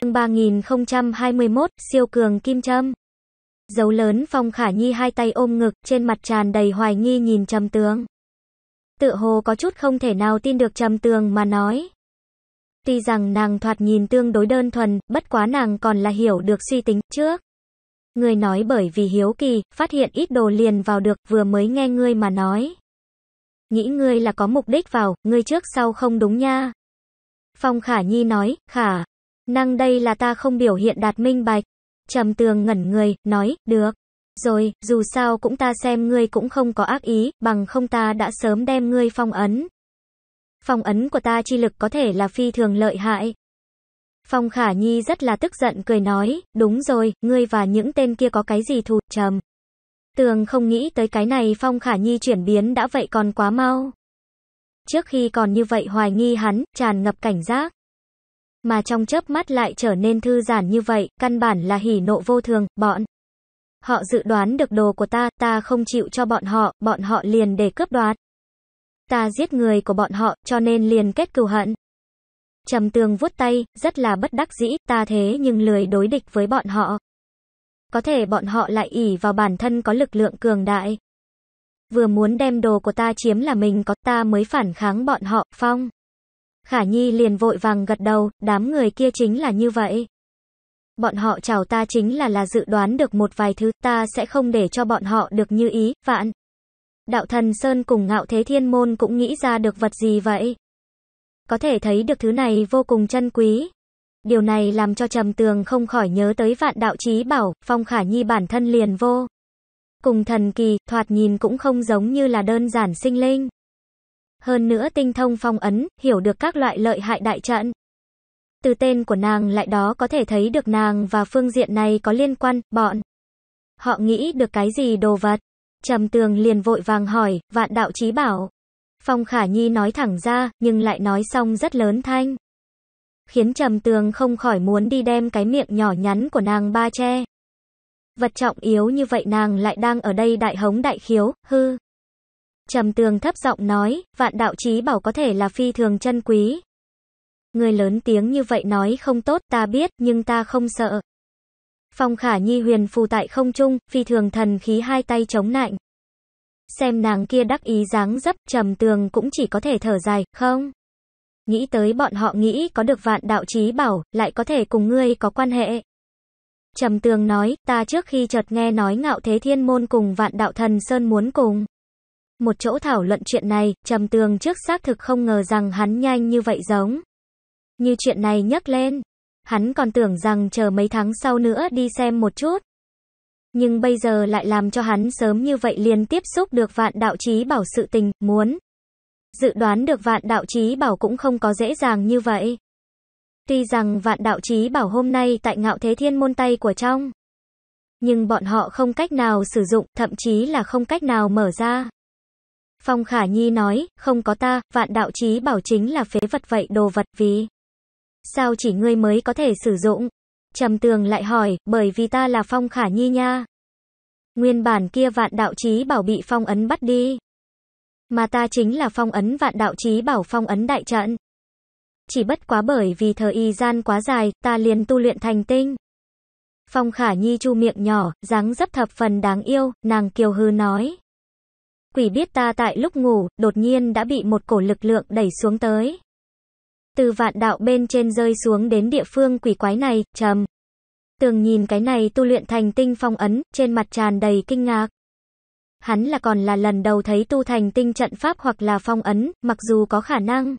chương 3021, siêu cường kim châm. Dấu lớn Phong Khả Nhi hai tay ôm ngực, trên mặt tràn đầy hoài nghi nhìn Trầm Tường. Tựa hồ có chút không thể nào tin được Trầm Tường mà nói. Tuy rằng nàng thoạt nhìn tương đối đơn thuần, bất quá nàng còn là hiểu được suy tính trước. Người nói bởi vì hiếu kỳ, phát hiện ít đồ liền vào được, vừa mới nghe ngươi mà nói. Nghĩ ngươi là có mục đích vào, ngươi trước sau không đúng nha. Phong Khả Nhi nói, Khả, Năng đây là ta không biểu hiện đạt minh bạch. Trầm tường ngẩn người, nói, được. Rồi, dù sao cũng ta xem ngươi cũng không có ác ý, bằng không ta đã sớm đem ngươi phong ấn. Phong ấn của ta chi lực có thể là phi thường lợi hại. Phong Khả Nhi rất là tức giận cười nói, đúng rồi, ngươi và những tên kia có cái gì thù, trầm. Tường không nghĩ tới cái này Phong Khả Nhi chuyển biến đã vậy còn quá mau. Trước khi còn như vậy hoài nghi hắn, tràn ngập cảnh giác mà trong chớp mắt lại trở nên thư giản như vậy, căn bản là hỉ nộ vô thường, bọn. Họ dự đoán được đồ của ta, ta không chịu cho bọn họ, bọn họ liền để cướp đoạt. Ta giết người của bọn họ, cho nên liền kết cừu hận. Trầm tường vuốt tay, rất là bất đắc dĩ, ta thế nhưng lười đối địch với bọn họ. Có thể bọn họ lại ỉ vào bản thân có lực lượng cường đại. Vừa muốn đem đồ của ta chiếm là mình có ta mới phản kháng bọn họ, phong. Khả Nhi liền vội vàng gật đầu, đám người kia chính là như vậy. Bọn họ chào ta chính là là dự đoán được một vài thứ, ta sẽ không để cho bọn họ được như ý, vạn. Đạo thần Sơn cùng ngạo thế thiên môn cũng nghĩ ra được vật gì vậy? Có thể thấy được thứ này vô cùng chân quý. Điều này làm cho trầm tường không khỏi nhớ tới vạn đạo chí bảo, phong khả nhi bản thân liền vô. Cùng thần kỳ, thoạt nhìn cũng không giống như là đơn giản sinh linh hơn nữa tinh thông phong ấn, hiểu được các loại lợi hại đại trận. Từ tên của nàng lại đó có thể thấy được nàng và phương diện này có liên quan, bọn. Họ nghĩ được cái gì đồ vật? Trầm tường liền vội vàng hỏi, vạn đạo chí bảo. Phong Khả Nhi nói thẳng ra, nhưng lại nói xong rất lớn thanh. Khiến trầm tường không khỏi muốn đi đem cái miệng nhỏ nhắn của nàng ba che. Vật trọng yếu như vậy nàng lại đang ở đây đại hống đại khiếu, hư. Trầm tường thấp giọng nói, vạn đạo chí bảo có thể là phi thường chân quý. Người lớn tiếng như vậy nói không tốt, ta biết, nhưng ta không sợ. Phong khả nhi huyền phù tại không trung, phi thường thần khí hai tay chống nạnh. Xem nàng kia đắc ý dáng dấp, trầm tường cũng chỉ có thể thở dài, không? Nghĩ tới bọn họ nghĩ có được vạn đạo chí bảo, lại có thể cùng ngươi có quan hệ. Trầm tường nói, ta trước khi chợt nghe nói ngạo thế thiên môn cùng vạn đạo thần sơn muốn cùng. Một chỗ thảo luận chuyện này, Trầm Tường trước xác thực không ngờ rằng hắn nhanh như vậy giống. Như chuyện này nhắc lên, hắn còn tưởng rằng chờ mấy tháng sau nữa đi xem một chút. Nhưng bây giờ lại làm cho hắn sớm như vậy liền tiếp xúc được vạn đạo trí bảo sự tình, muốn. Dự đoán được vạn đạo trí bảo cũng không có dễ dàng như vậy. Tuy rằng vạn đạo trí bảo hôm nay tại ngạo thế thiên môn tay của trong. Nhưng bọn họ không cách nào sử dụng, thậm chí là không cách nào mở ra. Phong Khả Nhi nói, không có ta, vạn đạo chí bảo chính là phế vật vậy đồ vật vì. Sao chỉ ngươi mới có thể sử dụng? Trầm tường lại hỏi, bởi vì ta là Phong Khả Nhi nha. Nguyên bản kia vạn đạo chí bảo bị phong ấn bắt đi. Mà ta chính là phong ấn vạn đạo chí bảo phong ấn đại trận. Chỉ bất quá bởi vì thời gian quá dài, ta liền tu luyện thành tinh. Phong Khả Nhi chu miệng nhỏ, dáng dấp thập phần đáng yêu, nàng kiều hư nói quỷ biết ta tại lúc ngủ, đột nhiên đã bị một cổ lực lượng đẩy xuống tới. Từ vạn đạo bên trên rơi xuống đến địa phương quỷ quái này, trầm. Tường nhìn cái này tu luyện thành tinh phong ấn, trên mặt tràn đầy kinh ngạc. Hắn là còn là lần đầu thấy tu thành tinh trận pháp hoặc là phong ấn, mặc dù có khả năng.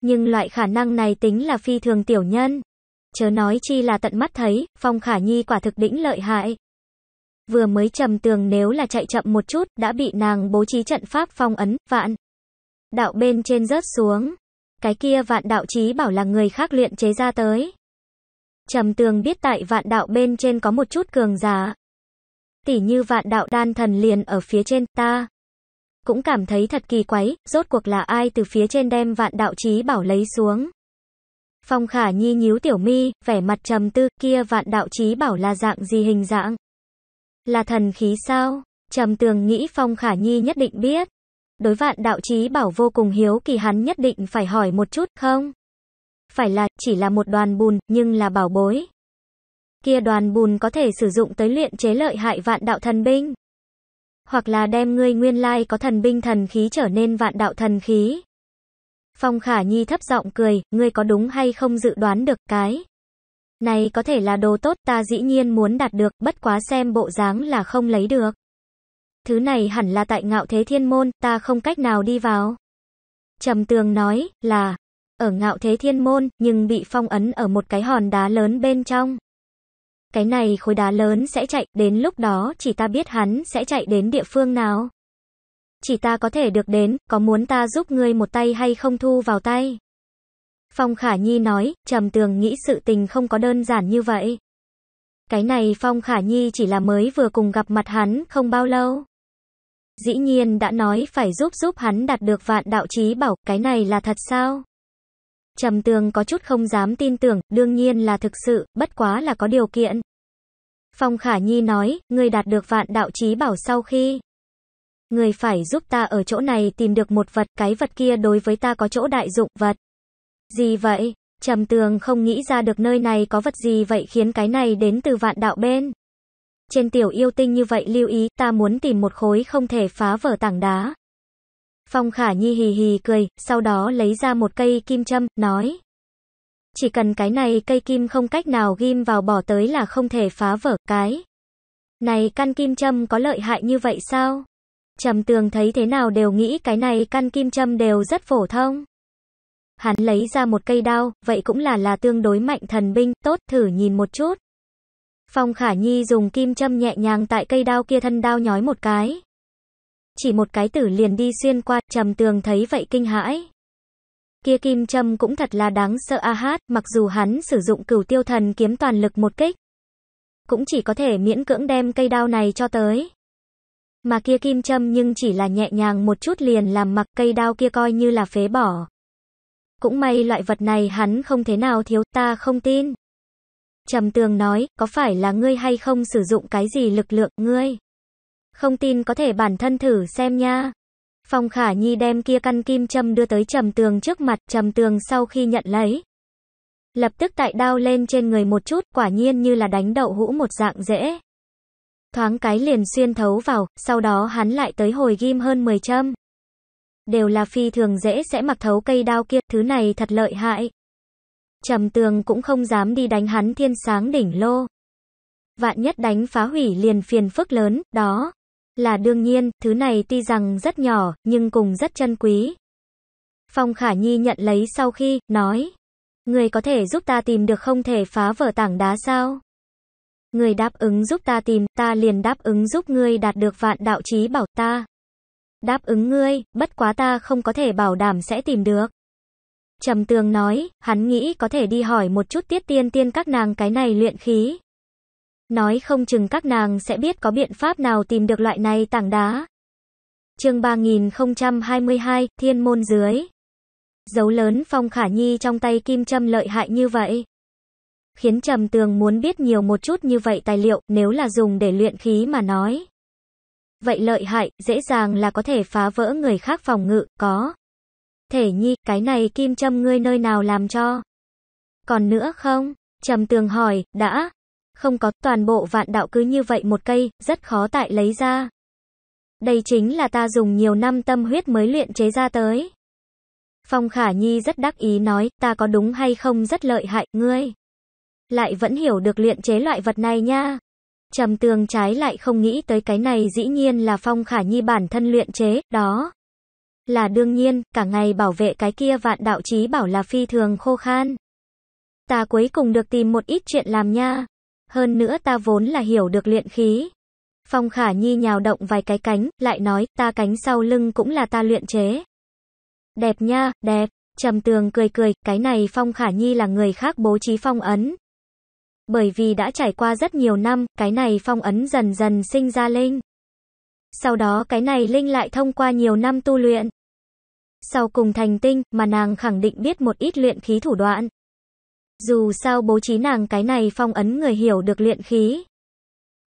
Nhưng loại khả năng này tính là phi thường tiểu nhân. Chớ nói chi là tận mắt thấy, phong khả nhi quả thực đỉnh lợi hại vừa mới trầm tường nếu là chạy chậm một chút, đã bị nàng bố trí trận pháp phong ấn, vạn. Đạo bên trên rớt xuống. Cái kia vạn đạo trí bảo là người khác luyện chế ra tới. Trầm tường biết tại vạn đạo bên trên có một chút cường giả. Tỉ như vạn đạo đan thần liền ở phía trên ta. Cũng cảm thấy thật kỳ quái, rốt cuộc là ai từ phía trên đem vạn đạo trí bảo lấy xuống. Phong khả nhi nhíu tiểu mi, vẻ mặt trầm tư, kia vạn đạo trí bảo là dạng gì hình dạng. Là thần khí sao? Trầm tường nghĩ Phong Khả Nhi nhất định biết. Đối vạn đạo chí bảo vô cùng hiếu kỳ hắn nhất định phải hỏi một chút không? Phải là, chỉ là một đoàn bùn, nhưng là bảo bối. Kia đoàn bùn có thể sử dụng tới luyện chế lợi hại vạn đạo thần binh. Hoặc là đem ngươi nguyên lai có thần binh thần khí trở nên vạn đạo thần khí. Phong Khả Nhi thấp giọng cười, ngươi có đúng hay không dự đoán được cái? Này có thể là đồ tốt ta dĩ nhiên muốn đạt được, bất quá xem bộ dáng là không lấy được. Thứ này hẳn là tại ngạo thế thiên môn, ta không cách nào đi vào. Trầm tường nói, là, ở ngạo thế thiên môn, nhưng bị phong ấn ở một cái hòn đá lớn bên trong. Cái này khối đá lớn sẽ chạy, đến lúc đó chỉ ta biết hắn sẽ chạy đến địa phương nào. Chỉ ta có thể được đến, có muốn ta giúp ngươi một tay hay không thu vào tay. Phong Khả Nhi nói, Trầm Tường nghĩ sự tình không có đơn giản như vậy. Cái này Phong Khả Nhi chỉ là mới vừa cùng gặp mặt hắn không bao lâu. Dĩ nhiên đã nói phải giúp giúp hắn đạt được vạn đạo trí bảo, cái này là thật sao? Trầm Tường có chút không dám tin tưởng, đương nhiên là thực sự, bất quá là có điều kiện. Phong Khả Nhi nói, người đạt được vạn đạo trí bảo sau khi. người phải giúp ta ở chỗ này tìm được một vật, cái vật kia đối với ta có chỗ đại dụng vật. Gì vậy? Trầm tường không nghĩ ra được nơi này có vật gì vậy khiến cái này đến từ vạn đạo bên. Trên tiểu yêu tinh như vậy lưu ý, ta muốn tìm một khối không thể phá vỡ tảng đá. Phong khả nhi hì hì cười, sau đó lấy ra một cây kim châm, nói. Chỉ cần cái này cây kim không cách nào ghim vào bỏ tới là không thể phá vỡ cái. Này căn kim châm có lợi hại như vậy sao? Trầm tường thấy thế nào đều nghĩ cái này căn kim châm đều rất phổ thông. Hắn lấy ra một cây đao, vậy cũng là là tương đối mạnh thần binh, tốt, thử nhìn một chút. Phong Khả Nhi dùng kim châm nhẹ nhàng tại cây đao kia thân đao nhói một cái. Chỉ một cái tử liền đi xuyên qua, trầm tường thấy vậy kinh hãi. Kia kim châm cũng thật là đáng sợ a hát, mặc dù hắn sử dụng cửu tiêu thần kiếm toàn lực một kích. Cũng chỉ có thể miễn cưỡng đem cây đao này cho tới. Mà kia kim châm nhưng chỉ là nhẹ nhàng một chút liền làm mặc cây đao kia coi như là phế bỏ. Cũng may loại vật này hắn không thế nào thiếu, ta không tin. Trầm tường nói, có phải là ngươi hay không sử dụng cái gì lực lượng, ngươi? Không tin có thể bản thân thử xem nha. Phong Khả Nhi đem kia căn kim châm đưa tới trầm tường trước mặt, trầm tường sau khi nhận lấy. Lập tức tại đao lên trên người một chút, quả nhiên như là đánh đậu hũ một dạng dễ. Thoáng cái liền xuyên thấu vào, sau đó hắn lại tới hồi ghim hơn 10 châm đều là phi thường dễ sẽ mặc thấu cây đao kia, thứ này thật lợi hại. Trầm tường cũng không dám đi đánh hắn thiên sáng đỉnh lô. Vạn nhất đánh phá hủy liền phiền phức lớn, đó. Là đương nhiên, thứ này tuy rằng rất nhỏ, nhưng cùng rất chân quý. Phong Khả Nhi nhận lấy sau khi, nói. Người có thể giúp ta tìm được không thể phá vỡ tảng đá sao? Người đáp ứng giúp ta tìm, ta liền đáp ứng giúp ngươi đạt được vạn đạo trí bảo ta. Đáp ứng ngươi, bất quá ta không có thể bảo đảm sẽ tìm được. Trầm tường nói, hắn nghĩ có thể đi hỏi một chút tiết tiên tiên các nàng cái này luyện khí. Nói không chừng các nàng sẽ biết có biện pháp nào tìm được loại này tảng đá. chương 3022, Thiên Môn Dưới. Dấu lớn Phong Khả Nhi trong tay kim châm lợi hại như vậy. Khiến Trầm Tường muốn biết nhiều một chút như vậy tài liệu, nếu là dùng để luyện khí mà nói. Vậy lợi hại, dễ dàng là có thể phá vỡ người khác phòng ngự, có. Thể nhi, cái này kim châm ngươi nơi nào làm cho? Còn nữa không? Trầm tường hỏi, đã. Không có, toàn bộ vạn đạo cứ như vậy một cây, rất khó tại lấy ra. Đây chính là ta dùng nhiều năm tâm huyết mới luyện chế ra tới. Phong Khả Nhi rất đắc ý nói, ta có đúng hay không rất lợi hại, ngươi. Lại vẫn hiểu được luyện chế loại vật này nha. Trầm tường trái lại không nghĩ tới cái này dĩ nhiên là phong khả nhi bản thân luyện chế, đó. Là đương nhiên, cả ngày bảo vệ cái kia vạn đạo chí bảo là phi thường khô khan. Ta cuối cùng được tìm một ít chuyện làm nha. Hơn nữa ta vốn là hiểu được luyện khí. Phong khả nhi nhào động vài cái cánh, lại nói, ta cánh sau lưng cũng là ta luyện chế. Đẹp nha, đẹp. Trầm tường cười cười, cái này Phong Khả Nhi là người khác bố trí phong ấn, bởi vì đã trải qua rất nhiều năm, cái này phong ấn dần dần sinh ra linh. Sau đó cái này linh lại thông qua nhiều năm tu luyện. Sau cùng thành tinh, mà nàng khẳng định biết một ít luyện khí thủ đoạn. Dù sao bố trí nàng cái này phong ấn người hiểu được luyện khí.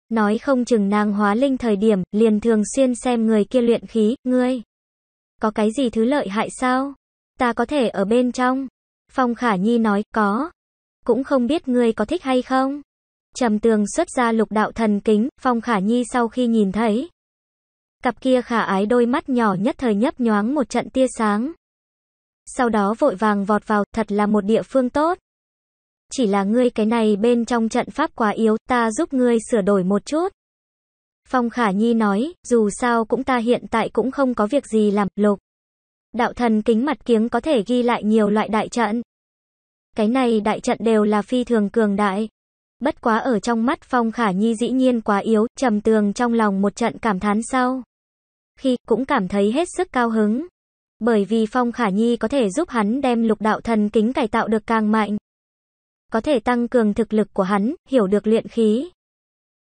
Nói không chừng nàng hóa linh thời điểm, liền thường xuyên xem người kia luyện khí, ngươi. Có cái gì thứ lợi hại sao? Ta có thể ở bên trong. Phong Khả Nhi nói, có cũng không biết ngươi có thích hay không. Trầm tường xuất ra lục đạo thần kính, phong khả nhi sau khi nhìn thấy. Cặp kia khả ái đôi mắt nhỏ nhất thời nhấp nhoáng một trận tia sáng. Sau đó vội vàng vọt vào, thật là một địa phương tốt. Chỉ là ngươi cái này bên trong trận pháp quá yếu, ta giúp ngươi sửa đổi một chút. Phong Khả Nhi nói, dù sao cũng ta hiện tại cũng không có việc gì làm, lục. Đạo thần kính mặt kiếng có thể ghi lại nhiều loại đại trận. Cái này đại trận đều là phi thường cường đại. Bất quá ở trong mắt Phong Khả Nhi dĩ nhiên quá yếu, trầm tường trong lòng một trận cảm thán sau. Khi cũng cảm thấy hết sức cao hứng. Bởi vì Phong Khả Nhi có thể giúp hắn đem lục đạo thần kính cải tạo được càng mạnh. Có thể tăng cường thực lực của hắn, hiểu được luyện khí.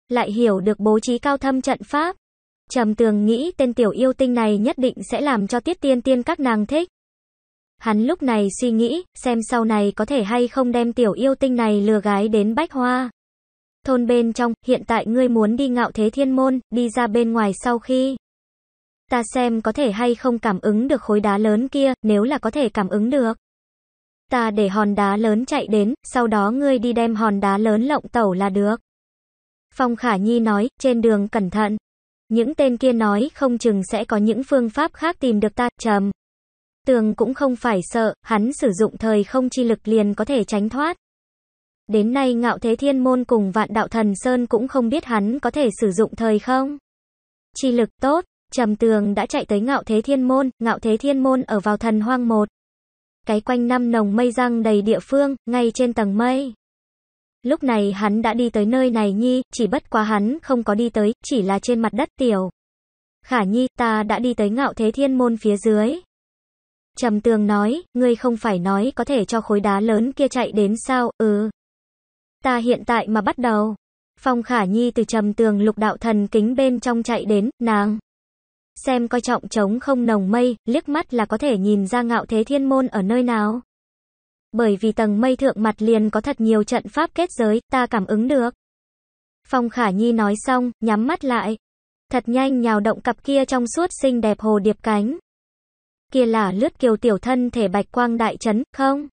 Lại hiểu được bố trí cao thâm trận pháp. Trầm tường nghĩ tên tiểu yêu tinh này nhất định sẽ làm cho tiết tiên tiên các nàng thích. Hắn lúc này suy nghĩ, xem sau này có thể hay không đem tiểu yêu tinh này lừa gái đến bách hoa. Thôn bên trong, hiện tại ngươi muốn đi ngạo thế thiên môn, đi ra bên ngoài sau khi. Ta xem có thể hay không cảm ứng được khối đá lớn kia, nếu là có thể cảm ứng được. Ta để hòn đá lớn chạy đến, sau đó ngươi đi đem hòn đá lớn lộng tẩu là được. Phong Khả Nhi nói, trên đường cẩn thận. Những tên kia nói không chừng sẽ có những phương pháp khác tìm được ta, trầm tường cũng không phải sợ, hắn sử dụng thời không chi lực liền có thể tránh thoát. Đến nay ngạo thế thiên môn cùng vạn đạo thần Sơn cũng không biết hắn có thể sử dụng thời không. Chi lực tốt, trầm tường đã chạy tới ngạo thế thiên môn, ngạo thế thiên môn ở vào thần hoang một. Cái quanh năm nồng mây răng đầy địa phương, ngay trên tầng mây. Lúc này hắn đã đi tới nơi này nhi, chỉ bất quá hắn không có đi tới, chỉ là trên mặt đất tiểu. Khả nhi, ta đã đi tới ngạo thế thiên môn phía dưới. Trầm tường nói, ngươi không phải nói có thể cho khối đá lớn kia chạy đến sao, ừ. Ta hiện tại mà bắt đầu. Phong Khả Nhi từ trầm tường lục đạo thần kính bên trong chạy đến, nàng. Xem coi trọng trống không nồng mây, liếc mắt là có thể nhìn ra ngạo thế thiên môn ở nơi nào. Bởi vì tầng mây thượng mặt liền có thật nhiều trận pháp kết giới, ta cảm ứng được. Phong Khả Nhi nói xong, nhắm mắt lại. Thật nhanh nhào động cặp kia trong suốt xinh đẹp hồ điệp cánh kia là lướt kiều tiểu thân thể bạch quang đại chấn, không?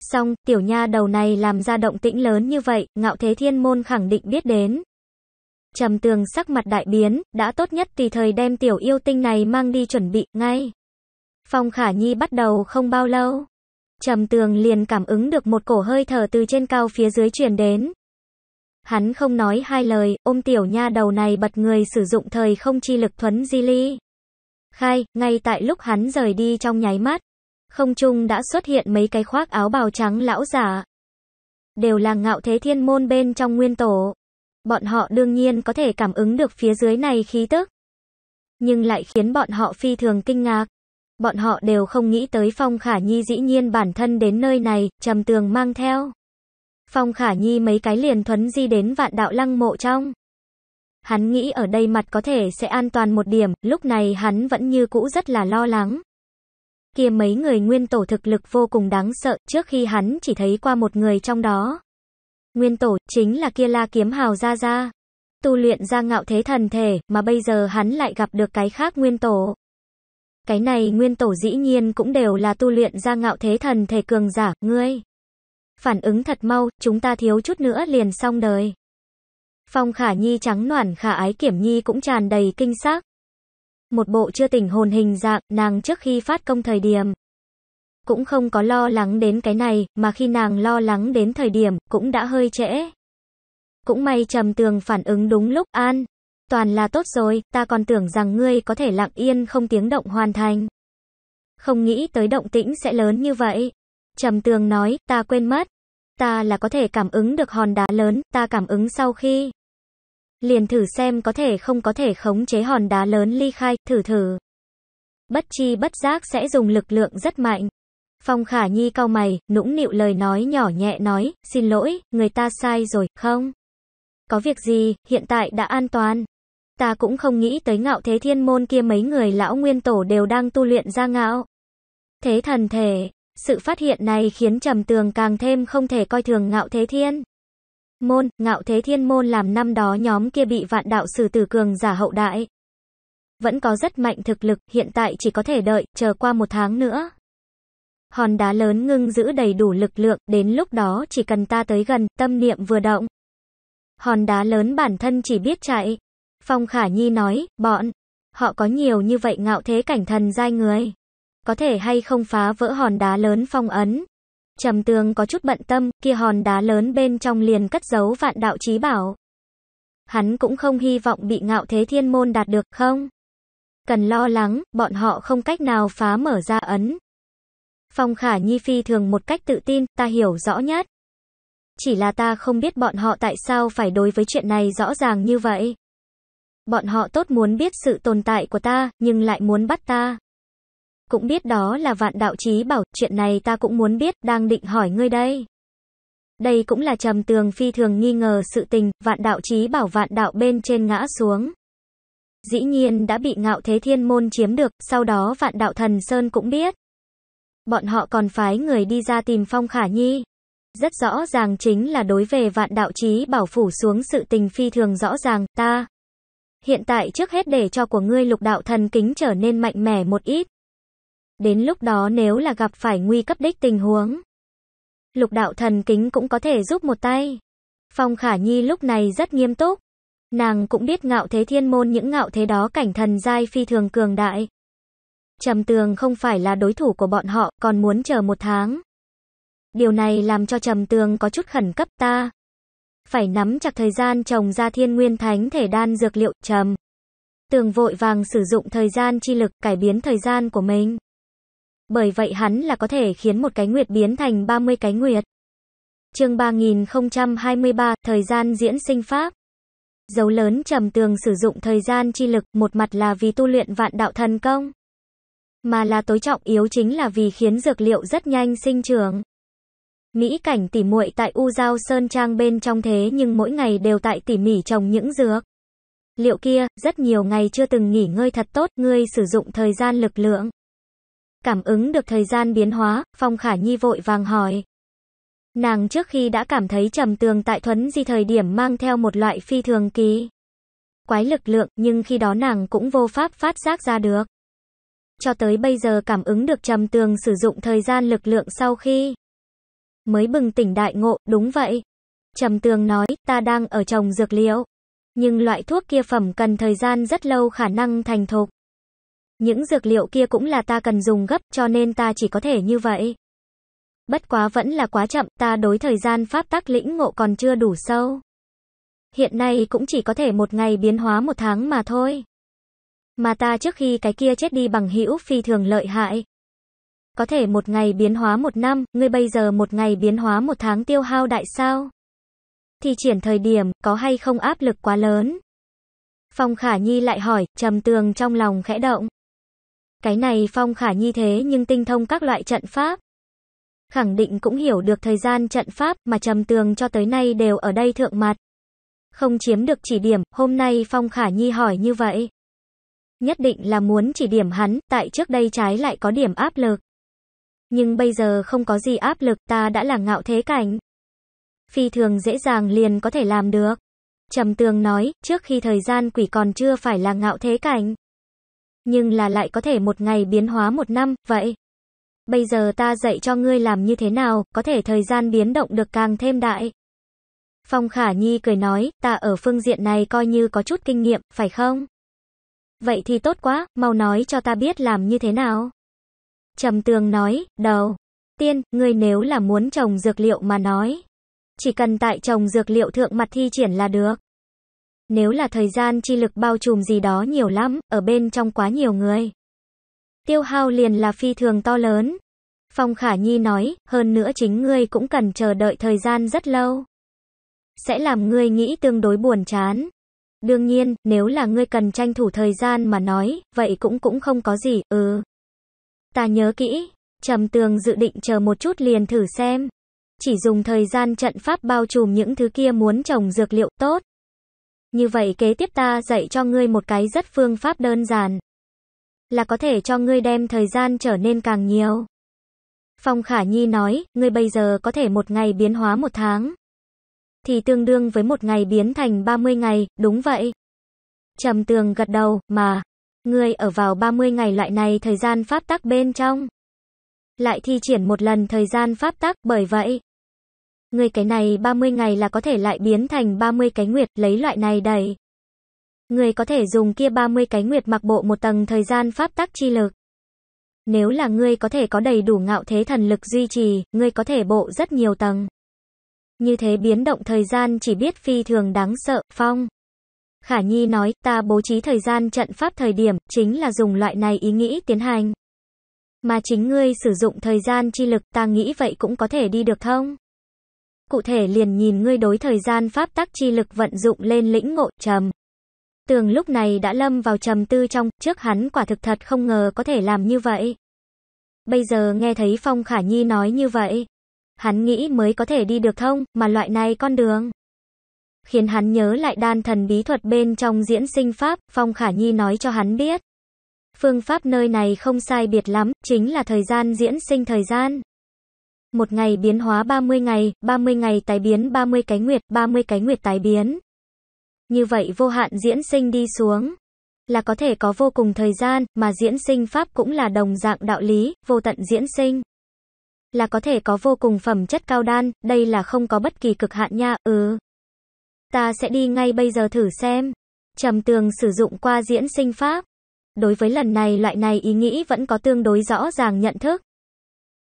Xong, tiểu nha đầu này làm ra động tĩnh lớn như vậy, ngạo thế thiên môn khẳng định biết đến. Trầm tường sắc mặt đại biến, đã tốt nhất tùy thời đem tiểu yêu tinh này mang đi chuẩn bị, ngay. Phong khả nhi bắt đầu không bao lâu. Trầm tường liền cảm ứng được một cổ hơi thở từ trên cao phía dưới truyền đến. Hắn không nói hai lời, ôm tiểu nha đầu này bật người sử dụng thời không chi lực thuấn di ly khai, ngay tại lúc hắn rời đi trong nháy mắt, không trung đã xuất hiện mấy cái khoác áo bào trắng lão giả. Đều là ngạo thế thiên môn bên trong nguyên tổ. Bọn họ đương nhiên có thể cảm ứng được phía dưới này khí tức. Nhưng lại khiến bọn họ phi thường kinh ngạc. Bọn họ đều không nghĩ tới Phong Khả Nhi dĩ nhiên bản thân đến nơi này, trầm tường mang theo. Phong Khả Nhi mấy cái liền thuấn di đến vạn đạo lăng mộ trong. Hắn nghĩ ở đây mặt có thể sẽ an toàn một điểm, lúc này hắn vẫn như cũ rất là lo lắng. Kia mấy người nguyên tổ thực lực vô cùng đáng sợ, trước khi hắn chỉ thấy qua một người trong đó. Nguyên tổ, chính là kia la kiếm hào ra ra. Tu luyện ra ngạo thế thần thể, mà bây giờ hắn lại gặp được cái khác nguyên tổ. Cái này nguyên tổ dĩ nhiên cũng đều là tu luyện ra ngạo thế thần thể cường giả, ngươi. Phản ứng thật mau, chúng ta thiếu chút nữa liền xong đời. Phong khả nhi trắng noản khả ái kiểm nhi cũng tràn đầy kinh sắc. Một bộ chưa tỉnh hồn hình dạng, nàng trước khi phát công thời điểm. Cũng không có lo lắng đến cái này, mà khi nàng lo lắng đến thời điểm, cũng đã hơi trễ. Cũng may trầm tường phản ứng đúng lúc an. Toàn là tốt rồi, ta còn tưởng rằng ngươi có thể lặng yên không tiếng động hoàn thành. Không nghĩ tới động tĩnh sẽ lớn như vậy. Trầm tường nói, ta quên mất. Ta là có thể cảm ứng được hòn đá lớn, ta cảm ứng sau khi liền thử xem có thể không có thể khống chế hòn đá lớn ly khai, thử thử. Bất chi bất giác sẽ dùng lực lượng rất mạnh. Phong Khả Nhi cau mày, nũng nịu lời nói nhỏ nhẹ nói, xin lỗi, người ta sai rồi, không? Có việc gì, hiện tại đã an toàn. Ta cũng không nghĩ tới ngạo thế thiên môn kia mấy người lão nguyên tổ đều đang tu luyện ra ngạo. Thế thần thể, sự phát hiện này khiến trầm tường càng thêm không thể coi thường ngạo thế thiên môn, ngạo thế thiên môn làm năm đó nhóm kia bị vạn đạo sử tử cường giả hậu đại. Vẫn có rất mạnh thực lực, hiện tại chỉ có thể đợi, chờ qua một tháng nữa. Hòn đá lớn ngưng giữ đầy đủ lực lượng, đến lúc đó chỉ cần ta tới gần, tâm niệm vừa động. Hòn đá lớn bản thân chỉ biết chạy. Phong Khả Nhi nói, bọn, họ có nhiều như vậy ngạo thế cảnh thần giai người. Có thể hay không phá vỡ hòn đá lớn phong ấn, Trầm tường có chút bận tâm, kia hòn đá lớn bên trong liền cất giấu vạn đạo trí bảo. Hắn cũng không hy vọng bị ngạo thế thiên môn đạt được, không? Cần lo lắng, bọn họ không cách nào phá mở ra ấn. Phong khả nhi phi thường một cách tự tin, ta hiểu rõ nhất. Chỉ là ta không biết bọn họ tại sao phải đối với chuyện này rõ ràng như vậy. Bọn họ tốt muốn biết sự tồn tại của ta, nhưng lại muốn bắt ta cũng biết đó là vạn đạo chí bảo, chuyện này ta cũng muốn biết, đang định hỏi ngươi đây. Đây cũng là trầm tường phi thường nghi ngờ sự tình, vạn đạo chí bảo vạn đạo bên trên ngã xuống. Dĩ nhiên đã bị ngạo thế thiên môn chiếm được, sau đó vạn đạo thần Sơn cũng biết. Bọn họ còn phái người đi ra tìm Phong Khả Nhi. Rất rõ ràng chính là đối về vạn đạo chí bảo phủ xuống sự tình phi thường rõ ràng, ta. Hiện tại trước hết để cho của ngươi lục đạo thần kính trở nên mạnh mẽ một ít. Đến lúc đó nếu là gặp phải nguy cấp đích tình huống, Lục đạo thần kính cũng có thể giúp một tay. Phong Khả Nhi lúc này rất nghiêm túc. Nàng cũng biết ngạo thế thiên môn những ngạo thế đó cảnh thần giai phi thường cường đại. Trầm tường không phải là đối thủ của bọn họ, còn muốn chờ một tháng. Điều này làm cho trầm tường có chút khẩn cấp ta. Phải nắm chặt thời gian trồng ra thiên nguyên thánh thể đan dược liệu trầm. Tường vội vàng sử dụng thời gian chi lực cải biến thời gian của mình. Bởi vậy hắn là có thể khiến một cái nguyệt biến thành 30 cái nguyệt. Chương 3023, thời gian diễn sinh pháp. Dấu lớn trầm tường sử dụng thời gian chi lực, một mặt là vì tu luyện vạn đạo thần công, mà là tối trọng yếu chính là vì khiến dược liệu rất nhanh sinh trưởng. Mỹ cảnh tỉ muội tại U Giao Sơn Trang bên trong thế nhưng mỗi ngày đều tại tỉ mỉ trồng những dược. Liệu kia, rất nhiều ngày chưa từng nghỉ ngơi thật tốt, ngươi sử dụng thời gian lực lượng. Cảm ứng được thời gian biến hóa, Phong Khả Nhi vội vàng hỏi. Nàng trước khi đã cảm thấy trầm tường tại thuấn di thời điểm mang theo một loại phi thường kỳ. Quái lực lượng, nhưng khi đó nàng cũng vô pháp phát giác ra được. Cho tới bây giờ cảm ứng được trầm tường sử dụng thời gian lực lượng sau khi mới bừng tỉnh đại ngộ, đúng vậy. Trầm tường nói, ta đang ở trồng dược liệu. Nhưng loại thuốc kia phẩm cần thời gian rất lâu khả năng thành thục. Những dược liệu kia cũng là ta cần dùng gấp cho nên ta chỉ có thể như vậy. Bất quá vẫn là quá chậm, ta đối thời gian pháp tắc lĩnh ngộ còn chưa đủ sâu. Hiện nay cũng chỉ có thể một ngày biến hóa một tháng mà thôi. Mà ta trước khi cái kia chết đi bằng hữu phi thường lợi hại. Có thể một ngày biến hóa một năm, ngươi bây giờ một ngày biến hóa một tháng tiêu hao đại sao. Thì triển thời điểm, có hay không áp lực quá lớn. Phong Khả Nhi lại hỏi, trầm tường trong lòng khẽ động. Cái này Phong Khả Nhi thế nhưng tinh thông các loại trận pháp. Khẳng định cũng hiểu được thời gian trận pháp mà trầm tường cho tới nay đều ở đây thượng mặt. Không chiếm được chỉ điểm, hôm nay Phong Khả Nhi hỏi như vậy. Nhất định là muốn chỉ điểm hắn, tại trước đây trái lại có điểm áp lực. Nhưng bây giờ không có gì áp lực, ta đã là ngạo thế cảnh. Phi thường dễ dàng liền có thể làm được. Trầm tường nói, trước khi thời gian quỷ còn chưa phải là ngạo thế cảnh nhưng là lại có thể một ngày biến hóa một năm, vậy. Bây giờ ta dạy cho ngươi làm như thế nào, có thể thời gian biến động được càng thêm đại. Phong Khả Nhi cười nói, ta ở phương diện này coi như có chút kinh nghiệm, phải không? Vậy thì tốt quá, mau nói cho ta biết làm như thế nào. Trầm Tường nói, đầu. Tiên, ngươi nếu là muốn trồng dược liệu mà nói. Chỉ cần tại trồng dược liệu thượng mặt thi triển là được. Nếu là thời gian chi lực bao trùm gì đó nhiều lắm, ở bên trong quá nhiều người. Tiêu hao liền là phi thường to lớn. Phong Khả Nhi nói, hơn nữa chính ngươi cũng cần chờ đợi thời gian rất lâu. Sẽ làm ngươi nghĩ tương đối buồn chán. Đương nhiên, nếu là ngươi cần tranh thủ thời gian mà nói, vậy cũng cũng không có gì, ừ. Ta nhớ kỹ, trầm tường dự định chờ một chút liền thử xem. Chỉ dùng thời gian trận pháp bao trùm những thứ kia muốn trồng dược liệu tốt. Như vậy kế tiếp ta dạy cho ngươi một cái rất phương pháp đơn giản. Là có thể cho ngươi đem thời gian trở nên càng nhiều. Phong Khả Nhi nói, ngươi bây giờ có thể một ngày biến hóa một tháng. Thì tương đương với một ngày biến thành 30 ngày, đúng vậy. Trầm tường gật đầu, mà. Ngươi ở vào 30 ngày loại này thời gian pháp tắc bên trong. Lại thi triển một lần thời gian pháp tắc, bởi vậy, ngươi cái này 30 ngày là có thể lại biến thành 30 cái nguyệt, lấy loại này đẩy. Ngươi có thể dùng kia 30 cái nguyệt mặc bộ một tầng thời gian pháp tắc chi lực. Nếu là ngươi có thể có đầy đủ ngạo thế thần lực duy trì, ngươi có thể bộ rất nhiều tầng. Như thế biến động thời gian chỉ biết phi thường đáng sợ, phong. Khả Nhi nói, ta bố trí thời gian trận pháp thời điểm, chính là dùng loại này ý nghĩ tiến hành. Mà chính ngươi sử dụng thời gian chi lực ta nghĩ vậy cũng có thể đi được không? cụ thể liền nhìn ngươi đối thời gian pháp tắc chi lực vận dụng lên lĩnh ngộ trầm. Tường lúc này đã lâm vào trầm tư trong, trước hắn quả thực thật không ngờ có thể làm như vậy. Bây giờ nghe thấy Phong Khả Nhi nói như vậy, hắn nghĩ mới có thể đi được thông, mà loại này con đường. Khiến hắn nhớ lại đan thần bí thuật bên trong diễn sinh pháp, Phong Khả Nhi nói cho hắn biết. Phương pháp nơi này không sai biệt lắm, chính là thời gian diễn sinh thời gian một ngày biến hóa 30 ngày, 30 ngày tái biến 30 cái nguyệt, 30 cái nguyệt tái biến. Như vậy vô hạn diễn sinh đi xuống là có thể có vô cùng thời gian, mà diễn sinh pháp cũng là đồng dạng đạo lý, vô tận diễn sinh là có thể có vô cùng phẩm chất cao đan, đây là không có bất kỳ cực hạn nha, ừ. Ta sẽ đi ngay bây giờ thử xem. Trầm tường sử dụng qua diễn sinh pháp. Đối với lần này loại này ý nghĩ vẫn có tương đối rõ ràng nhận thức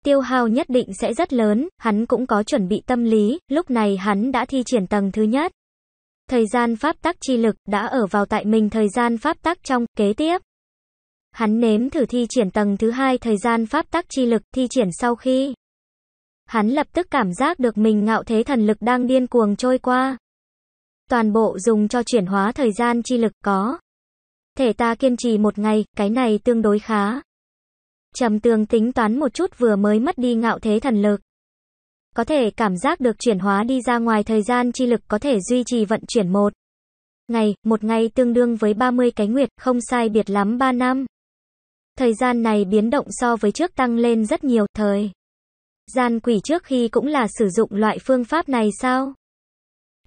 tiêu hao nhất định sẽ rất lớn, hắn cũng có chuẩn bị tâm lý, lúc này hắn đã thi triển tầng thứ nhất. Thời gian pháp tắc chi lực đã ở vào tại mình thời gian pháp tắc trong, kế tiếp. Hắn nếm thử thi triển tầng thứ hai thời gian pháp tắc chi lực thi triển sau khi. Hắn lập tức cảm giác được mình ngạo thế thần lực đang điên cuồng trôi qua. Toàn bộ dùng cho chuyển hóa thời gian chi lực có. Thể ta kiên trì một ngày, cái này tương đối khá. Trầm tường tính toán một chút vừa mới mất đi ngạo thế thần lực. Có thể cảm giác được chuyển hóa đi ra ngoài thời gian chi lực có thể duy trì vận chuyển một. Ngày, một ngày tương đương với 30 cái nguyệt, không sai biệt lắm 3 năm. Thời gian này biến động so với trước tăng lên rất nhiều thời. Gian quỷ trước khi cũng là sử dụng loại phương pháp này sao?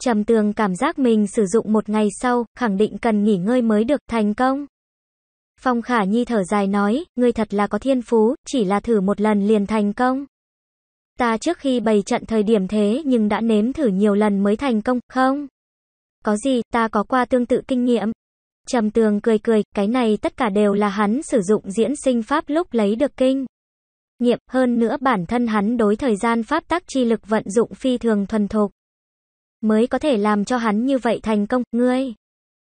Trầm tường cảm giác mình sử dụng một ngày sau, khẳng định cần nghỉ ngơi mới được thành công. Phong Khả Nhi thở dài nói, ngươi thật là có thiên phú, chỉ là thử một lần liền thành công. Ta trước khi bày trận thời điểm thế nhưng đã nếm thử nhiều lần mới thành công, không? Có gì, ta có qua tương tự kinh nghiệm. Trầm tường cười cười, cái này tất cả đều là hắn sử dụng diễn sinh pháp lúc lấy được kinh. Nghiệm, hơn nữa bản thân hắn đối thời gian pháp tác chi lực vận dụng phi thường thuần thục. Mới có thể làm cho hắn như vậy thành công, ngươi.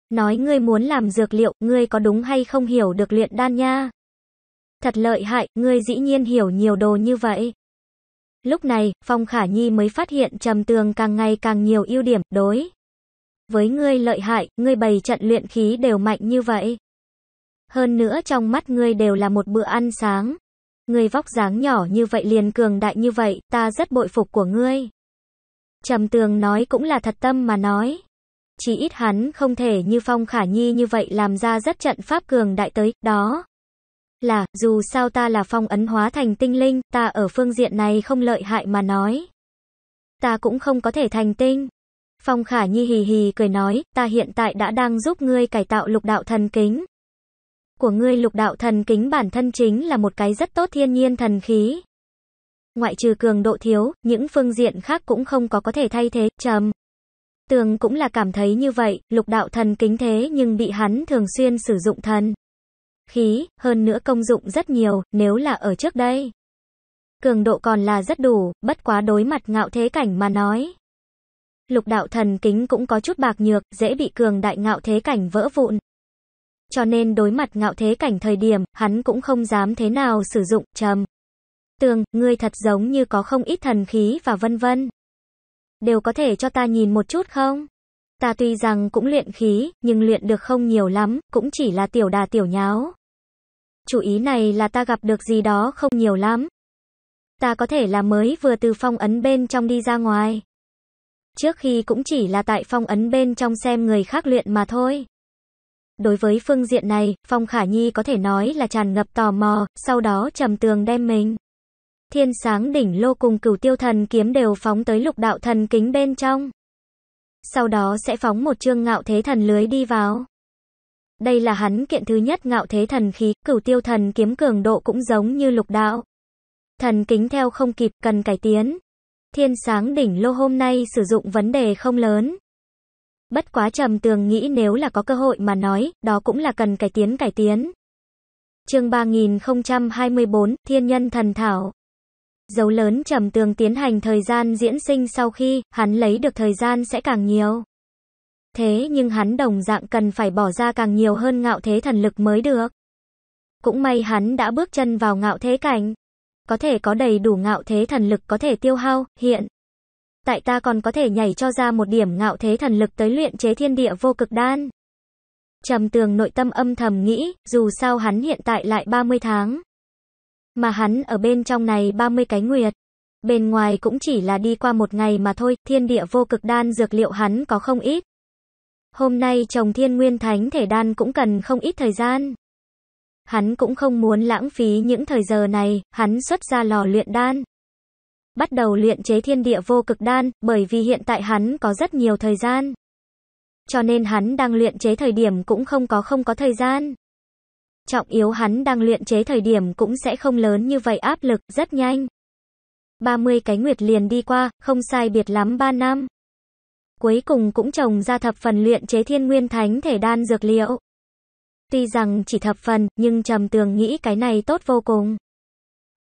Nói ngươi muốn làm dược liệu, ngươi có đúng hay không hiểu được luyện đan nha? Thật lợi hại, ngươi dĩ nhiên hiểu nhiều đồ như vậy. Lúc này, Phong Khả Nhi mới phát hiện trầm tường càng ngày càng nhiều ưu điểm, đối. Với ngươi lợi hại, ngươi bày trận luyện khí đều mạnh như vậy. Hơn nữa trong mắt ngươi đều là một bữa ăn sáng. Ngươi vóc dáng nhỏ như vậy liền cường đại như vậy, ta rất bội phục của ngươi. Trầm tường nói cũng là thật tâm mà nói chỉ ít hắn không thể như Phong Khả Nhi như vậy làm ra rất trận pháp cường đại tới, đó. Là, dù sao ta là phong ấn hóa thành tinh linh, ta ở phương diện này không lợi hại mà nói. Ta cũng không có thể thành tinh. Phong Khả Nhi hì hì cười nói, ta hiện tại đã đang giúp ngươi cải tạo lục đạo thần kính. Của ngươi lục đạo thần kính bản thân chính là một cái rất tốt thiên nhiên thần khí. Ngoại trừ cường độ thiếu, những phương diện khác cũng không có có thể thay thế, trầm. Tường cũng là cảm thấy như vậy, lục đạo thần kính thế nhưng bị hắn thường xuyên sử dụng thần. Khí, hơn nữa công dụng rất nhiều, nếu là ở trước đây. Cường độ còn là rất đủ, bất quá đối mặt ngạo thế cảnh mà nói. Lục đạo thần kính cũng có chút bạc nhược, dễ bị cường đại ngạo thế cảnh vỡ vụn. Cho nên đối mặt ngạo thế cảnh thời điểm, hắn cũng không dám thế nào sử dụng, trầm. Tường, ngươi thật giống như có không ít thần khí và vân vân đều có thể cho ta nhìn một chút không? Ta tuy rằng cũng luyện khí, nhưng luyện được không nhiều lắm, cũng chỉ là tiểu đà tiểu nháo. Chủ ý này là ta gặp được gì đó không nhiều lắm. Ta có thể là mới vừa từ phong ấn bên trong đi ra ngoài. Trước khi cũng chỉ là tại phong ấn bên trong xem người khác luyện mà thôi. Đối với phương diện này, Phong Khả Nhi có thể nói là tràn ngập tò mò, sau đó trầm tường đem mình. Thiên sáng đỉnh lô cùng cửu tiêu thần kiếm đều phóng tới lục đạo thần kính bên trong. Sau đó sẽ phóng một chương ngạo thế thần lưới đi vào. Đây là hắn kiện thứ nhất ngạo thế thần khí, cửu tiêu thần kiếm cường độ cũng giống như lục đạo. Thần kính theo không kịp cần cải tiến. Thiên sáng đỉnh lô hôm nay sử dụng vấn đề không lớn. Bất quá trầm tường nghĩ nếu là có cơ hội mà nói, đó cũng là cần cải tiến cải tiến. Chương 3024, Thiên nhân thần thảo. Dấu lớn trầm tường tiến hành thời gian diễn sinh sau khi, hắn lấy được thời gian sẽ càng nhiều. Thế nhưng hắn đồng dạng cần phải bỏ ra càng nhiều hơn ngạo thế thần lực mới được. Cũng may hắn đã bước chân vào ngạo thế cảnh. Có thể có đầy đủ ngạo thế thần lực có thể tiêu hao, hiện. Tại ta còn có thể nhảy cho ra một điểm ngạo thế thần lực tới luyện chế thiên địa vô cực đan. Trầm tường nội tâm âm thầm nghĩ, dù sao hắn hiện tại lại 30 tháng. Mà hắn ở bên trong này 30 cái nguyệt. Bên ngoài cũng chỉ là đi qua một ngày mà thôi, thiên địa vô cực đan dược liệu hắn có không ít. Hôm nay trồng thiên nguyên thánh thể đan cũng cần không ít thời gian. Hắn cũng không muốn lãng phí những thời giờ này, hắn xuất ra lò luyện đan. Bắt đầu luyện chế thiên địa vô cực đan, bởi vì hiện tại hắn có rất nhiều thời gian. Cho nên hắn đang luyện chế thời điểm cũng không có không có thời gian. Trọng yếu hắn đang luyện chế thời điểm cũng sẽ không lớn như vậy áp lực, rất nhanh. 30 cái nguyệt liền đi qua, không sai biệt lắm 3 năm. Cuối cùng cũng trồng ra thập phần luyện chế thiên nguyên thánh thể đan dược liệu. Tuy rằng chỉ thập phần, nhưng trầm tường nghĩ cái này tốt vô cùng.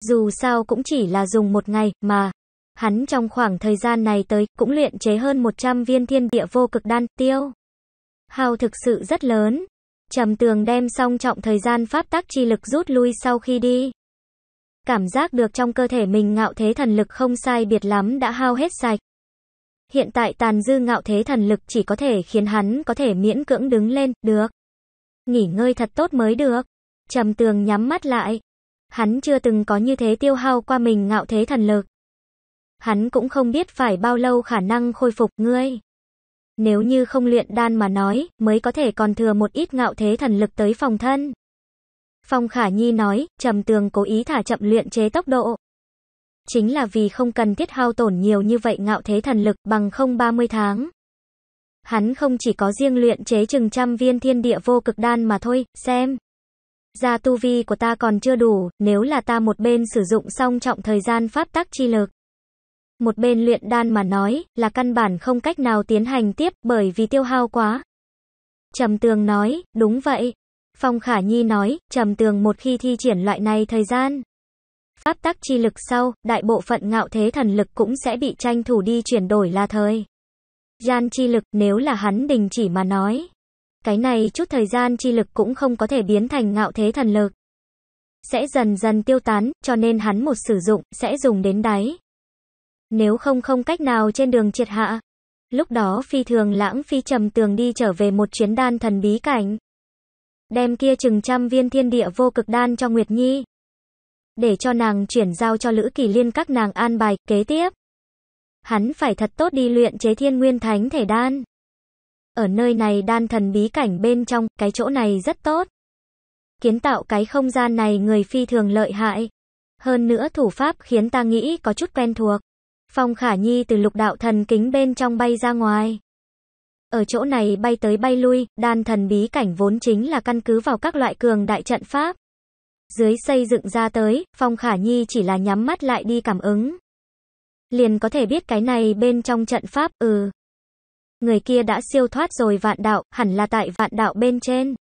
Dù sao cũng chỉ là dùng một ngày, mà. Hắn trong khoảng thời gian này tới, cũng luyện chế hơn 100 viên thiên địa vô cực đan, tiêu. Hào thực sự rất lớn. Trầm tường đem xong trọng thời gian pháp tắc chi lực rút lui sau khi đi. Cảm giác được trong cơ thể mình ngạo thế thần lực không sai biệt lắm đã hao hết sạch. Hiện tại tàn dư ngạo thế thần lực chỉ có thể khiến hắn có thể miễn cưỡng đứng lên, được. Nghỉ ngơi thật tốt mới được. Trầm tường nhắm mắt lại. Hắn chưa từng có như thế tiêu hao qua mình ngạo thế thần lực. Hắn cũng không biết phải bao lâu khả năng khôi phục ngươi nếu như không luyện đan mà nói, mới có thể còn thừa một ít ngạo thế thần lực tới phòng thân. Phong Khả Nhi nói, Trầm Tường cố ý thả chậm luyện chế tốc độ. Chính là vì không cần thiết hao tổn nhiều như vậy ngạo thế thần lực bằng không 30 tháng. Hắn không chỉ có riêng luyện chế chừng trăm viên thiên địa vô cực đan mà thôi, xem. Gia tu vi của ta còn chưa đủ, nếu là ta một bên sử dụng xong trọng thời gian pháp tắc chi lực một bên luyện đan mà nói là căn bản không cách nào tiến hành tiếp bởi vì tiêu hao quá. Trầm tường nói, đúng vậy. Phong Khả Nhi nói, trầm tường một khi thi triển loại này thời gian. Pháp tắc chi lực sau, đại bộ phận ngạo thế thần lực cũng sẽ bị tranh thủ đi chuyển đổi là thời. Gian chi lực nếu là hắn đình chỉ mà nói. Cái này chút thời gian chi lực cũng không có thể biến thành ngạo thế thần lực. Sẽ dần dần tiêu tán, cho nên hắn một sử dụng, sẽ dùng đến đáy. Nếu không không cách nào trên đường triệt hạ. Lúc đó phi thường lãng phi trầm tường đi trở về một chuyến đan thần bí cảnh. Đem kia chừng trăm viên thiên địa vô cực đan cho Nguyệt Nhi. Để cho nàng chuyển giao cho Lữ Kỳ Liên các nàng an bài kế tiếp. Hắn phải thật tốt đi luyện chế thiên nguyên thánh thể đan. Ở nơi này đan thần bí cảnh bên trong, cái chỗ này rất tốt. Kiến tạo cái không gian này người phi thường lợi hại. Hơn nữa thủ pháp khiến ta nghĩ có chút quen thuộc. Phong Khả Nhi từ lục đạo thần kính bên trong bay ra ngoài. Ở chỗ này bay tới bay lui, đan thần bí cảnh vốn chính là căn cứ vào các loại cường đại trận pháp. Dưới xây dựng ra tới, Phong Khả Nhi chỉ là nhắm mắt lại đi cảm ứng. Liền có thể biết cái này bên trong trận pháp, ừ. Người kia đã siêu thoát rồi vạn đạo, hẳn là tại vạn đạo bên trên.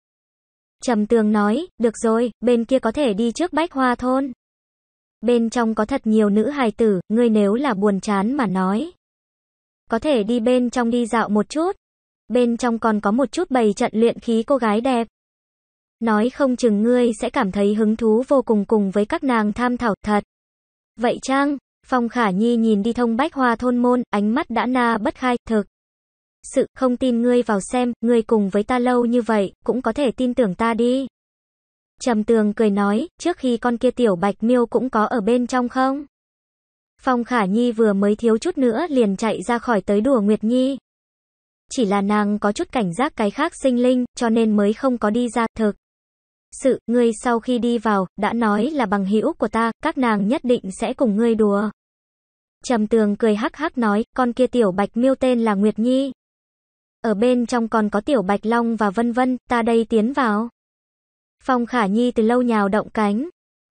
Trầm tường nói, được rồi, bên kia có thể đi trước bách hoa thôn. Bên trong có thật nhiều nữ hài tử, ngươi nếu là buồn chán mà nói. Có thể đi bên trong đi dạo một chút. Bên trong còn có một chút bày trận luyện khí cô gái đẹp. Nói không chừng ngươi sẽ cảm thấy hứng thú vô cùng cùng với các nàng tham thảo thật. Vậy Trang, Phong Khả Nhi nhìn đi thông bách hoa thôn môn, ánh mắt đã na bất khai, thực. Sự không tin ngươi vào xem, ngươi cùng với ta lâu như vậy, cũng có thể tin tưởng ta đi. Trầm tường cười nói, trước khi con kia tiểu bạch miêu cũng có ở bên trong không? Phong Khả Nhi vừa mới thiếu chút nữa liền chạy ra khỏi tới đùa Nguyệt Nhi. Chỉ là nàng có chút cảnh giác cái khác sinh linh, cho nên mới không có đi ra thực. Sự, ngươi sau khi đi vào, đã nói là bằng hữu của ta, các nàng nhất định sẽ cùng ngươi đùa. Trầm tường cười hắc hắc nói, con kia tiểu bạch miêu tên là Nguyệt Nhi. Ở bên trong còn có tiểu bạch long và vân vân, ta đây tiến vào. Phong Khả Nhi từ lâu nhào động cánh,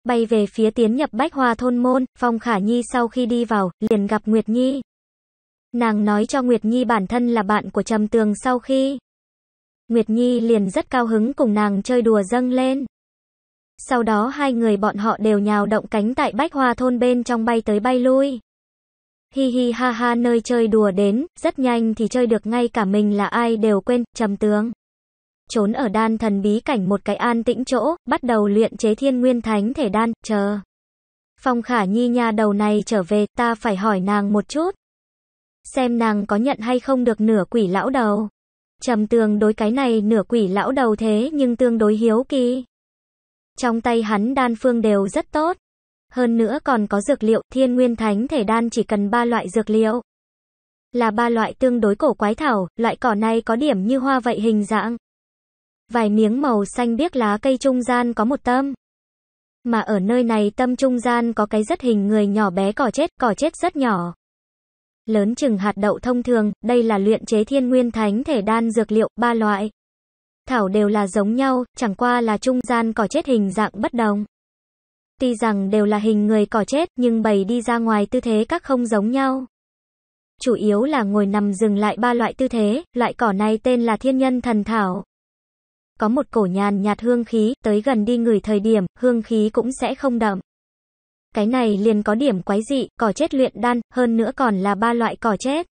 bay về phía tiến nhập bách hoa thôn môn, Phong Khả Nhi sau khi đi vào, liền gặp Nguyệt Nhi. Nàng nói cho Nguyệt Nhi bản thân là bạn của Trầm Tường sau khi. Nguyệt Nhi liền rất cao hứng cùng nàng chơi đùa dâng lên. Sau đó hai người bọn họ đều nhào động cánh tại bách hoa thôn bên trong bay tới bay lui. Hi hi ha ha nơi chơi đùa đến, rất nhanh thì chơi được ngay cả mình là ai đều quên, trầm Tường trốn ở đan thần bí cảnh một cái an tĩnh chỗ, bắt đầu luyện chế thiên nguyên thánh thể đan, chờ. Phong khả nhi nhà đầu này trở về, ta phải hỏi nàng một chút. Xem nàng có nhận hay không được nửa quỷ lão đầu. Trầm tường đối cái này nửa quỷ lão đầu thế nhưng tương đối hiếu kỳ. Trong tay hắn đan phương đều rất tốt. Hơn nữa còn có dược liệu, thiên nguyên thánh thể đan chỉ cần ba loại dược liệu. Là ba loại tương đối cổ quái thảo, loại cỏ này có điểm như hoa vậy hình dạng. Vài miếng màu xanh biếc lá cây trung gian có một tâm. Mà ở nơi này tâm trung gian có cái rất hình người nhỏ bé cỏ chết, cỏ chết rất nhỏ. Lớn chừng hạt đậu thông thường, đây là luyện chế thiên nguyên thánh thể đan dược liệu, ba loại. Thảo đều là giống nhau, chẳng qua là trung gian cỏ chết hình dạng bất đồng. Tuy rằng đều là hình người cỏ chết, nhưng bày đi ra ngoài tư thế các không giống nhau chủ yếu là ngồi nằm dừng lại ba loại tư thế, loại cỏ này tên là thiên nhân thần thảo có một cổ nhàn nhạt hương khí, tới gần đi người thời điểm, hương khí cũng sẽ không đậm. Cái này liền có điểm quái dị, cỏ chết luyện đan, hơn nữa còn là ba loại cỏ chết.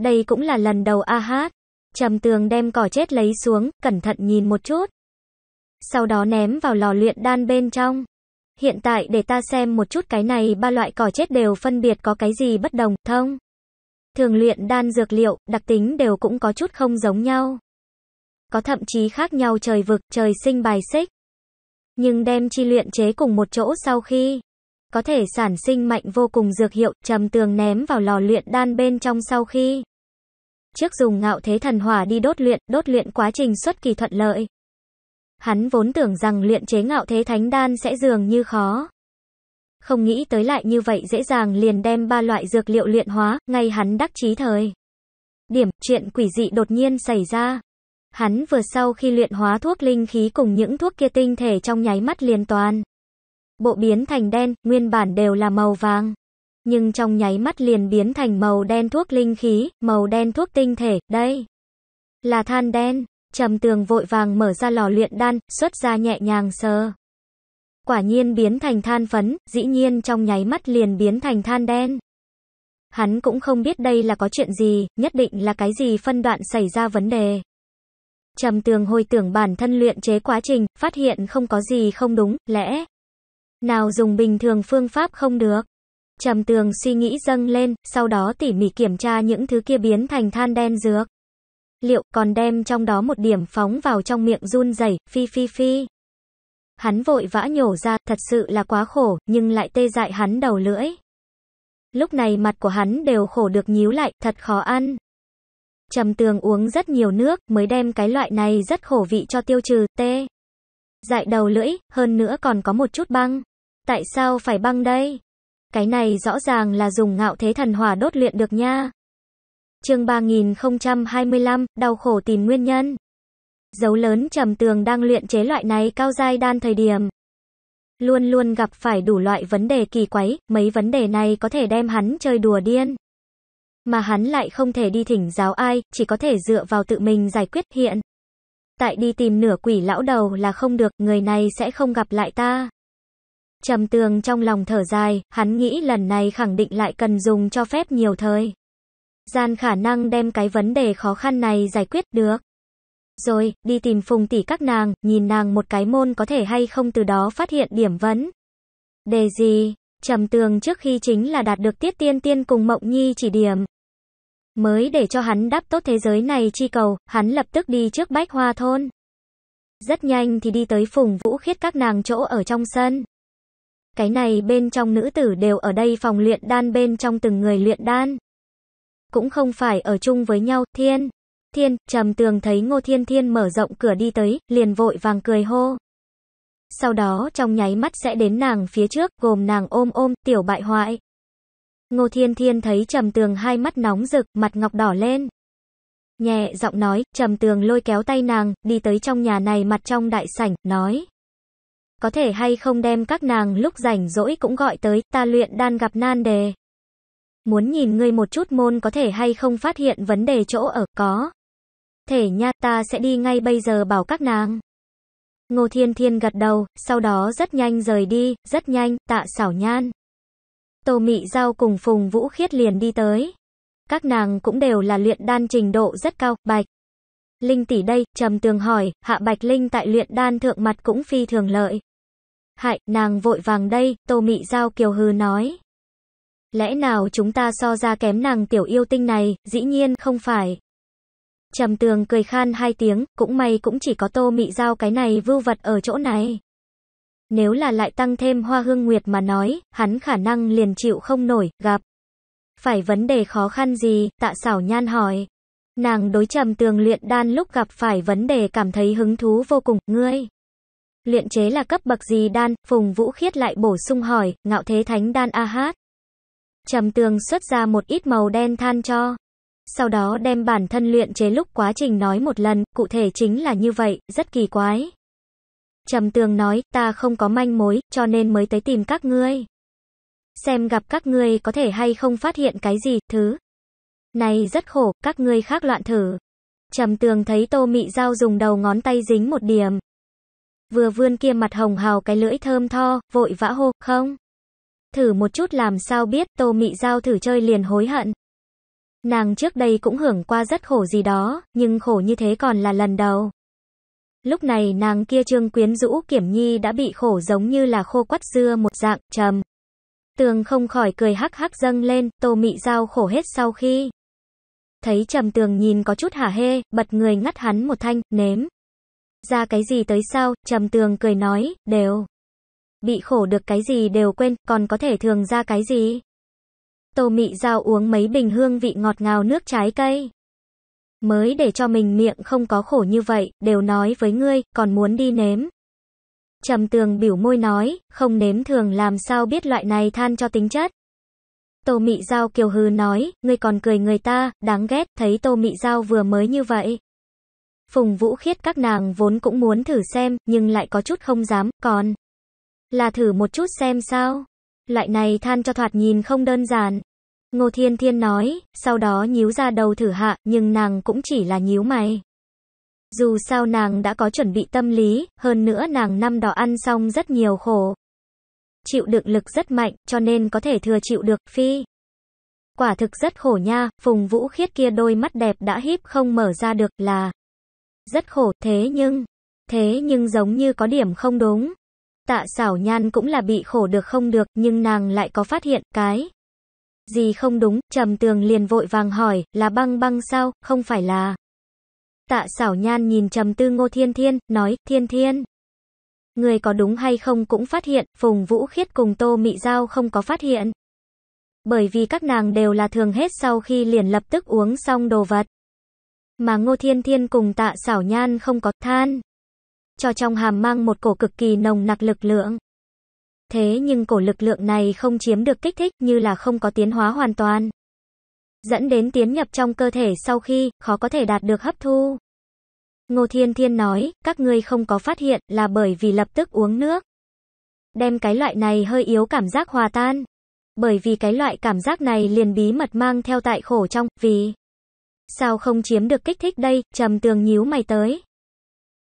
Đây cũng là lần đầu a hát. Trầm tường đem cỏ chết lấy xuống, cẩn thận nhìn một chút. Sau đó ném vào lò luyện đan bên trong. Hiện tại để ta xem một chút cái này ba loại cỏ chết đều phân biệt có cái gì bất đồng, thông. Thường luyện đan dược liệu, đặc tính đều cũng có chút không giống nhau có thậm chí khác nhau trời vực, trời sinh bài xích. Nhưng đem chi luyện chế cùng một chỗ sau khi có thể sản sinh mạnh vô cùng dược hiệu, trầm tường ném vào lò luyện đan bên trong sau khi. Trước dùng ngạo thế thần hỏa đi đốt luyện, đốt luyện quá trình xuất kỳ thuận lợi. Hắn vốn tưởng rằng luyện chế ngạo thế thánh đan sẽ dường như khó. Không nghĩ tới lại như vậy dễ dàng liền đem ba loại dược liệu luyện hóa, ngay hắn đắc chí thời. Điểm, chuyện quỷ dị đột nhiên xảy ra. Hắn vừa sau khi luyện hóa thuốc linh khí cùng những thuốc kia tinh thể trong nháy mắt liền toàn. Bộ biến thành đen, nguyên bản đều là màu vàng. Nhưng trong nháy mắt liền biến thành màu đen thuốc linh khí, màu đen thuốc tinh thể, đây. Là than đen, trầm tường vội vàng mở ra lò luyện đan, xuất ra nhẹ nhàng sờ. Quả nhiên biến thành than phấn, dĩ nhiên trong nháy mắt liền biến thành than đen. Hắn cũng không biết đây là có chuyện gì, nhất định là cái gì phân đoạn xảy ra vấn đề. Trầm tường hồi tưởng bản thân luyện chế quá trình, phát hiện không có gì không đúng, lẽ nào dùng bình thường phương pháp không được. Trầm tường suy nghĩ dâng lên, sau đó tỉ mỉ kiểm tra những thứ kia biến thành than đen dược. Liệu còn đem trong đó một điểm phóng vào trong miệng run rẩy, phi phi phi. Hắn vội vã nhổ ra, thật sự là quá khổ, nhưng lại tê dại hắn đầu lưỡi. Lúc này mặt của hắn đều khổ được nhíu lại, thật khó ăn. Trầm tường uống rất nhiều nước mới đem cái loại này rất khổ vị cho tiêu trừ, tê. Dại đầu lưỡi, hơn nữa còn có một chút băng. Tại sao phải băng đây? Cái này rõ ràng là dùng ngạo thế thần hỏa đốt luyện được nha. Chương 3025, đau khổ tìm nguyên nhân. Dấu lớn trầm tường đang luyện chế loại này cao giai đan thời điểm. Luôn luôn gặp phải đủ loại vấn đề kỳ quái, mấy vấn đề này có thể đem hắn chơi đùa điên mà hắn lại không thể đi thỉnh giáo ai, chỉ có thể dựa vào tự mình giải quyết hiện. Tại đi tìm nửa quỷ lão đầu là không được, người này sẽ không gặp lại ta. Trầm tường trong lòng thở dài, hắn nghĩ lần này khẳng định lại cần dùng cho phép nhiều thời. Gian khả năng đem cái vấn đề khó khăn này giải quyết được. Rồi, đi tìm phùng tỷ các nàng, nhìn nàng một cái môn có thể hay không từ đó phát hiện điểm vấn. Đề gì? Trầm tường trước khi chính là đạt được tiết tiên tiên cùng mộng nhi chỉ điểm. Mới để cho hắn đáp tốt thế giới này chi cầu, hắn lập tức đi trước bách hoa thôn. Rất nhanh thì đi tới phùng vũ khiết các nàng chỗ ở trong sân. Cái này bên trong nữ tử đều ở đây phòng luyện đan bên trong từng người luyện đan. Cũng không phải ở chung với nhau, thiên. Thiên, trầm tường thấy ngô thiên thiên mở rộng cửa đi tới, liền vội vàng cười hô sau đó trong nháy mắt sẽ đến nàng phía trước, gồm nàng ôm ôm, tiểu bại hoại. Ngô Thiên Thiên thấy Trầm Tường hai mắt nóng rực, mặt ngọc đỏ lên. Nhẹ giọng nói, Trầm Tường lôi kéo tay nàng, đi tới trong nhà này mặt trong đại sảnh, nói. Có thể hay không đem các nàng lúc rảnh rỗi cũng gọi tới, ta luyện đan gặp nan đề. Muốn nhìn ngươi một chút môn có thể hay không phát hiện vấn đề chỗ ở, có. Thể nha, ta sẽ đi ngay bây giờ bảo các nàng. Ngô Thiên Thiên gật đầu, sau đó rất nhanh rời đi, rất nhanh, tạ xảo nhan. Tô Mị Giao cùng Phùng Vũ Khiết liền đi tới. Các nàng cũng đều là luyện đan trình độ rất cao, bạch. Linh tỷ đây, trầm tường hỏi, hạ bạch linh tại luyện đan thượng mặt cũng phi thường lợi. Hại, nàng vội vàng đây, Tô Mị Giao kiều hư nói. Lẽ nào chúng ta so ra kém nàng tiểu yêu tinh này, dĩ nhiên không phải. Trầm tường cười khan hai tiếng, cũng may cũng chỉ có tô mị giao cái này vưu vật ở chỗ này. Nếu là lại tăng thêm hoa hương nguyệt mà nói, hắn khả năng liền chịu không nổi, gặp. Phải vấn đề khó khăn gì, tạ xảo nhan hỏi. Nàng đối trầm tường luyện đan lúc gặp phải vấn đề cảm thấy hứng thú vô cùng, ngươi. Luyện chế là cấp bậc gì đan, phùng vũ khiết lại bổ sung hỏi, ngạo thế thánh đan a hát. Trầm tường xuất ra một ít màu đen than cho sau đó đem bản thân luyện chế lúc quá trình nói một lần, cụ thể chính là như vậy, rất kỳ quái. Trầm tường nói, ta không có manh mối, cho nên mới tới tìm các ngươi. Xem gặp các ngươi có thể hay không phát hiện cái gì, thứ. Này rất khổ, các ngươi khác loạn thử. Trầm tường thấy tô mị dao dùng đầu ngón tay dính một điểm. Vừa vươn kia mặt hồng hào cái lưỡi thơm tho, vội vã hô, không. Thử một chút làm sao biết, tô mị dao thử chơi liền hối hận. Nàng trước đây cũng hưởng qua rất khổ gì đó, nhưng khổ như thế còn là lần đầu. Lúc này nàng kia trương quyến rũ kiểm nhi đã bị khổ giống như là khô quắt dưa một dạng, trầm. Tường không khỏi cười hắc hắc dâng lên, tô mị giao khổ hết sau khi. Thấy trầm tường nhìn có chút hả hê, bật người ngắt hắn một thanh, nếm. Ra cái gì tới sao, trầm tường cười nói, đều. Bị khổ được cái gì đều quên, còn có thể thường ra cái gì. Tô Mị Giao uống mấy bình hương vị ngọt ngào nước trái cây. Mới để cho mình miệng không có khổ như vậy, đều nói với ngươi, còn muốn đi nếm. Trầm tường biểu môi nói, không nếm thường làm sao biết loại này than cho tính chất. Tô Mị Giao kiều hừ nói, ngươi còn cười người ta, đáng ghét, thấy Tô Mị Giao vừa mới như vậy. Phùng Vũ Khiết các nàng vốn cũng muốn thử xem, nhưng lại có chút không dám, còn là thử một chút xem sao. Loại này than cho thoạt nhìn không đơn giản. Ngô Thiên Thiên nói, sau đó nhíu ra đầu thử hạ, nhưng nàng cũng chỉ là nhíu mày. Dù sao nàng đã có chuẩn bị tâm lý, hơn nữa nàng năm đó ăn xong rất nhiều khổ. Chịu đựng lực rất mạnh, cho nên có thể thừa chịu được, phi. Quả thực rất khổ nha, Phùng Vũ Khiết kia đôi mắt đẹp đã híp không mở ra được là rất khổ, thế nhưng, thế nhưng giống như có điểm không đúng tạ xảo nhan cũng là bị khổ được không được, nhưng nàng lại có phát hiện cái gì không đúng, trầm tường liền vội vàng hỏi, là băng băng sao, không phải là. Tạ xảo nhan nhìn trầm tư ngô thiên thiên, nói, thiên thiên. Người có đúng hay không cũng phát hiện, Phùng Vũ Khiết cùng Tô Mị Giao không có phát hiện. Bởi vì các nàng đều là thường hết sau khi liền lập tức uống xong đồ vật. Mà Ngô Thiên Thiên cùng tạ xảo nhan không có than cho trong hàm mang một cổ cực kỳ nồng nặc lực lượng. Thế nhưng cổ lực lượng này không chiếm được kích thích như là không có tiến hóa hoàn toàn. Dẫn đến tiến nhập trong cơ thể sau khi, khó có thể đạt được hấp thu. Ngô Thiên Thiên nói, các ngươi không có phát hiện là bởi vì lập tức uống nước. Đem cái loại này hơi yếu cảm giác hòa tan. Bởi vì cái loại cảm giác này liền bí mật mang theo tại khổ trong, vì... Sao không chiếm được kích thích đây, trầm tường nhíu mày tới.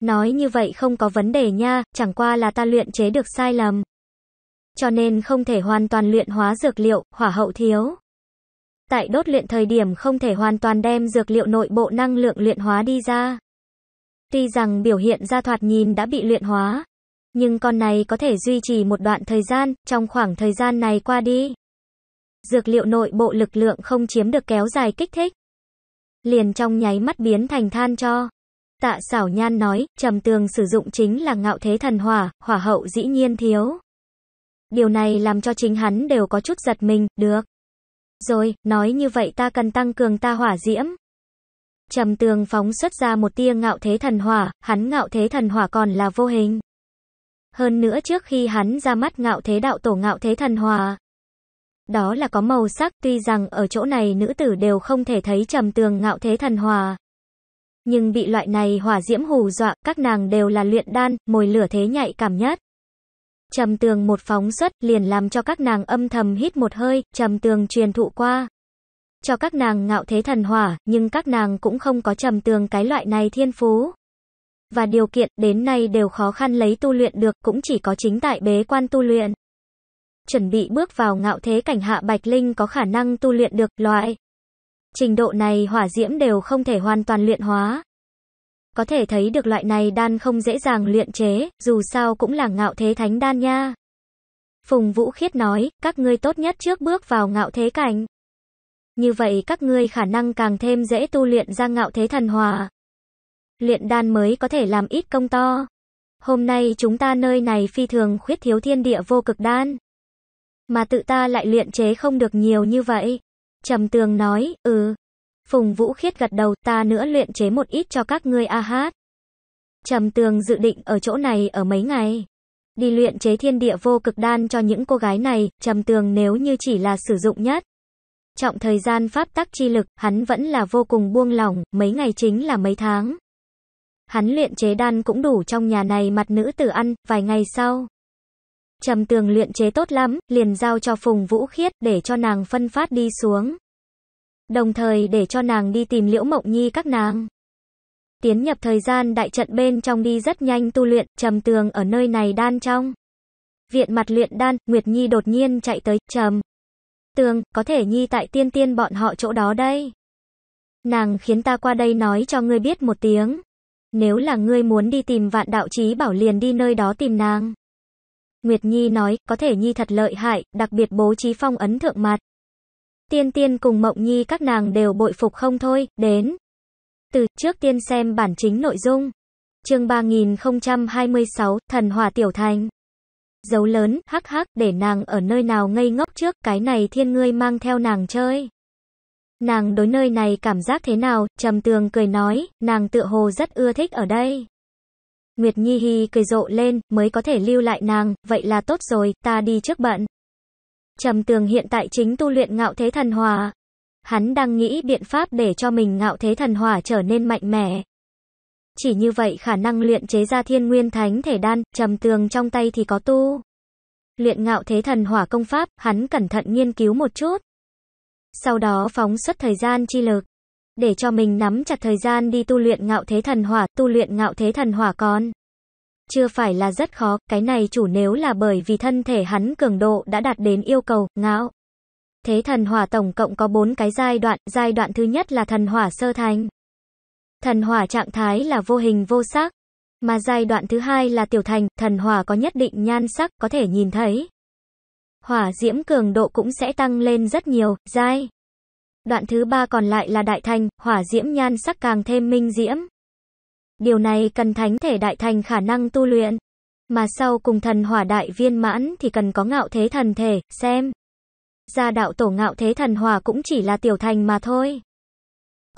Nói như vậy không có vấn đề nha, chẳng qua là ta luyện chế được sai lầm. Cho nên không thể hoàn toàn luyện hóa dược liệu, hỏa hậu thiếu. Tại đốt luyện thời điểm không thể hoàn toàn đem dược liệu nội bộ năng lượng luyện hóa đi ra. Tuy rằng biểu hiện ra thoạt nhìn đã bị luyện hóa, nhưng con này có thể duy trì một đoạn thời gian, trong khoảng thời gian này qua đi. Dược liệu nội bộ lực lượng không chiếm được kéo dài kích thích. Liền trong nháy mắt biến thành than cho. Tạ xảo nhan nói, trầm tường sử dụng chính là ngạo thế thần hỏa, hỏa hậu dĩ nhiên thiếu. Điều này làm cho chính hắn đều có chút giật mình, được. Rồi, nói như vậy ta cần tăng cường ta hỏa diễm. Trầm tường phóng xuất ra một tia ngạo thế thần hỏa, hắn ngạo thế thần hỏa còn là vô hình. Hơn nữa trước khi hắn ra mắt ngạo thế đạo tổ ngạo thế thần hỏa, đó là có màu sắc tuy rằng ở chỗ này nữ tử đều không thể thấy trầm tường ngạo thế thần hòa nhưng bị loại này hỏa diễm hù dọa, các nàng đều là luyện đan, mồi lửa thế nhạy cảm nhất. Trầm tường một phóng xuất, liền làm cho các nàng âm thầm hít một hơi, trầm tường truyền thụ qua. Cho các nàng ngạo thế thần hỏa, nhưng các nàng cũng không có trầm tường cái loại này thiên phú. Và điều kiện đến nay đều khó khăn lấy tu luyện được, cũng chỉ có chính tại bế quan tu luyện. Chuẩn bị bước vào ngạo thế cảnh hạ Bạch Linh có khả năng tu luyện được, loại. Trình độ này hỏa diễm đều không thể hoàn toàn luyện hóa. Có thể thấy được loại này đan không dễ dàng luyện chế, dù sao cũng là ngạo thế thánh đan nha. Phùng Vũ Khiết nói, các ngươi tốt nhất trước bước vào ngạo thế cảnh. Như vậy các ngươi khả năng càng thêm dễ tu luyện ra ngạo thế thần hòa. Luyện đan mới có thể làm ít công to. Hôm nay chúng ta nơi này phi thường khuyết thiếu thiên địa vô cực đan. Mà tự ta lại luyện chế không được nhiều như vậy. Trầm tường nói, ừ. Phùng Vũ Khiết gật đầu, ta nữa luyện chế một ít cho các ngươi a hát. Trầm tường dự định ở chỗ này ở mấy ngày. Đi luyện chế thiên địa vô cực đan cho những cô gái này, trầm tường nếu như chỉ là sử dụng nhất. Trọng thời gian pháp tắc chi lực, hắn vẫn là vô cùng buông lỏng, mấy ngày chính là mấy tháng. Hắn luyện chế đan cũng đủ trong nhà này mặt nữ tử ăn, vài ngày sau. Trầm tường luyện chế tốt lắm, liền giao cho Phùng Vũ Khiết để cho nàng phân phát đi xuống. Đồng thời để cho nàng đi tìm Liễu Mộng Nhi các nàng. Tiến nhập thời gian đại trận bên trong đi rất nhanh tu luyện, trầm tường ở nơi này đan trong. Viện mặt luyện đan, Nguyệt Nhi đột nhiên chạy tới, trầm. Tường, có thể Nhi tại tiên tiên bọn họ chỗ đó đây. Nàng khiến ta qua đây nói cho ngươi biết một tiếng. Nếu là ngươi muốn đi tìm vạn đạo Chí bảo liền đi nơi đó tìm nàng. Nguyệt Nhi nói, có thể Nhi thật lợi hại, đặc biệt bố trí phong ấn thượng mặt. Tiên Tiên cùng Mộng Nhi các nàng đều bội phục không thôi, đến. Từ trước tiên xem bản chính nội dung. Chương 3026, Thần Hòa Tiểu Thành. Dấu lớn, hắc hắc, để nàng ở nơi nào ngây ngốc trước, cái này thiên ngươi mang theo nàng chơi. Nàng đối nơi này cảm giác thế nào, trầm tường cười nói, nàng tựa hồ rất ưa thích ở đây. Nguyệt Nhi hi cười rộ lên, mới có thể lưu lại nàng, vậy là tốt rồi, ta đi trước bận. Trầm tường hiện tại chính tu luyện ngạo thế thần hòa. Hắn đang nghĩ biện pháp để cho mình ngạo thế thần hòa trở nên mạnh mẽ. Chỉ như vậy khả năng luyện chế ra thiên nguyên thánh thể đan, trầm tường trong tay thì có tu. Luyện ngạo thế thần hỏa công pháp, hắn cẩn thận nghiên cứu một chút. Sau đó phóng xuất thời gian chi lực để cho mình nắm chặt thời gian đi tu luyện ngạo thế thần hỏa, tu luyện ngạo thế thần hỏa con. Chưa phải là rất khó, cái này chủ nếu là bởi vì thân thể hắn cường độ đã đạt đến yêu cầu, ngạo. Thế thần hỏa tổng cộng có 4 cái giai đoạn, giai đoạn thứ nhất là thần hỏa sơ thành. Thần hỏa trạng thái là vô hình vô sắc, mà giai đoạn thứ hai là tiểu thành, thần hỏa có nhất định nhan sắc, có thể nhìn thấy. Hỏa diễm cường độ cũng sẽ tăng lên rất nhiều, giai. Đoạn thứ ba còn lại là đại thành, hỏa diễm nhan sắc càng thêm minh diễm. Điều này cần thánh thể đại thành khả năng tu luyện. Mà sau cùng thần hỏa đại viên mãn thì cần có ngạo thế thần thể, xem. Gia đạo tổ ngạo thế thần hỏa cũng chỉ là tiểu thành mà thôi.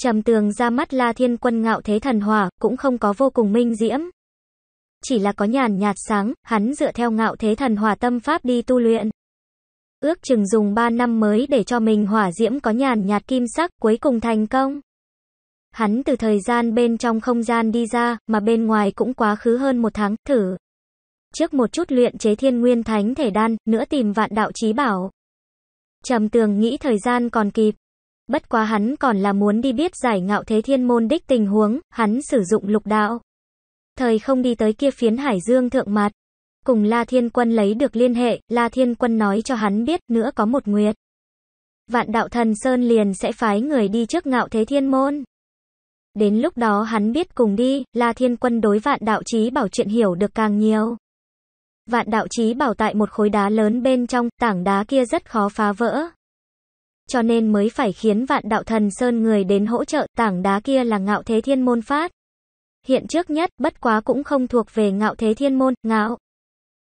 Trầm tường ra mắt la thiên quân ngạo thế thần hỏa, cũng không có vô cùng minh diễm. Chỉ là có nhàn nhạt sáng, hắn dựa theo ngạo thế thần hỏa tâm pháp đi tu luyện. Ước chừng dùng 3 năm mới để cho mình hỏa diễm có nhàn nhạt kim sắc, cuối cùng thành công. Hắn từ thời gian bên trong không gian đi ra, mà bên ngoài cũng quá khứ hơn một tháng, thử. Trước một chút luyện chế thiên nguyên thánh thể đan, nữa tìm vạn đạo trí bảo. Trầm tường nghĩ thời gian còn kịp. Bất quá hắn còn là muốn đi biết giải ngạo thế thiên môn đích tình huống, hắn sử dụng lục đạo. Thời không đi tới kia phiến hải dương thượng mặt cùng La Thiên Quân lấy được liên hệ, La Thiên Quân nói cho hắn biết nữa có một nguyệt. Vạn đạo thần Sơn liền sẽ phái người đi trước ngạo thế thiên môn. Đến lúc đó hắn biết cùng đi, La Thiên Quân đối vạn đạo Chí bảo chuyện hiểu được càng nhiều. Vạn đạo Chí bảo tại một khối đá lớn bên trong, tảng đá kia rất khó phá vỡ. Cho nên mới phải khiến vạn đạo thần Sơn người đến hỗ trợ, tảng đá kia là ngạo thế thiên môn phát. Hiện trước nhất, bất quá cũng không thuộc về ngạo thế thiên môn, ngạo.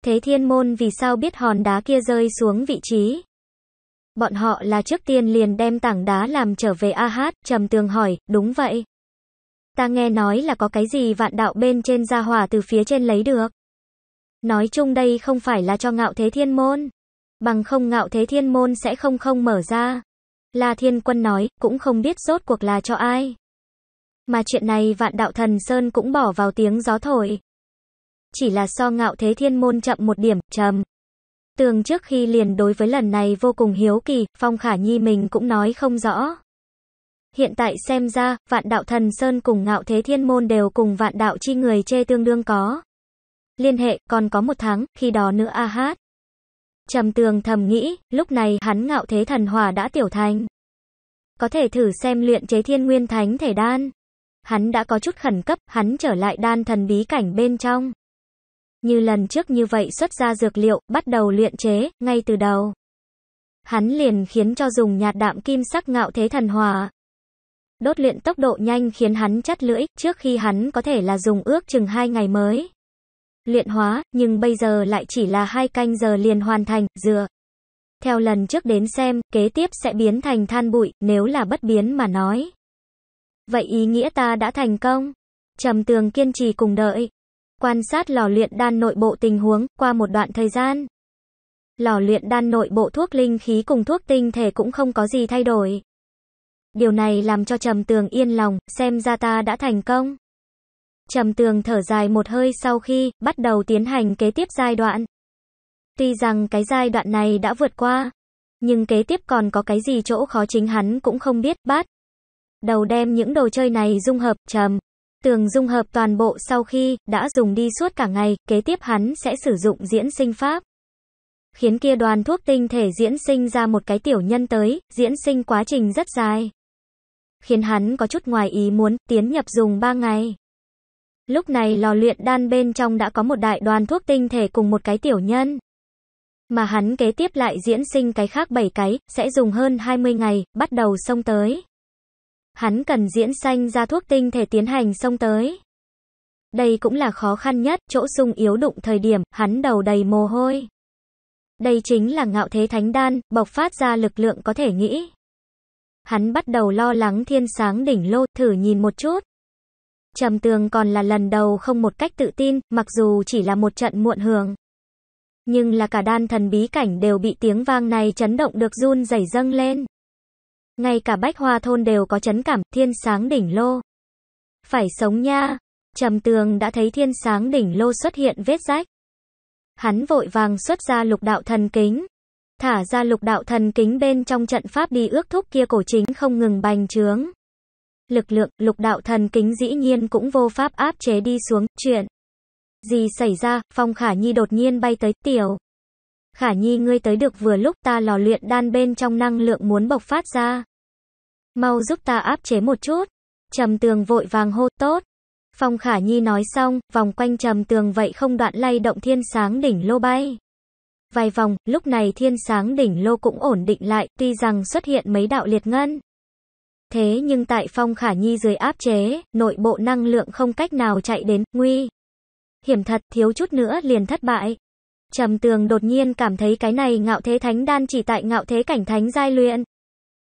Thế thiên môn vì sao biết hòn đá kia rơi xuống vị trí? Bọn họ là trước tiên liền đem tảng đá làm trở về A Hát, trầm tường hỏi, đúng vậy. Ta nghe nói là có cái gì vạn đạo bên trên ra hỏa từ phía trên lấy được. Nói chung đây không phải là cho ngạo thế thiên môn. Bằng không ngạo thế thiên môn sẽ không không mở ra. La thiên quân nói, cũng không biết rốt cuộc là cho ai. Mà chuyện này vạn đạo thần Sơn cũng bỏ vào tiếng gió thổi chỉ là so ngạo thế thiên môn chậm một điểm, trầm Tường trước khi liền đối với lần này vô cùng hiếu kỳ, Phong Khả Nhi mình cũng nói không rõ. Hiện tại xem ra, vạn đạo thần Sơn cùng ngạo thế thiên môn đều cùng vạn đạo chi người chê tương đương có. Liên hệ, còn có một tháng, khi đó nữa a hát. Trầm tường thầm nghĩ, lúc này hắn ngạo thế thần hòa đã tiểu thành. Có thể thử xem luyện chế thiên nguyên thánh thể đan. Hắn đã có chút khẩn cấp, hắn trở lại đan thần bí cảnh bên trong. Như lần trước như vậy xuất ra dược liệu, bắt đầu luyện chế, ngay từ đầu. Hắn liền khiến cho dùng nhạt đạm kim sắc ngạo thế thần hòa. Đốt luyện tốc độ nhanh khiến hắn chắt lưỡi, trước khi hắn có thể là dùng ước chừng 2 ngày mới. Luyện hóa, nhưng bây giờ lại chỉ là hai canh giờ liền hoàn thành, dừa Theo lần trước đến xem, kế tiếp sẽ biến thành than bụi, nếu là bất biến mà nói. Vậy ý nghĩa ta đã thành công. Trầm tường kiên trì cùng đợi quan sát lò luyện đan nội bộ tình huống qua một đoạn thời gian. Lò luyện đan nội bộ thuốc linh khí cùng thuốc tinh thể cũng không có gì thay đổi. Điều này làm cho Trầm Tường yên lòng, xem ra ta đã thành công. Trầm Tường thở dài một hơi sau khi bắt đầu tiến hành kế tiếp giai đoạn. Tuy rằng cái giai đoạn này đã vượt qua, nhưng kế tiếp còn có cái gì chỗ khó chính hắn cũng không biết, bát. Đầu đem những đồ chơi này dung hợp, Trầm Tường dung hợp toàn bộ sau khi đã dùng đi suốt cả ngày, kế tiếp hắn sẽ sử dụng diễn sinh pháp. Khiến kia đoàn thuốc tinh thể diễn sinh ra một cái tiểu nhân tới, diễn sinh quá trình rất dài. Khiến hắn có chút ngoài ý muốn, tiến nhập dùng 3 ngày. Lúc này lò luyện đan bên trong đã có một đại đoàn thuốc tinh thể cùng một cái tiểu nhân. Mà hắn kế tiếp lại diễn sinh cái khác 7 cái, sẽ dùng hơn 20 ngày, bắt đầu xông tới hắn cần diễn sanh ra thuốc tinh thể tiến hành xông tới. Đây cũng là khó khăn nhất, chỗ sung yếu đụng thời điểm, hắn đầu đầy mồ hôi. Đây chính là ngạo thế thánh đan, bộc phát ra lực lượng có thể nghĩ. Hắn bắt đầu lo lắng thiên sáng đỉnh lô, thử nhìn một chút. Trầm tường còn là lần đầu không một cách tự tin, mặc dù chỉ là một trận muộn hưởng. Nhưng là cả đan thần bí cảnh đều bị tiếng vang này chấn động được run rẩy dâng lên. Ngay cả bách hoa thôn đều có chấn cảm, thiên sáng đỉnh lô. Phải sống nha. Trầm tường đã thấy thiên sáng đỉnh lô xuất hiện vết rách. Hắn vội vàng xuất ra lục đạo thần kính. Thả ra lục đạo thần kính bên trong trận pháp đi ước thúc kia cổ chính không ngừng bành trướng. Lực lượng, lục đạo thần kính dĩ nhiên cũng vô pháp áp chế đi xuống, chuyện. Gì xảy ra, phong khả nhi đột nhiên bay tới tiểu. Khả nhi ngươi tới được vừa lúc ta lò luyện đan bên trong năng lượng muốn bộc phát ra. Mau giúp ta áp chế một chút. Trầm tường vội vàng hô tốt. Phong Khả Nhi nói xong, vòng quanh trầm tường vậy không đoạn lay động thiên sáng đỉnh lô bay. Vài vòng, lúc này thiên sáng đỉnh lô cũng ổn định lại, tuy rằng xuất hiện mấy đạo liệt ngân. Thế nhưng tại Phong Khả Nhi dưới áp chế, nội bộ năng lượng không cách nào chạy đến, nguy. Hiểm thật, thiếu chút nữa liền thất bại. Trầm tường đột nhiên cảm thấy cái này ngạo thế thánh đan chỉ tại ngạo thế cảnh thánh giai luyện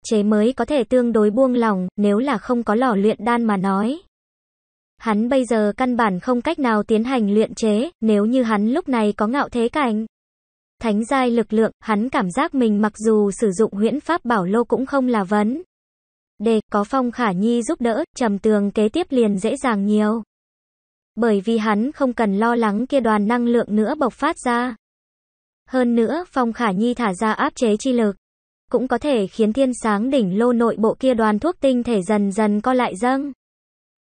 chế mới có thể tương đối buông lỏng, nếu là không có lò luyện đan mà nói. Hắn bây giờ căn bản không cách nào tiến hành luyện chế, nếu như hắn lúc này có ngạo thế cảnh. Thánh giai lực lượng, hắn cảm giác mình mặc dù sử dụng huyễn pháp bảo lô cũng không là vấn. Đề, có Phong Khả Nhi giúp đỡ, trầm tường kế tiếp liền dễ dàng nhiều. Bởi vì hắn không cần lo lắng kia đoàn năng lượng nữa bộc phát ra. Hơn nữa, Phong Khả Nhi thả ra áp chế chi lực cũng có thể khiến thiên sáng đỉnh lô nội bộ kia đoàn thuốc tinh thể dần dần co lại dâng.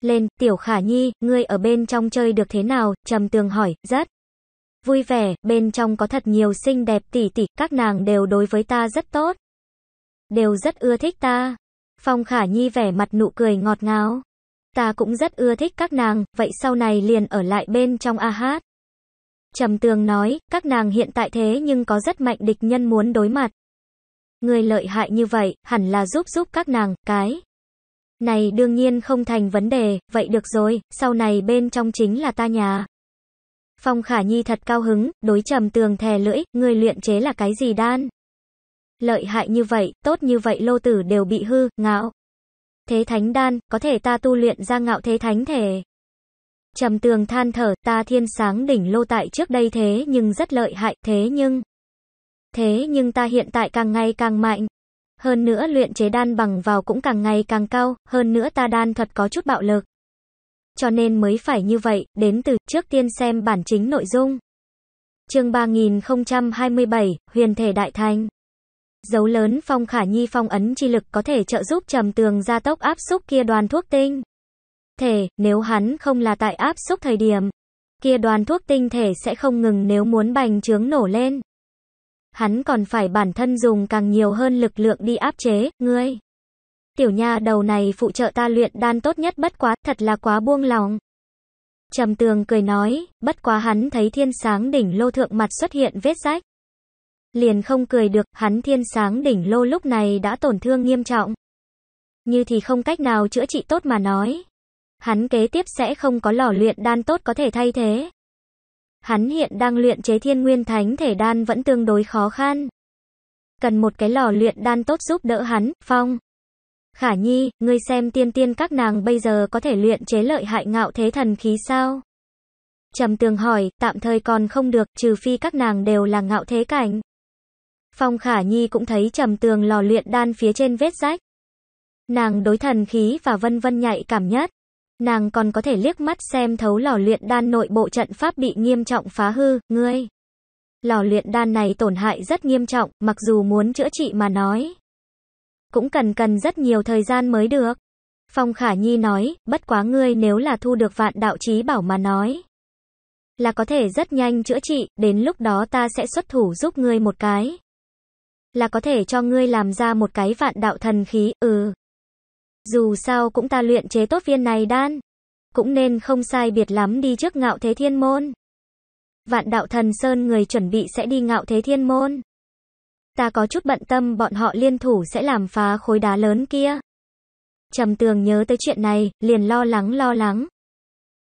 Lên, tiểu khả nhi, ngươi ở bên trong chơi được thế nào, trầm tường hỏi, rất vui vẻ, bên trong có thật nhiều xinh đẹp tỷ tỷ, các nàng đều đối với ta rất tốt. Đều rất ưa thích ta. Phong khả nhi vẻ mặt nụ cười ngọt ngào. Ta cũng rất ưa thích các nàng, vậy sau này liền ở lại bên trong a hát. Trầm tường nói, các nàng hiện tại thế nhưng có rất mạnh địch nhân muốn đối mặt. Người lợi hại như vậy, hẳn là giúp giúp các nàng, cái. Này đương nhiên không thành vấn đề, vậy được rồi, sau này bên trong chính là ta nhà. Phong Khả Nhi thật cao hứng, đối trầm tường thè lưỡi, người luyện chế là cái gì đan? Lợi hại như vậy, tốt như vậy lô tử đều bị hư, ngạo. Thế thánh đan, có thể ta tu luyện ra ngạo thế thánh thể. Trầm tường than thở, ta thiên sáng đỉnh lô tại trước đây thế nhưng rất lợi hại, thế nhưng... Thế nhưng ta hiện tại càng ngày càng mạnh. Hơn nữa luyện chế đan bằng vào cũng càng ngày càng cao, hơn nữa ta đan thuật có chút bạo lực. Cho nên mới phải như vậy, đến từ trước tiên xem bản chính nội dung. Chương 3027, Huyền thể đại thành. Dấu lớn phong khả nhi phong ấn chi lực có thể trợ giúp trầm tường gia tốc áp xúc kia đoàn thuốc tinh. Thể, nếu hắn không là tại áp xúc thời điểm, kia đoàn thuốc tinh thể sẽ không ngừng nếu muốn bành trướng nổ lên hắn còn phải bản thân dùng càng nhiều hơn lực lượng đi áp chế, ngươi. Tiểu nha đầu này phụ trợ ta luyện đan tốt nhất bất quá, thật là quá buông lòng. Trầm tường cười nói, bất quá hắn thấy thiên sáng đỉnh lô thượng mặt xuất hiện vết rách. Liền không cười được, hắn thiên sáng đỉnh lô lúc này đã tổn thương nghiêm trọng. Như thì không cách nào chữa trị tốt mà nói. Hắn kế tiếp sẽ không có lò luyện đan tốt có thể thay thế. Hắn hiện đang luyện chế thiên nguyên thánh thể đan vẫn tương đối khó khăn. Cần một cái lò luyện đan tốt giúp đỡ hắn, Phong. Khả Nhi, ngươi xem tiên tiên các nàng bây giờ có thể luyện chế lợi hại ngạo thế thần khí sao? Trầm tường hỏi, tạm thời còn không được, trừ phi các nàng đều là ngạo thế cảnh. Phong Khả Nhi cũng thấy trầm tường lò luyện đan phía trên vết rách. Nàng đối thần khí và vân vân nhạy cảm nhất. Nàng còn có thể liếc mắt xem thấu lò luyện đan nội bộ trận pháp bị nghiêm trọng phá hư, ngươi. Lò luyện đan này tổn hại rất nghiêm trọng, mặc dù muốn chữa trị mà nói. Cũng cần cần rất nhiều thời gian mới được. Phong Khả Nhi nói, bất quá ngươi nếu là thu được vạn đạo trí bảo mà nói. Là có thể rất nhanh chữa trị, đến lúc đó ta sẽ xuất thủ giúp ngươi một cái. Là có thể cho ngươi làm ra một cái vạn đạo thần khí, ừ dù sao cũng ta luyện chế tốt viên này đan. Cũng nên không sai biệt lắm đi trước ngạo thế thiên môn. Vạn đạo thần sơn người chuẩn bị sẽ đi ngạo thế thiên môn. Ta có chút bận tâm bọn họ liên thủ sẽ làm phá khối đá lớn kia. Trầm tường nhớ tới chuyện này, liền lo lắng lo lắng.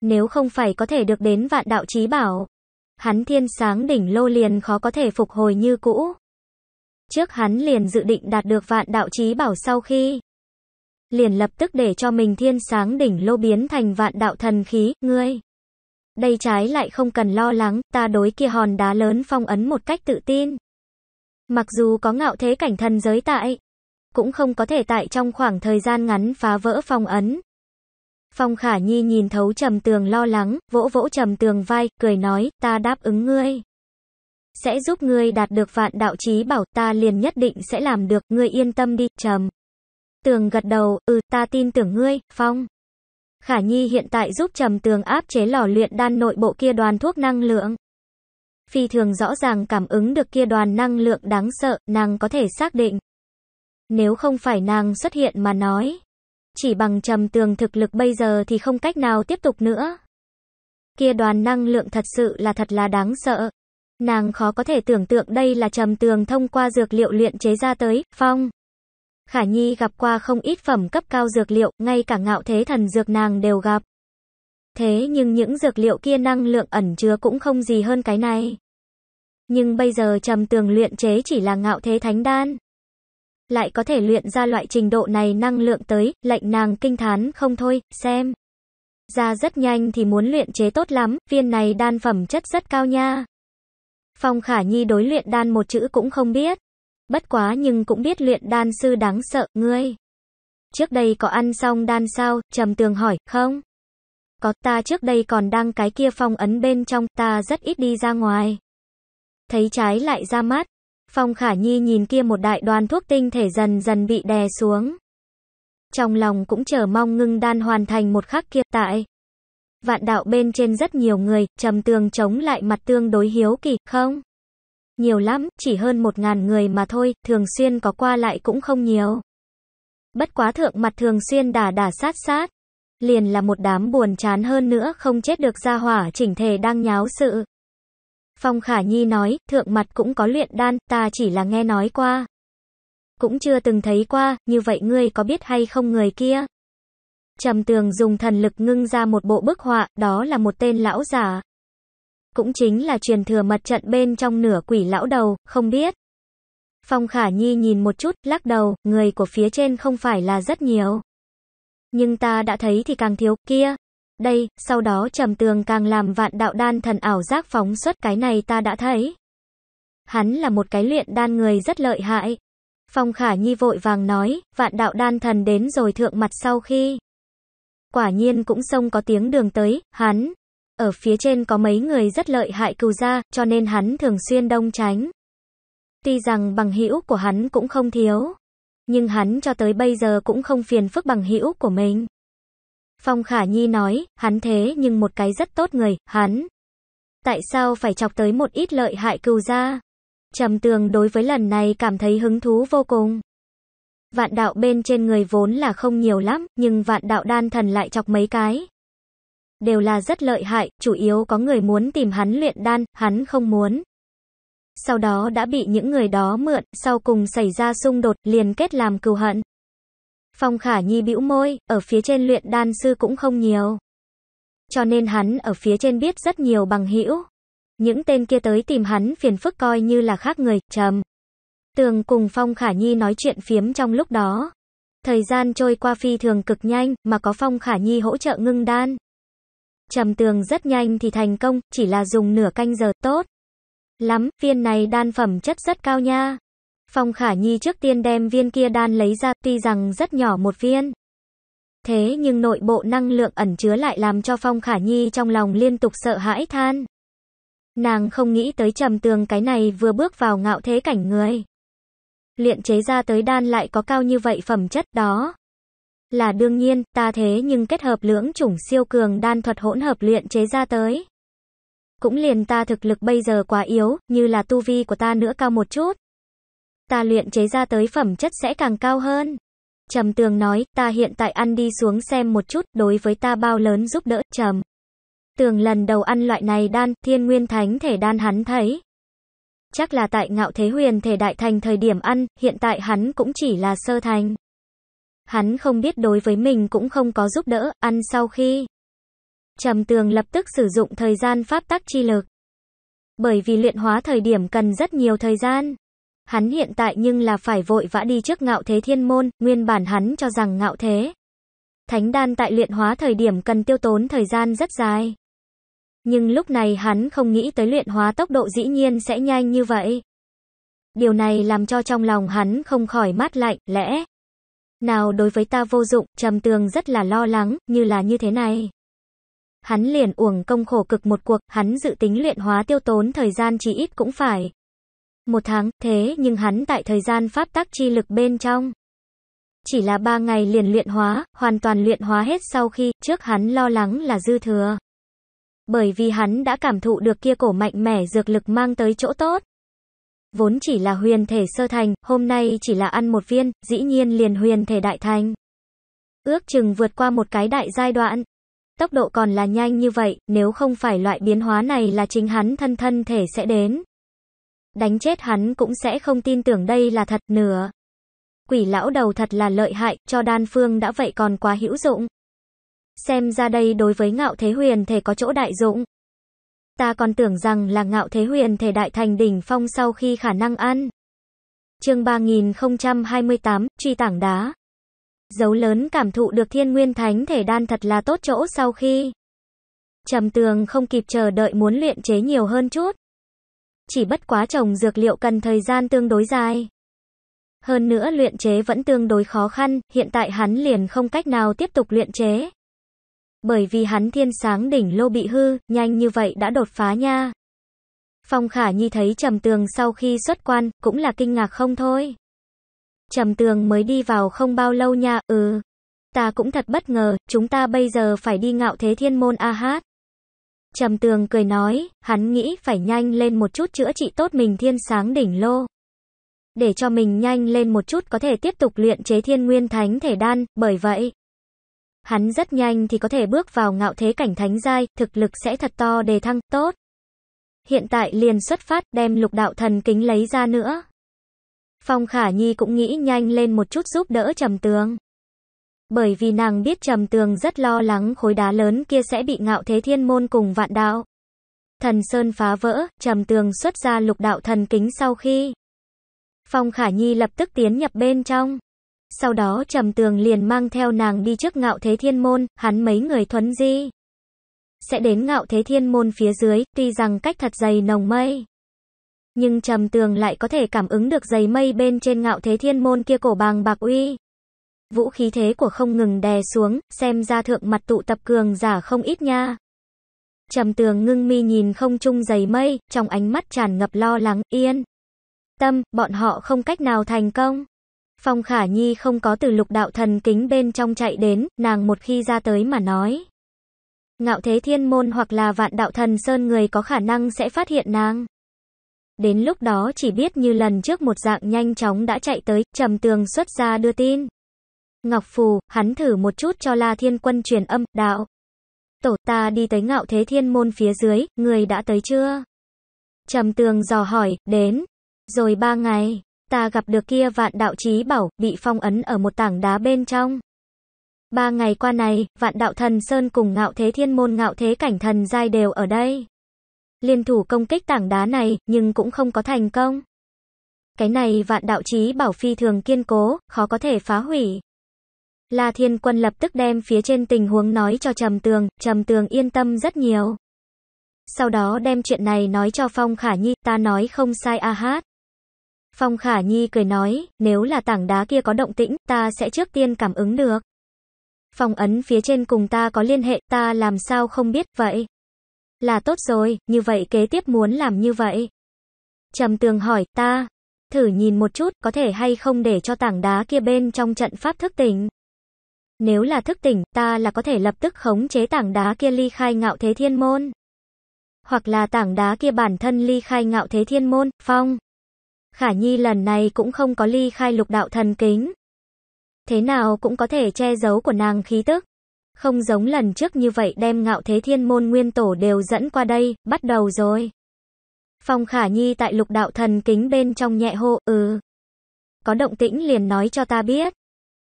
Nếu không phải có thể được đến vạn đạo trí bảo, hắn thiên sáng đỉnh lô liền khó có thể phục hồi như cũ. Trước hắn liền dự định đạt được vạn đạo trí bảo sau khi liền lập tức để cho mình thiên sáng đỉnh lô biến thành vạn đạo thần khí, ngươi. Đây trái lại không cần lo lắng, ta đối kia hòn đá lớn phong ấn một cách tự tin. Mặc dù có ngạo thế cảnh thần giới tại, cũng không có thể tại trong khoảng thời gian ngắn phá vỡ phong ấn. Phong Khả Nhi nhìn thấu trầm tường lo lắng, vỗ vỗ trầm tường vai, cười nói, ta đáp ứng ngươi. Sẽ giúp ngươi đạt được vạn đạo chí bảo, ta liền nhất định sẽ làm được, ngươi yên tâm đi, trầm. Tường gật đầu, ừ, ta tin tưởng ngươi, Phong. Khả Nhi hiện tại giúp Trầm Tường áp chế lò luyện đan nội bộ kia đoàn thuốc năng lượng. Phi thường rõ ràng cảm ứng được kia đoàn năng lượng đáng sợ, nàng có thể xác định. Nếu không phải nàng xuất hiện mà nói, chỉ bằng Trầm Tường thực lực bây giờ thì không cách nào tiếp tục nữa. Kia đoàn năng lượng thật sự là thật là đáng sợ. Nàng khó có thể tưởng tượng đây là Trầm Tường thông qua dược liệu luyện chế ra tới, Phong. Khả Nhi gặp qua không ít phẩm cấp cao dược liệu, ngay cả ngạo thế thần dược nàng đều gặp. Thế nhưng những dược liệu kia năng lượng ẩn chứa cũng không gì hơn cái này. Nhưng bây giờ trầm tường luyện chế chỉ là ngạo thế thánh đan. Lại có thể luyện ra loại trình độ này năng lượng tới, lệnh nàng kinh thán không thôi, xem. Ra rất nhanh thì muốn luyện chế tốt lắm, viên này đan phẩm chất rất cao nha. Phong Khả Nhi đối luyện đan một chữ cũng không biết. Bất quá nhưng cũng biết luyện đan sư đáng sợ, ngươi. Trước đây có ăn xong đan sao, trầm tường hỏi, không? Có ta trước đây còn đang cái kia phong ấn bên trong, ta rất ít đi ra ngoài. Thấy trái lại ra mắt, phong khả nhi nhìn kia một đại đoàn thuốc tinh thể dần dần bị đè xuống. Trong lòng cũng chờ mong ngưng đan hoàn thành một khắc kia tại. Vạn đạo bên trên rất nhiều người, trầm tường chống lại mặt tương đối hiếu kỳ, không? nhiều lắm, chỉ hơn một ngàn người mà thôi, thường xuyên có qua lại cũng không nhiều. Bất quá thượng mặt thường xuyên đà đà sát sát. Liền là một đám buồn chán hơn nữa không chết được ra hỏa chỉnh thể đang nháo sự. Phong Khả Nhi nói, thượng mặt cũng có luyện đan, ta chỉ là nghe nói qua. Cũng chưa từng thấy qua, như vậy ngươi có biết hay không người kia? Trầm tường dùng thần lực ngưng ra một bộ bức họa, đó là một tên lão giả. Cũng chính là truyền thừa mật trận bên trong nửa quỷ lão đầu, không biết. Phong Khả Nhi nhìn một chút, lắc đầu, người của phía trên không phải là rất nhiều. Nhưng ta đã thấy thì càng thiếu, kia. Đây, sau đó trầm tường càng làm vạn đạo đan thần ảo giác phóng xuất cái này ta đã thấy. Hắn là một cái luyện đan người rất lợi hại. Phong Khả Nhi vội vàng nói, vạn đạo đan thần đến rồi thượng mặt sau khi. Quả nhiên cũng xông có tiếng đường tới, hắn, ở phía trên có mấy người rất lợi hại cừu gia, cho nên hắn thường xuyên đông tránh. Tuy rằng bằng hữu của hắn cũng không thiếu, nhưng hắn cho tới bây giờ cũng không phiền phức bằng hữu của mình. Phong Khả Nhi nói, hắn thế nhưng một cái rất tốt người, hắn. Tại sao phải chọc tới một ít lợi hại cừu gia? Trầm tường đối với lần này cảm thấy hứng thú vô cùng. Vạn đạo bên trên người vốn là không nhiều lắm, nhưng vạn đạo đan thần lại chọc mấy cái đều là rất lợi hại, chủ yếu có người muốn tìm hắn luyện đan, hắn không muốn. Sau đó đã bị những người đó mượn, sau cùng xảy ra xung đột, liền kết làm cừu hận. Phong Khả Nhi bĩu môi, ở phía trên luyện đan sư cũng không nhiều. Cho nên hắn ở phía trên biết rất nhiều bằng hữu. Những tên kia tới tìm hắn phiền phức coi như là khác người, trầm. Tường cùng Phong Khả Nhi nói chuyện phiếm trong lúc đó. Thời gian trôi qua phi thường cực nhanh, mà có Phong Khả Nhi hỗ trợ ngưng đan. Trầm tường rất nhanh thì thành công, chỉ là dùng nửa canh giờ, tốt. Lắm, viên này đan phẩm chất rất cao nha. Phong Khả Nhi trước tiên đem viên kia đan lấy ra, tuy rằng rất nhỏ một viên. Thế nhưng nội bộ năng lượng ẩn chứa lại làm cho Phong Khả Nhi trong lòng liên tục sợ hãi than. Nàng không nghĩ tới trầm tường cái này vừa bước vào ngạo thế cảnh người. Luyện chế ra tới đan lại có cao như vậy phẩm chất đó. Là đương nhiên, ta thế nhưng kết hợp lưỡng chủng siêu cường đan thuật hỗn hợp luyện chế ra tới. Cũng liền ta thực lực bây giờ quá yếu, như là tu vi của ta nữa cao một chút. Ta luyện chế ra tới phẩm chất sẽ càng cao hơn. Trầm tường nói, ta hiện tại ăn đi xuống xem một chút, đối với ta bao lớn giúp đỡ, trầm. Tường lần đầu ăn loại này đan, thiên nguyên thánh thể đan hắn thấy. Chắc là tại ngạo thế huyền thể đại thành thời điểm ăn, hiện tại hắn cũng chỉ là sơ thành. Hắn không biết đối với mình cũng không có giúp đỡ, ăn sau khi. Trầm tường lập tức sử dụng thời gian pháp tắc chi lực. Bởi vì luyện hóa thời điểm cần rất nhiều thời gian. Hắn hiện tại nhưng là phải vội vã đi trước ngạo thế thiên môn, nguyên bản hắn cho rằng ngạo thế. Thánh đan tại luyện hóa thời điểm cần tiêu tốn thời gian rất dài. Nhưng lúc này hắn không nghĩ tới luyện hóa tốc độ dĩ nhiên sẽ nhanh như vậy. Điều này làm cho trong lòng hắn không khỏi mát lạnh, lẽ nào đối với ta vô dụng, trầm tường rất là lo lắng, như là như thế này. Hắn liền uổng công khổ cực một cuộc, hắn dự tính luyện hóa tiêu tốn thời gian chỉ ít cũng phải. Một tháng, thế nhưng hắn tại thời gian pháp tác chi lực bên trong. Chỉ là ba ngày liền luyện hóa, hoàn toàn luyện hóa hết sau khi, trước hắn lo lắng là dư thừa. Bởi vì hắn đã cảm thụ được kia cổ mạnh mẽ dược lực mang tới chỗ tốt. Vốn chỉ là huyền thể sơ thành, hôm nay chỉ là ăn một viên, dĩ nhiên liền huyền thể đại thành. Ước chừng vượt qua một cái đại giai đoạn. Tốc độ còn là nhanh như vậy, nếu không phải loại biến hóa này là chính hắn thân thân thể sẽ đến. Đánh chết hắn cũng sẽ không tin tưởng đây là thật nửa. Quỷ lão đầu thật là lợi hại, cho đan phương đã vậy còn quá hữu dụng. Xem ra đây đối với ngạo thế huyền thể có chỗ đại dụng ta còn tưởng rằng là ngạo thế huyền thể đại thành đỉnh phong sau khi khả năng ăn. chương 3028, truy tảng đá. Dấu lớn cảm thụ được thiên nguyên thánh thể đan thật là tốt chỗ sau khi. Trầm tường không kịp chờ đợi muốn luyện chế nhiều hơn chút. Chỉ bất quá trồng dược liệu cần thời gian tương đối dài. Hơn nữa luyện chế vẫn tương đối khó khăn, hiện tại hắn liền không cách nào tiếp tục luyện chế. Bởi vì hắn thiên sáng đỉnh lô bị hư, nhanh như vậy đã đột phá nha. Phong Khả Nhi thấy Trầm Tường sau khi xuất quan, cũng là kinh ngạc không thôi. Trầm Tường mới đi vào không bao lâu nha, ừ. Ta cũng thật bất ngờ, chúng ta bây giờ phải đi ngạo thế thiên môn a hát. Trầm Tường cười nói, hắn nghĩ phải nhanh lên một chút chữa trị tốt mình thiên sáng đỉnh lô. Để cho mình nhanh lên một chút có thể tiếp tục luyện chế thiên nguyên thánh thể đan, bởi vậy hắn rất nhanh thì có thể bước vào ngạo thế cảnh thánh giai, thực lực sẽ thật to đề thăng, tốt. Hiện tại liền xuất phát, đem lục đạo thần kính lấy ra nữa. Phong Khả Nhi cũng nghĩ nhanh lên một chút giúp đỡ Trầm Tường. Bởi vì nàng biết Trầm Tường rất lo lắng khối đá lớn kia sẽ bị ngạo thế thiên môn cùng vạn đạo. Thần Sơn phá vỡ, Trầm Tường xuất ra lục đạo thần kính sau khi. Phong Khả Nhi lập tức tiến nhập bên trong. Sau đó trầm tường liền mang theo nàng đi trước ngạo thế thiên môn, hắn mấy người thuấn di. Sẽ đến ngạo thế thiên môn phía dưới, tuy rằng cách thật dày nồng mây. Nhưng trầm tường lại có thể cảm ứng được dày mây bên trên ngạo thế thiên môn kia cổ bàng bạc uy. Vũ khí thế của không ngừng đè xuống, xem ra thượng mặt tụ tập cường giả không ít nha. Trầm tường ngưng mi nhìn không trung dày mây, trong ánh mắt tràn ngập lo lắng, yên. Tâm, bọn họ không cách nào thành công. Phong Khả Nhi không có từ lục đạo thần kính bên trong chạy đến, nàng một khi ra tới mà nói. Ngạo thế thiên môn hoặc là vạn đạo thần sơn người có khả năng sẽ phát hiện nàng. Đến lúc đó chỉ biết như lần trước một dạng nhanh chóng đã chạy tới, trầm tường xuất ra đưa tin. Ngọc Phù, hắn thử một chút cho La Thiên Quân truyền âm, đạo. Tổ ta đi tới ngạo thế thiên môn phía dưới, người đã tới chưa? Trầm tường dò hỏi, đến. Rồi ba ngày, ta gặp được kia vạn đạo chí bảo, bị phong ấn ở một tảng đá bên trong. Ba ngày qua này, vạn đạo thần Sơn cùng ngạo thế thiên môn ngạo thế cảnh thần giai đều ở đây. Liên thủ công kích tảng đá này, nhưng cũng không có thành công. Cái này vạn đạo chí bảo phi thường kiên cố, khó có thể phá hủy. La Thiên Quân lập tức đem phía trên tình huống nói cho Trầm Tường, Trầm Tường yên tâm rất nhiều. Sau đó đem chuyện này nói cho Phong Khả Nhi, ta nói không sai a hát. Phong Khả Nhi cười nói, nếu là tảng đá kia có động tĩnh, ta sẽ trước tiên cảm ứng được. Phong ấn phía trên cùng ta có liên hệ, ta làm sao không biết vậy? Là tốt rồi, như vậy kế tiếp muốn làm như vậy. Trầm tường hỏi, ta, thử nhìn một chút, có thể hay không để cho tảng đá kia bên trong trận pháp thức tỉnh. Nếu là thức tỉnh, ta là có thể lập tức khống chế tảng đá kia ly khai ngạo thế thiên môn. Hoặc là tảng đá kia bản thân ly khai ngạo thế thiên môn, phong. Khả Nhi lần này cũng không có ly khai lục đạo thần kính. Thế nào cũng có thể che giấu của nàng khí tức. Không giống lần trước như vậy đem ngạo thế thiên môn nguyên tổ đều dẫn qua đây, bắt đầu rồi. Phong Khả Nhi tại lục đạo thần kính bên trong nhẹ hô, ừ. Có động tĩnh liền nói cho ta biết.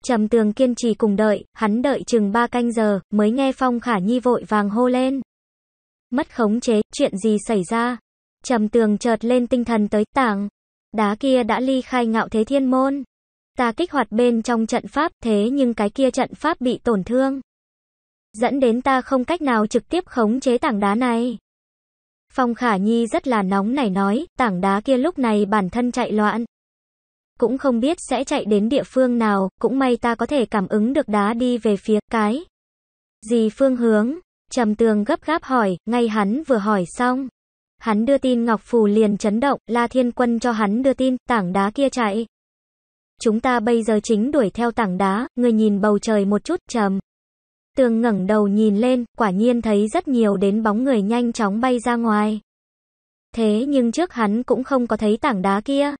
Trầm tường kiên trì cùng đợi, hắn đợi chừng ba canh giờ, mới nghe Phong Khả Nhi vội vàng hô lên. Mất khống chế, chuyện gì xảy ra? Trầm tường chợt lên tinh thần tới tảng. Đá kia đã ly khai ngạo thế thiên môn. Ta kích hoạt bên trong trận pháp, thế nhưng cái kia trận pháp bị tổn thương. Dẫn đến ta không cách nào trực tiếp khống chế tảng đá này. Phong Khả Nhi rất là nóng nảy nói, tảng đá kia lúc này bản thân chạy loạn. Cũng không biết sẽ chạy đến địa phương nào, cũng may ta có thể cảm ứng được đá đi về phía cái. Gì phương hướng? Trầm tường gấp gáp hỏi, ngay hắn vừa hỏi xong. Hắn đưa tin Ngọc Phù liền chấn động, La Thiên Quân cho hắn đưa tin, tảng đá kia chạy. Chúng ta bây giờ chính đuổi theo tảng đá, người nhìn bầu trời một chút, trầm. Tường ngẩng đầu nhìn lên, quả nhiên thấy rất nhiều đến bóng người nhanh chóng bay ra ngoài. Thế nhưng trước hắn cũng không có thấy tảng đá kia.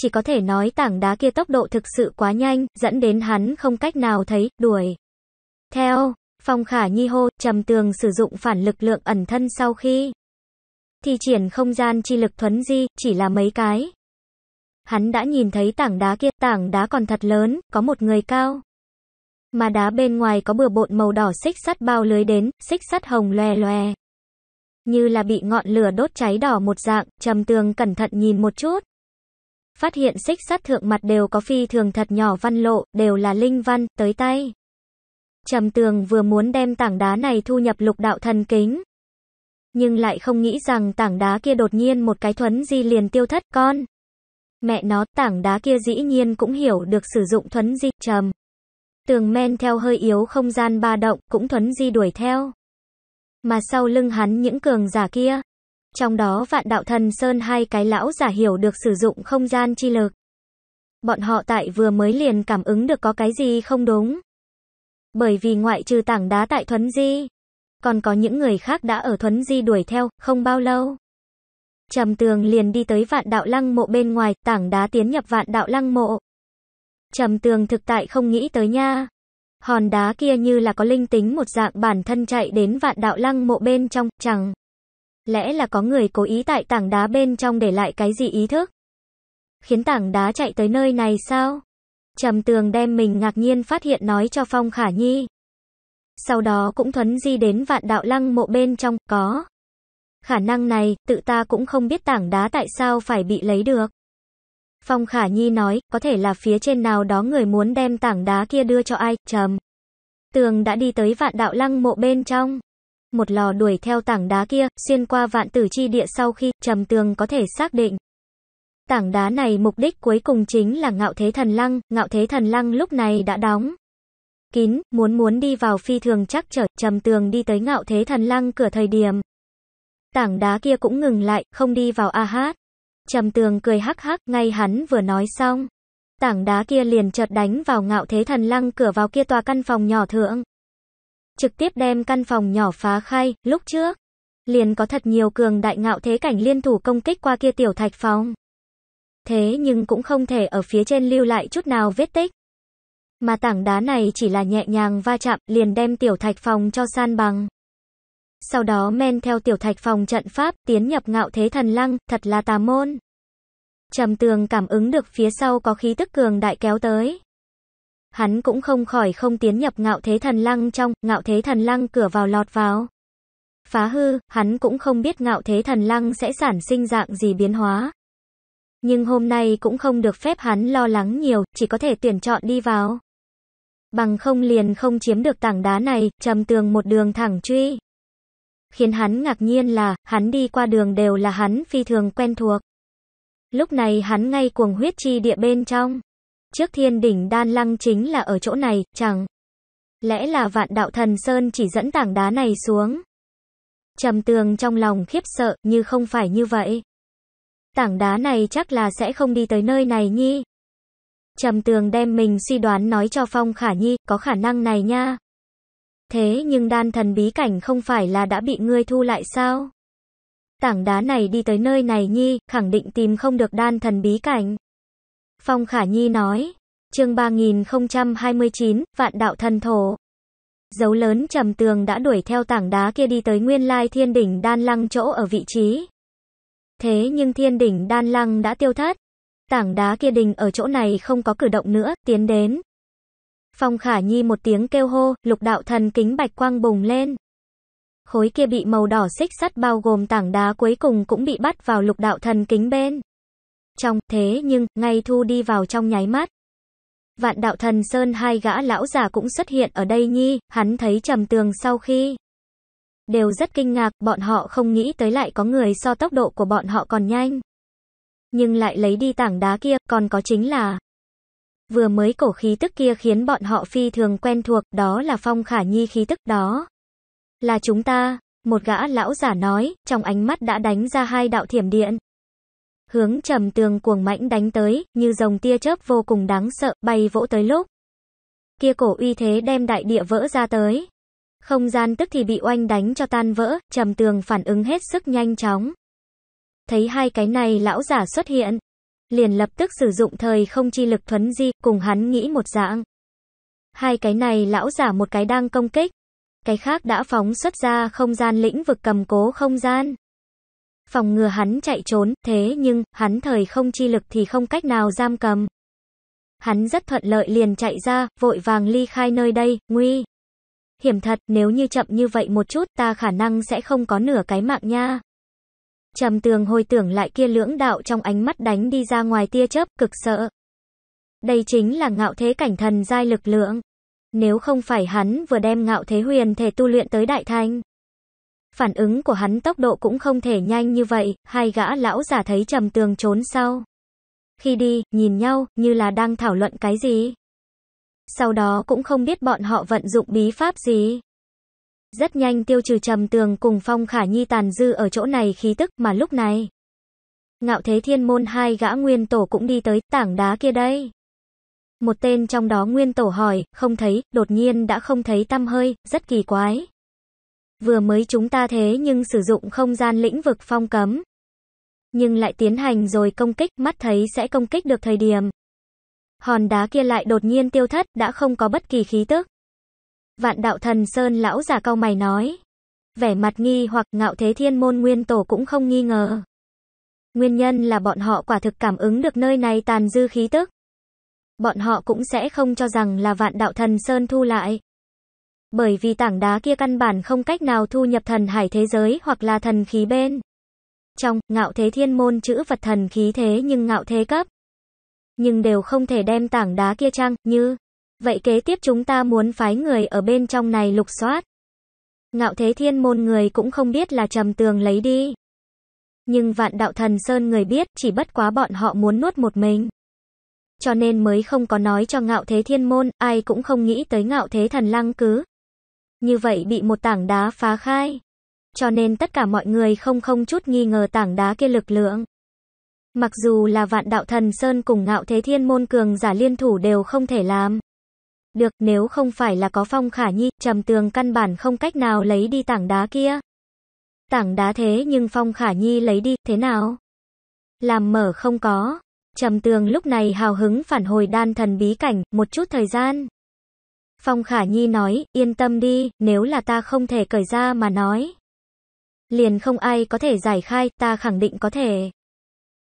Chỉ có thể nói tảng đá kia tốc độ thực sự quá nhanh, dẫn đến hắn không cách nào thấy, đuổi. Theo, Phong Khả Nhi hô, trầm tường sử dụng phản lực lượng ẩn thân sau khi thi triển không gian chi lực thuấn di, chỉ là mấy cái. Hắn đã nhìn thấy tảng đá kia, tảng đá còn thật lớn, có một người cao. Mà đá bên ngoài có bừa bộn màu đỏ xích sắt bao lưới đến, xích sắt hồng loè loè. Như là bị ngọn lửa đốt cháy đỏ một dạng, trầm tường cẩn thận nhìn một chút. Phát hiện xích sắt thượng mặt đều có phi thường thật nhỏ văn lộ, đều là linh văn, tới tay. Trầm tường vừa muốn đem tảng đá này thu nhập lục đạo thần kính, nhưng lại không nghĩ rằng tảng đá kia đột nhiên một cái thuấn di liền tiêu thất con. Mẹ nó, tảng đá kia dĩ nhiên cũng hiểu được sử dụng thuấn di trầm. Tường men theo hơi yếu không gian ba động, cũng thuấn di đuổi theo. Mà sau lưng hắn những cường giả kia, trong đó vạn đạo thần sơn hai cái lão giả hiểu được sử dụng không gian chi lực. Bọn họ tại vừa mới liền cảm ứng được có cái gì không đúng. Bởi vì ngoại trừ tảng đá tại thuấn di, còn có những người khác đã ở thuấn di đuổi theo, không bao lâu. Trầm tường liền đi tới vạn đạo lăng mộ bên ngoài, tảng đá tiến nhập vạn đạo lăng mộ. Trầm tường thực tại không nghĩ tới nha. Hòn đá kia như là có linh tính một dạng bản thân chạy đến vạn đạo lăng mộ bên trong, chẳng. Lẽ là có người cố ý tại tảng đá bên trong để lại cái gì ý thức? Khiến tảng đá chạy tới nơi này sao? Trầm tường đem mình ngạc nhiên phát hiện nói cho Phong Khả Nhi sau đó cũng thuấn di đến vạn đạo lăng mộ bên trong, có. Khả năng này, tự ta cũng không biết tảng đá tại sao phải bị lấy được. Phong Khả Nhi nói, có thể là phía trên nào đó người muốn đem tảng đá kia đưa cho ai, trầm. Tường đã đi tới vạn đạo lăng mộ bên trong. Một lò đuổi theo tảng đá kia, xuyên qua vạn tử chi địa sau khi trầm tường có thể xác định. Tảng đá này mục đích cuối cùng chính là ngạo thế thần lăng, ngạo thế thần lăng lúc này đã đóng kín, muốn muốn đi vào phi thường chắc trở, trầm tường đi tới ngạo thế thần lăng cửa thời điểm. Tảng đá kia cũng ngừng lại, không đi vào a hát. Trầm tường cười hắc hắc, ngay hắn vừa nói xong. Tảng đá kia liền chợt đánh vào ngạo thế thần lăng cửa vào kia tòa căn phòng nhỏ thượng. Trực tiếp đem căn phòng nhỏ phá khai, lúc trước. Liền có thật nhiều cường đại ngạo thế cảnh liên thủ công kích qua kia tiểu thạch phòng. Thế nhưng cũng không thể ở phía trên lưu lại chút nào vết tích. Mà tảng đá này chỉ là nhẹ nhàng va chạm, liền đem tiểu thạch phòng cho san bằng. Sau đó men theo tiểu thạch phòng trận pháp, tiến nhập ngạo thế thần lăng, thật là tà môn. Trầm tường cảm ứng được phía sau có khí tức cường đại kéo tới. Hắn cũng không khỏi không tiến nhập ngạo thế thần lăng trong, ngạo thế thần lăng cửa vào lọt vào. Phá hư, hắn cũng không biết ngạo thế thần lăng sẽ sản sinh dạng gì biến hóa. Nhưng hôm nay cũng không được phép hắn lo lắng nhiều, chỉ có thể tuyển chọn đi vào. Bằng không liền không chiếm được tảng đá này, trầm tường một đường thẳng truy. Khiến hắn ngạc nhiên là, hắn đi qua đường đều là hắn phi thường quen thuộc. Lúc này hắn ngay cuồng huyết chi địa bên trong. Trước thiên đỉnh đan lăng chính là ở chỗ này, chẳng. Lẽ là vạn đạo thần Sơn chỉ dẫn tảng đá này xuống. Trầm tường trong lòng khiếp sợ, như không phải như vậy. Tảng đá này chắc là sẽ không đi tới nơi này nhi, Trầm tường đem mình suy đoán nói cho Phong Khả Nhi, có khả năng này nha. Thế nhưng đan thần bí cảnh không phải là đã bị ngươi thu lại sao? Tảng đá này đi tới nơi này Nhi, khẳng định tìm không được đan thần bí cảnh. Phong Khả Nhi nói, chương 3029, vạn đạo thần thổ. Dấu lớn trầm tường đã đuổi theo tảng đá kia đi tới nguyên lai thiên đỉnh đan lăng chỗ ở vị trí. Thế nhưng thiên đỉnh đan lăng đã tiêu thất. Tảng đá kia đình ở chỗ này không có cử động nữa, tiến đến. Phong Khả Nhi một tiếng kêu hô, lục đạo thần kính bạch quang bùng lên. Khối kia bị màu đỏ xích sắt bao gồm tảng đá cuối cùng cũng bị bắt vào lục đạo thần kính bên. Trong, thế nhưng, ngay thu đi vào trong nháy mắt. Vạn đạo thần Sơn hai gã lão già cũng xuất hiện ở đây nhi, hắn thấy trầm tường sau khi. Đều rất kinh ngạc, bọn họ không nghĩ tới lại có người so tốc độ của bọn họ còn nhanh nhưng lại lấy đi tảng đá kia, còn có chính là vừa mới cổ khí tức kia khiến bọn họ phi thường quen thuộc, đó là Phong Khả Nhi khí tức đó. Là chúng ta, một gã lão giả nói, trong ánh mắt đã đánh ra hai đạo thiểm điện. Hướng trầm tường cuồng mãnh đánh tới, như dòng tia chớp vô cùng đáng sợ, bay vỗ tới lúc. Kia cổ uy thế đem đại địa vỡ ra tới. Không gian tức thì bị oanh đánh cho tan vỡ, trầm tường phản ứng hết sức nhanh chóng thấy hai cái này lão giả xuất hiện, liền lập tức sử dụng thời không chi lực thuấn di, cùng hắn nghĩ một dạng. Hai cái này lão giả một cái đang công kích, cái khác đã phóng xuất ra không gian lĩnh vực cầm cố không gian. Phòng ngừa hắn chạy trốn, thế nhưng, hắn thời không chi lực thì không cách nào giam cầm. Hắn rất thuận lợi liền chạy ra, vội vàng ly khai nơi đây, nguy. Hiểm thật, nếu như chậm như vậy một chút ta khả năng sẽ không có nửa cái mạng nha. Trầm tường hồi tưởng lại kia lưỡng đạo trong ánh mắt đánh đi ra ngoài tia chớp, cực sợ. Đây chính là ngạo thế cảnh thần giai lực lượng. Nếu không phải hắn vừa đem ngạo thế huyền thể tu luyện tới đại thanh. Phản ứng của hắn tốc độ cũng không thể nhanh như vậy, hai gã lão giả thấy trầm tường trốn sau. Khi đi, nhìn nhau, như là đang thảo luận cái gì. Sau đó cũng không biết bọn họ vận dụng bí pháp gì rất nhanh tiêu trừ trầm tường cùng phong khả nhi tàn dư ở chỗ này khí tức mà lúc này. Ngạo thế thiên môn hai gã nguyên tổ cũng đi tới tảng đá kia đây. Một tên trong đó nguyên tổ hỏi, không thấy, đột nhiên đã không thấy tâm hơi, rất kỳ quái. Vừa mới chúng ta thế nhưng sử dụng không gian lĩnh vực phong cấm. Nhưng lại tiến hành rồi công kích, mắt thấy sẽ công kích được thời điểm. Hòn đá kia lại đột nhiên tiêu thất, đã không có bất kỳ khí tức. Vạn đạo thần Sơn lão giả cao mày nói. Vẻ mặt nghi hoặc ngạo thế thiên môn nguyên tổ cũng không nghi ngờ. Nguyên nhân là bọn họ quả thực cảm ứng được nơi này tàn dư khí tức. Bọn họ cũng sẽ không cho rằng là vạn đạo thần Sơn thu lại. Bởi vì tảng đá kia căn bản không cách nào thu nhập thần hải thế giới hoặc là thần khí bên. Trong, ngạo thế thiên môn chữ vật thần khí thế nhưng ngạo thế cấp. Nhưng đều không thể đem tảng đá kia trang, như Vậy kế tiếp chúng ta muốn phái người ở bên trong này lục soát. Ngạo thế thiên môn người cũng không biết là trầm tường lấy đi. Nhưng vạn đạo thần sơn người biết chỉ bất quá bọn họ muốn nuốt một mình. Cho nên mới không có nói cho ngạo thế thiên môn, ai cũng không nghĩ tới ngạo thế thần lăng cứ. Như vậy bị một tảng đá phá khai. Cho nên tất cả mọi người không không chút nghi ngờ tảng đá kia lực lượng. Mặc dù là vạn đạo thần sơn cùng ngạo thế thiên môn cường giả liên thủ đều không thể làm được nếu không phải là có phong khả nhi, trầm tường căn bản không cách nào lấy đi tảng đá kia. Tảng đá thế nhưng phong khả nhi lấy đi, thế nào? Làm mở không có. Trầm tường lúc này hào hứng phản hồi đan thần bí cảnh, một chút thời gian. Phong khả nhi nói, yên tâm đi, nếu là ta không thể cởi ra mà nói. Liền không ai có thể giải khai, ta khẳng định có thể.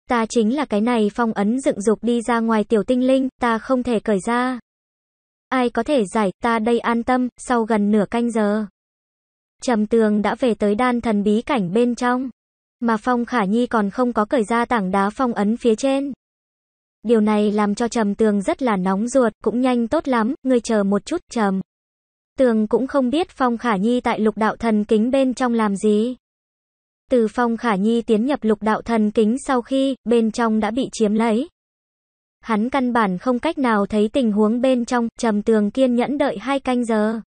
Ta chính là cái này phong ấn dựng dục đi ra ngoài tiểu tinh linh, ta không thể cởi ra ai có thể giải, ta đây an tâm, sau gần nửa canh giờ. Trầm tường đã về tới đan thần bí cảnh bên trong. Mà Phong Khả Nhi còn không có cởi ra tảng đá phong ấn phía trên. Điều này làm cho Trầm Tường rất là nóng ruột, cũng nhanh tốt lắm, ngươi chờ một chút, Trầm. Tường cũng không biết Phong Khả Nhi tại lục đạo thần kính bên trong làm gì. Từ Phong Khả Nhi tiến nhập lục đạo thần kính sau khi, bên trong đã bị chiếm lấy hắn căn bản không cách nào thấy tình huống bên trong, trầm tường kiên nhẫn đợi hai canh giờ.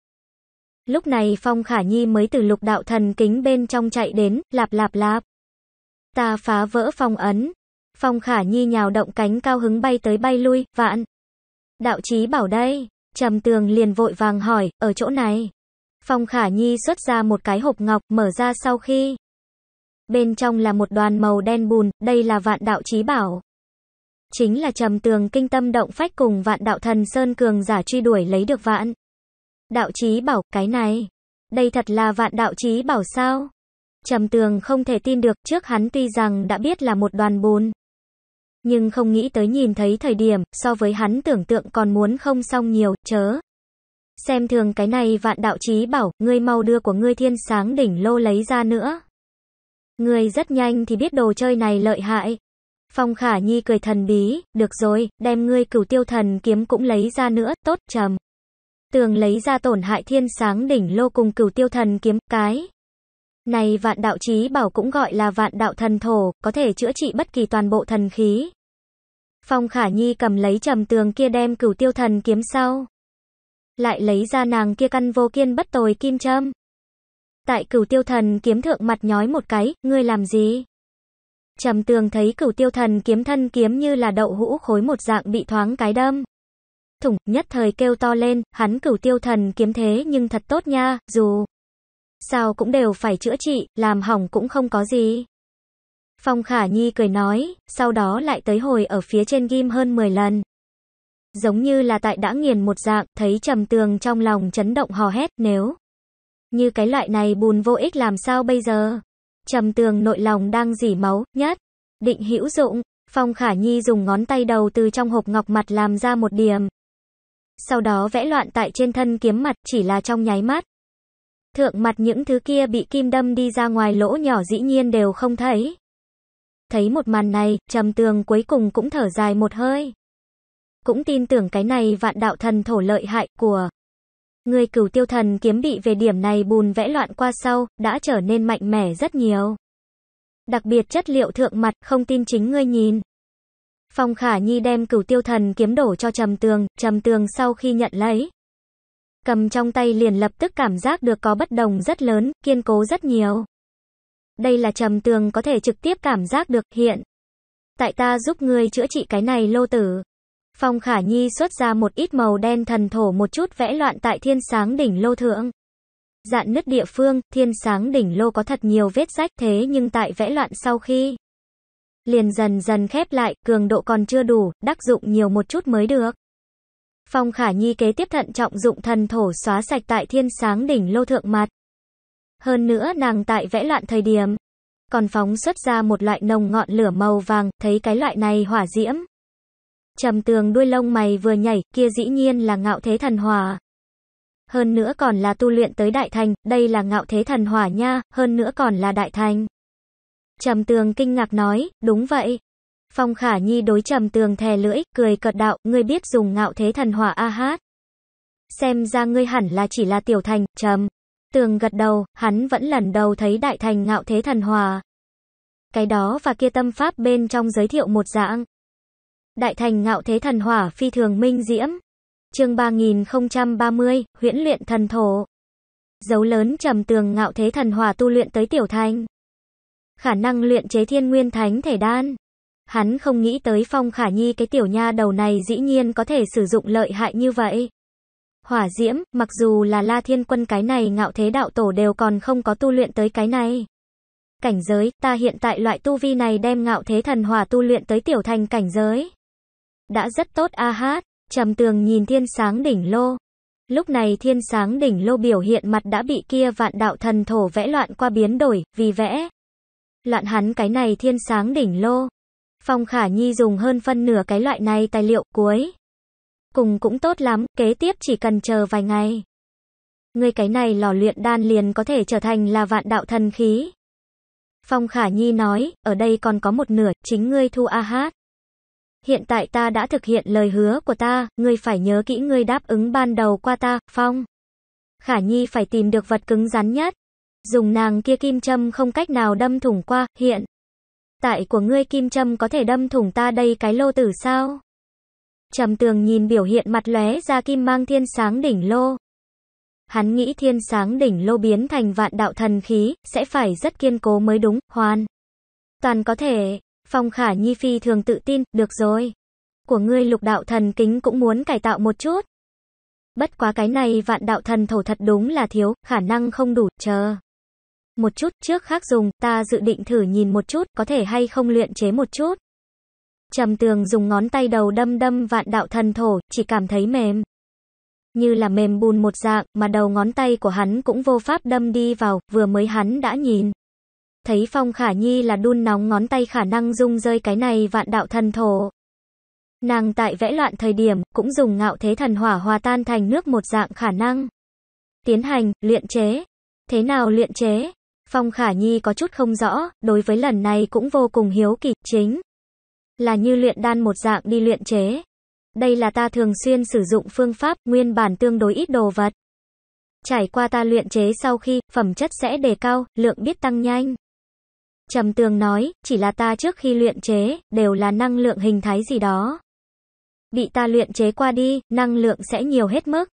Lúc này Phong Khả Nhi mới từ lục đạo thần kính bên trong chạy đến, lạp lạp lạp. Ta phá vỡ phong ấn. Phong Khả Nhi nhào động cánh cao hứng bay tới bay lui, vạn. Đạo chí bảo đây, trầm tường liền vội vàng hỏi, ở chỗ này. Phong Khả Nhi xuất ra một cái hộp ngọc, mở ra sau khi. Bên trong là một đoàn màu đen bùn, đây là vạn đạo chí bảo chính là trầm tường kinh tâm động phách cùng vạn đạo thần sơn cường giả truy đuổi lấy được vạn. Đạo chí bảo, cái này, đây thật là vạn đạo chí bảo sao? Trầm tường không thể tin được, trước hắn tuy rằng đã biết là một đoàn bùn. Nhưng không nghĩ tới nhìn thấy thời điểm, so với hắn tưởng tượng còn muốn không xong nhiều, chớ. Xem thường cái này vạn đạo chí bảo, ngươi mau đưa của ngươi thiên sáng đỉnh lô lấy ra nữa. Ngươi rất nhanh thì biết đồ chơi này lợi hại, Phong Khả Nhi cười thần bí, được rồi, đem ngươi cửu tiêu thần kiếm cũng lấy ra nữa, tốt, trầm. Tường lấy ra tổn hại thiên sáng đỉnh lô cùng cửu tiêu thần kiếm, cái. Này vạn đạo chí bảo cũng gọi là vạn đạo thần thổ, có thể chữa trị bất kỳ toàn bộ thần khí. Phong Khả Nhi cầm lấy trầm tường kia đem cửu tiêu thần kiếm sau. Lại lấy ra nàng kia căn vô kiên bất tồi kim châm. Tại cửu tiêu thần kiếm thượng mặt nhói một cái, ngươi làm gì? Trầm tường thấy cửu tiêu thần kiếm thân kiếm như là đậu hũ khối một dạng bị thoáng cái đâm. Thủng, nhất thời kêu to lên, hắn cửu tiêu thần kiếm thế nhưng thật tốt nha, dù sao cũng đều phải chữa trị, làm hỏng cũng không có gì. Phong Khả Nhi cười nói, sau đó lại tới hồi ở phía trên ghim hơn 10 lần. Giống như là tại đã nghiền một dạng, thấy trầm tường trong lòng chấn động hò hét, nếu như cái loại này bùn vô ích làm sao bây giờ? trầm tường nội lòng đang dỉ máu, nhất, định hữu dụng, Phong Khả Nhi dùng ngón tay đầu từ trong hộp ngọc mặt làm ra một điểm. Sau đó vẽ loạn tại trên thân kiếm mặt chỉ là trong nháy mắt. Thượng mặt những thứ kia bị kim đâm đi ra ngoài lỗ nhỏ dĩ nhiên đều không thấy. Thấy một màn này, trầm tường cuối cùng cũng thở dài một hơi. Cũng tin tưởng cái này vạn đạo thần thổ lợi hại của Người cửu tiêu thần kiếm bị về điểm này bùn vẽ loạn qua sau, đã trở nên mạnh mẽ rất nhiều. Đặc biệt chất liệu thượng mặt, không tin chính ngươi nhìn. Phong Khả Nhi đem cửu tiêu thần kiếm đổ cho Trầm Tường, Trầm Tường sau khi nhận lấy. Cầm trong tay liền lập tức cảm giác được có bất đồng rất lớn, kiên cố rất nhiều. Đây là Trầm Tường có thể trực tiếp cảm giác được hiện. Tại ta giúp ngươi chữa trị cái này lô tử. Phong Khả Nhi xuất ra một ít màu đen thần thổ một chút vẽ loạn tại thiên sáng đỉnh lô thượng. Dạn nứt địa phương, thiên sáng đỉnh lô có thật nhiều vết rách thế nhưng tại vẽ loạn sau khi liền dần dần khép lại, cường độ còn chưa đủ, đắc dụng nhiều một chút mới được. Phong Khả Nhi kế tiếp thận trọng dụng thần thổ xóa sạch tại thiên sáng đỉnh lô thượng mặt. Hơn nữa nàng tại vẽ loạn thời điểm, còn phóng xuất ra một loại nồng ngọn lửa màu vàng, thấy cái loại này hỏa diễm, Trầm tường đuôi lông mày vừa nhảy, kia dĩ nhiên là ngạo thế thần hòa Hơn nữa còn là tu luyện tới đại thành, đây là ngạo thế thần hỏa nha, hơn nữa còn là đại thành. Trầm tường kinh ngạc nói, đúng vậy. Phong khả nhi đối trầm tường thè lưỡi, cười cợt đạo, ngươi biết dùng ngạo thế thần hỏa a hát. Xem ra ngươi hẳn là chỉ là tiểu thành, trầm. Tường gật đầu, hắn vẫn lần đầu thấy đại thành ngạo thế thần hòa. Cái đó và kia tâm pháp bên trong giới thiệu một dạng. Đại thành ngạo thế thần hỏa phi thường minh diễm. Chương 3030, huyễn luyện thần thổ. Dấu lớn trầm tường ngạo thế thần hỏa tu luyện tới tiểu thành. Khả năng luyện chế thiên nguyên thánh thể đan. Hắn không nghĩ tới Phong Khả Nhi cái tiểu nha đầu này dĩ nhiên có thể sử dụng lợi hại như vậy. Hỏa diễm, mặc dù là La Thiên Quân cái này ngạo thế đạo tổ đều còn không có tu luyện tới cái này. Cảnh giới, ta hiện tại loại tu vi này đem ngạo thế thần hỏa tu luyện tới tiểu thành cảnh giới. Đã rất tốt a hát, trầm tường nhìn thiên sáng đỉnh lô. Lúc này thiên sáng đỉnh lô biểu hiện mặt đã bị kia vạn đạo thần thổ vẽ loạn qua biến đổi, vì vẽ. Loạn hắn cái này thiên sáng đỉnh lô. Phong Khả Nhi dùng hơn phân nửa cái loại này tài liệu cuối. Cùng cũng tốt lắm, kế tiếp chỉ cần chờ vài ngày. Người cái này lò luyện đan liền có thể trở thành là vạn đạo thần khí. Phong Khả Nhi nói, ở đây còn có một nửa, chính ngươi thu A Hát hiện tại ta đã thực hiện lời hứa của ta, ngươi phải nhớ kỹ ngươi đáp ứng ban đầu qua ta, Phong. Khả Nhi phải tìm được vật cứng rắn nhất. Dùng nàng kia kim châm không cách nào đâm thủng qua, hiện. Tại của ngươi kim châm có thể đâm thủng ta đây cái lô tử sao? Trầm tường nhìn biểu hiện mặt lóe ra kim mang thiên sáng đỉnh lô. Hắn nghĩ thiên sáng đỉnh lô biến thành vạn đạo thần khí, sẽ phải rất kiên cố mới đúng, hoàn. Toàn có thể, Phong Khả Nhi phi thường tự tin, được rồi. Của ngươi lục đạo thần kính cũng muốn cải tạo một chút. Bất quá cái này vạn đạo thần thổ thật đúng là thiếu, khả năng không đủ, chờ. Một chút trước khác dùng, ta dự định thử nhìn một chút, có thể hay không luyện chế một chút. Trầm tường dùng ngón tay đầu đâm đâm vạn đạo thần thổ, chỉ cảm thấy mềm. Như là mềm bùn một dạng, mà đầu ngón tay của hắn cũng vô pháp đâm đi vào, vừa mới hắn đã nhìn. Thấy Phong Khả Nhi là đun nóng ngón tay khả năng dung rơi cái này vạn đạo thần thổ. Nàng tại vẽ loạn thời điểm, cũng dùng ngạo thế thần hỏa hòa tan thành nước một dạng khả năng. Tiến hành, luyện chế. Thế nào luyện chế? Phong Khả Nhi có chút không rõ, đối với lần này cũng vô cùng hiếu kỳ, chính là như luyện đan một dạng đi luyện chế. Đây là ta thường xuyên sử dụng phương pháp nguyên bản tương đối ít đồ vật. Trải qua ta luyện chế sau khi, phẩm chất sẽ đề cao, lượng biết tăng nhanh. Trầm tường nói, chỉ là ta trước khi luyện chế, đều là năng lượng hình thái gì đó. Bị ta luyện chế qua đi, năng lượng sẽ nhiều hết mức.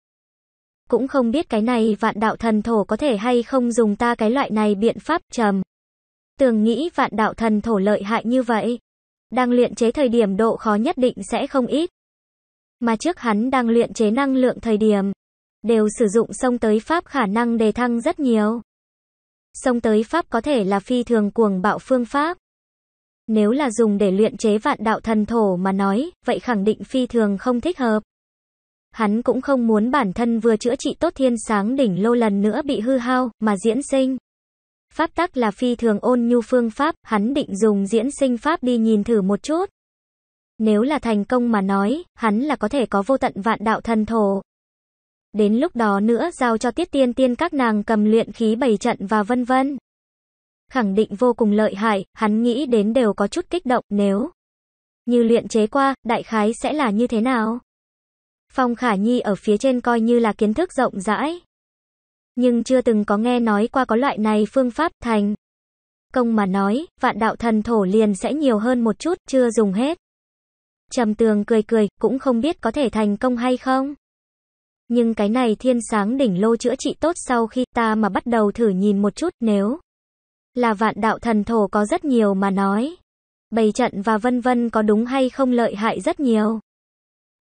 Cũng không biết cái này vạn đạo thần thổ có thể hay không dùng ta cái loại này biện pháp trầm. Tường nghĩ vạn đạo thần thổ lợi hại như vậy. Đang luyện chế thời điểm độ khó nhất định sẽ không ít. Mà trước hắn đang luyện chế năng lượng thời điểm, đều sử dụng xong tới pháp khả năng đề thăng rất nhiều. Xông tới pháp có thể là phi thường cuồng bạo phương pháp. Nếu là dùng để luyện chế vạn đạo thần thổ mà nói, vậy khẳng định phi thường không thích hợp. Hắn cũng không muốn bản thân vừa chữa trị tốt thiên sáng đỉnh lô lần nữa bị hư hao, mà diễn sinh. Pháp tắc là phi thường ôn nhu phương pháp, hắn định dùng diễn sinh pháp đi nhìn thử một chút. Nếu là thành công mà nói, hắn là có thể có vô tận vạn đạo thần thổ. Đến lúc đó nữa giao cho tiết tiên tiên các nàng cầm luyện khí bảy trận và vân vân. Khẳng định vô cùng lợi hại, hắn nghĩ đến đều có chút kích động nếu như luyện chế qua, đại khái sẽ là như thế nào? Phong Khả Nhi ở phía trên coi như là kiến thức rộng rãi. Nhưng chưa từng có nghe nói qua có loại này phương pháp thành. Công mà nói, vạn đạo thần thổ liền sẽ nhiều hơn một chút, chưa dùng hết. Trầm tường cười cười, cũng không biết có thể thành công hay không nhưng cái này thiên sáng đỉnh lô chữa trị tốt sau khi ta mà bắt đầu thử nhìn một chút nếu là vạn đạo thần thổ có rất nhiều mà nói. Bày trận và vân vân có đúng hay không lợi hại rất nhiều.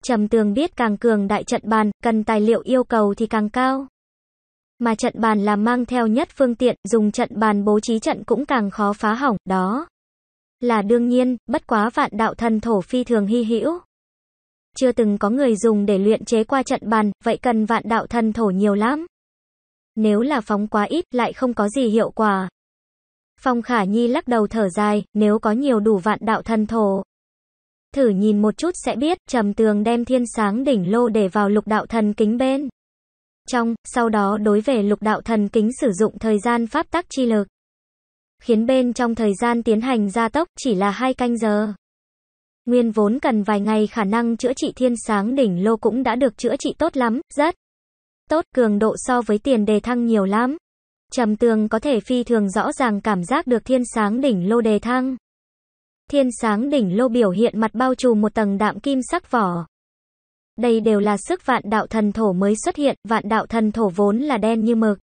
Trầm tường biết càng cường đại trận bàn, cần tài liệu yêu cầu thì càng cao. Mà trận bàn là mang theo nhất phương tiện, dùng trận bàn bố trí trận cũng càng khó phá hỏng, đó. Là đương nhiên, bất quá vạn đạo thần thổ phi thường hy hữu. Chưa từng có người dùng để luyện chế qua trận bàn, vậy cần vạn đạo thần thổ nhiều lắm. Nếu là phóng quá ít, lại không có gì hiệu quả. Phong Khả Nhi lắc đầu thở dài, nếu có nhiều đủ vạn đạo thần thổ. Thử nhìn một chút sẽ biết, trầm tường đem thiên sáng đỉnh lô để vào lục đạo thần kính bên. Trong, sau đó đối về lục đạo thần kính sử dụng thời gian pháp tắc chi lực. Khiến bên trong thời gian tiến hành gia tốc chỉ là hai canh giờ. Nguyên vốn cần vài ngày khả năng chữa trị thiên sáng đỉnh lô cũng đã được chữa trị tốt lắm, rất tốt, cường độ so với tiền đề thăng nhiều lắm. Trầm tường có thể phi thường rõ ràng cảm giác được thiên sáng đỉnh lô đề thăng. Thiên sáng đỉnh lô biểu hiện mặt bao trùm một tầng đạm kim sắc vỏ. Đây đều là sức vạn đạo thần thổ mới xuất hiện, vạn đạo thần thổ vốn là đen như mực.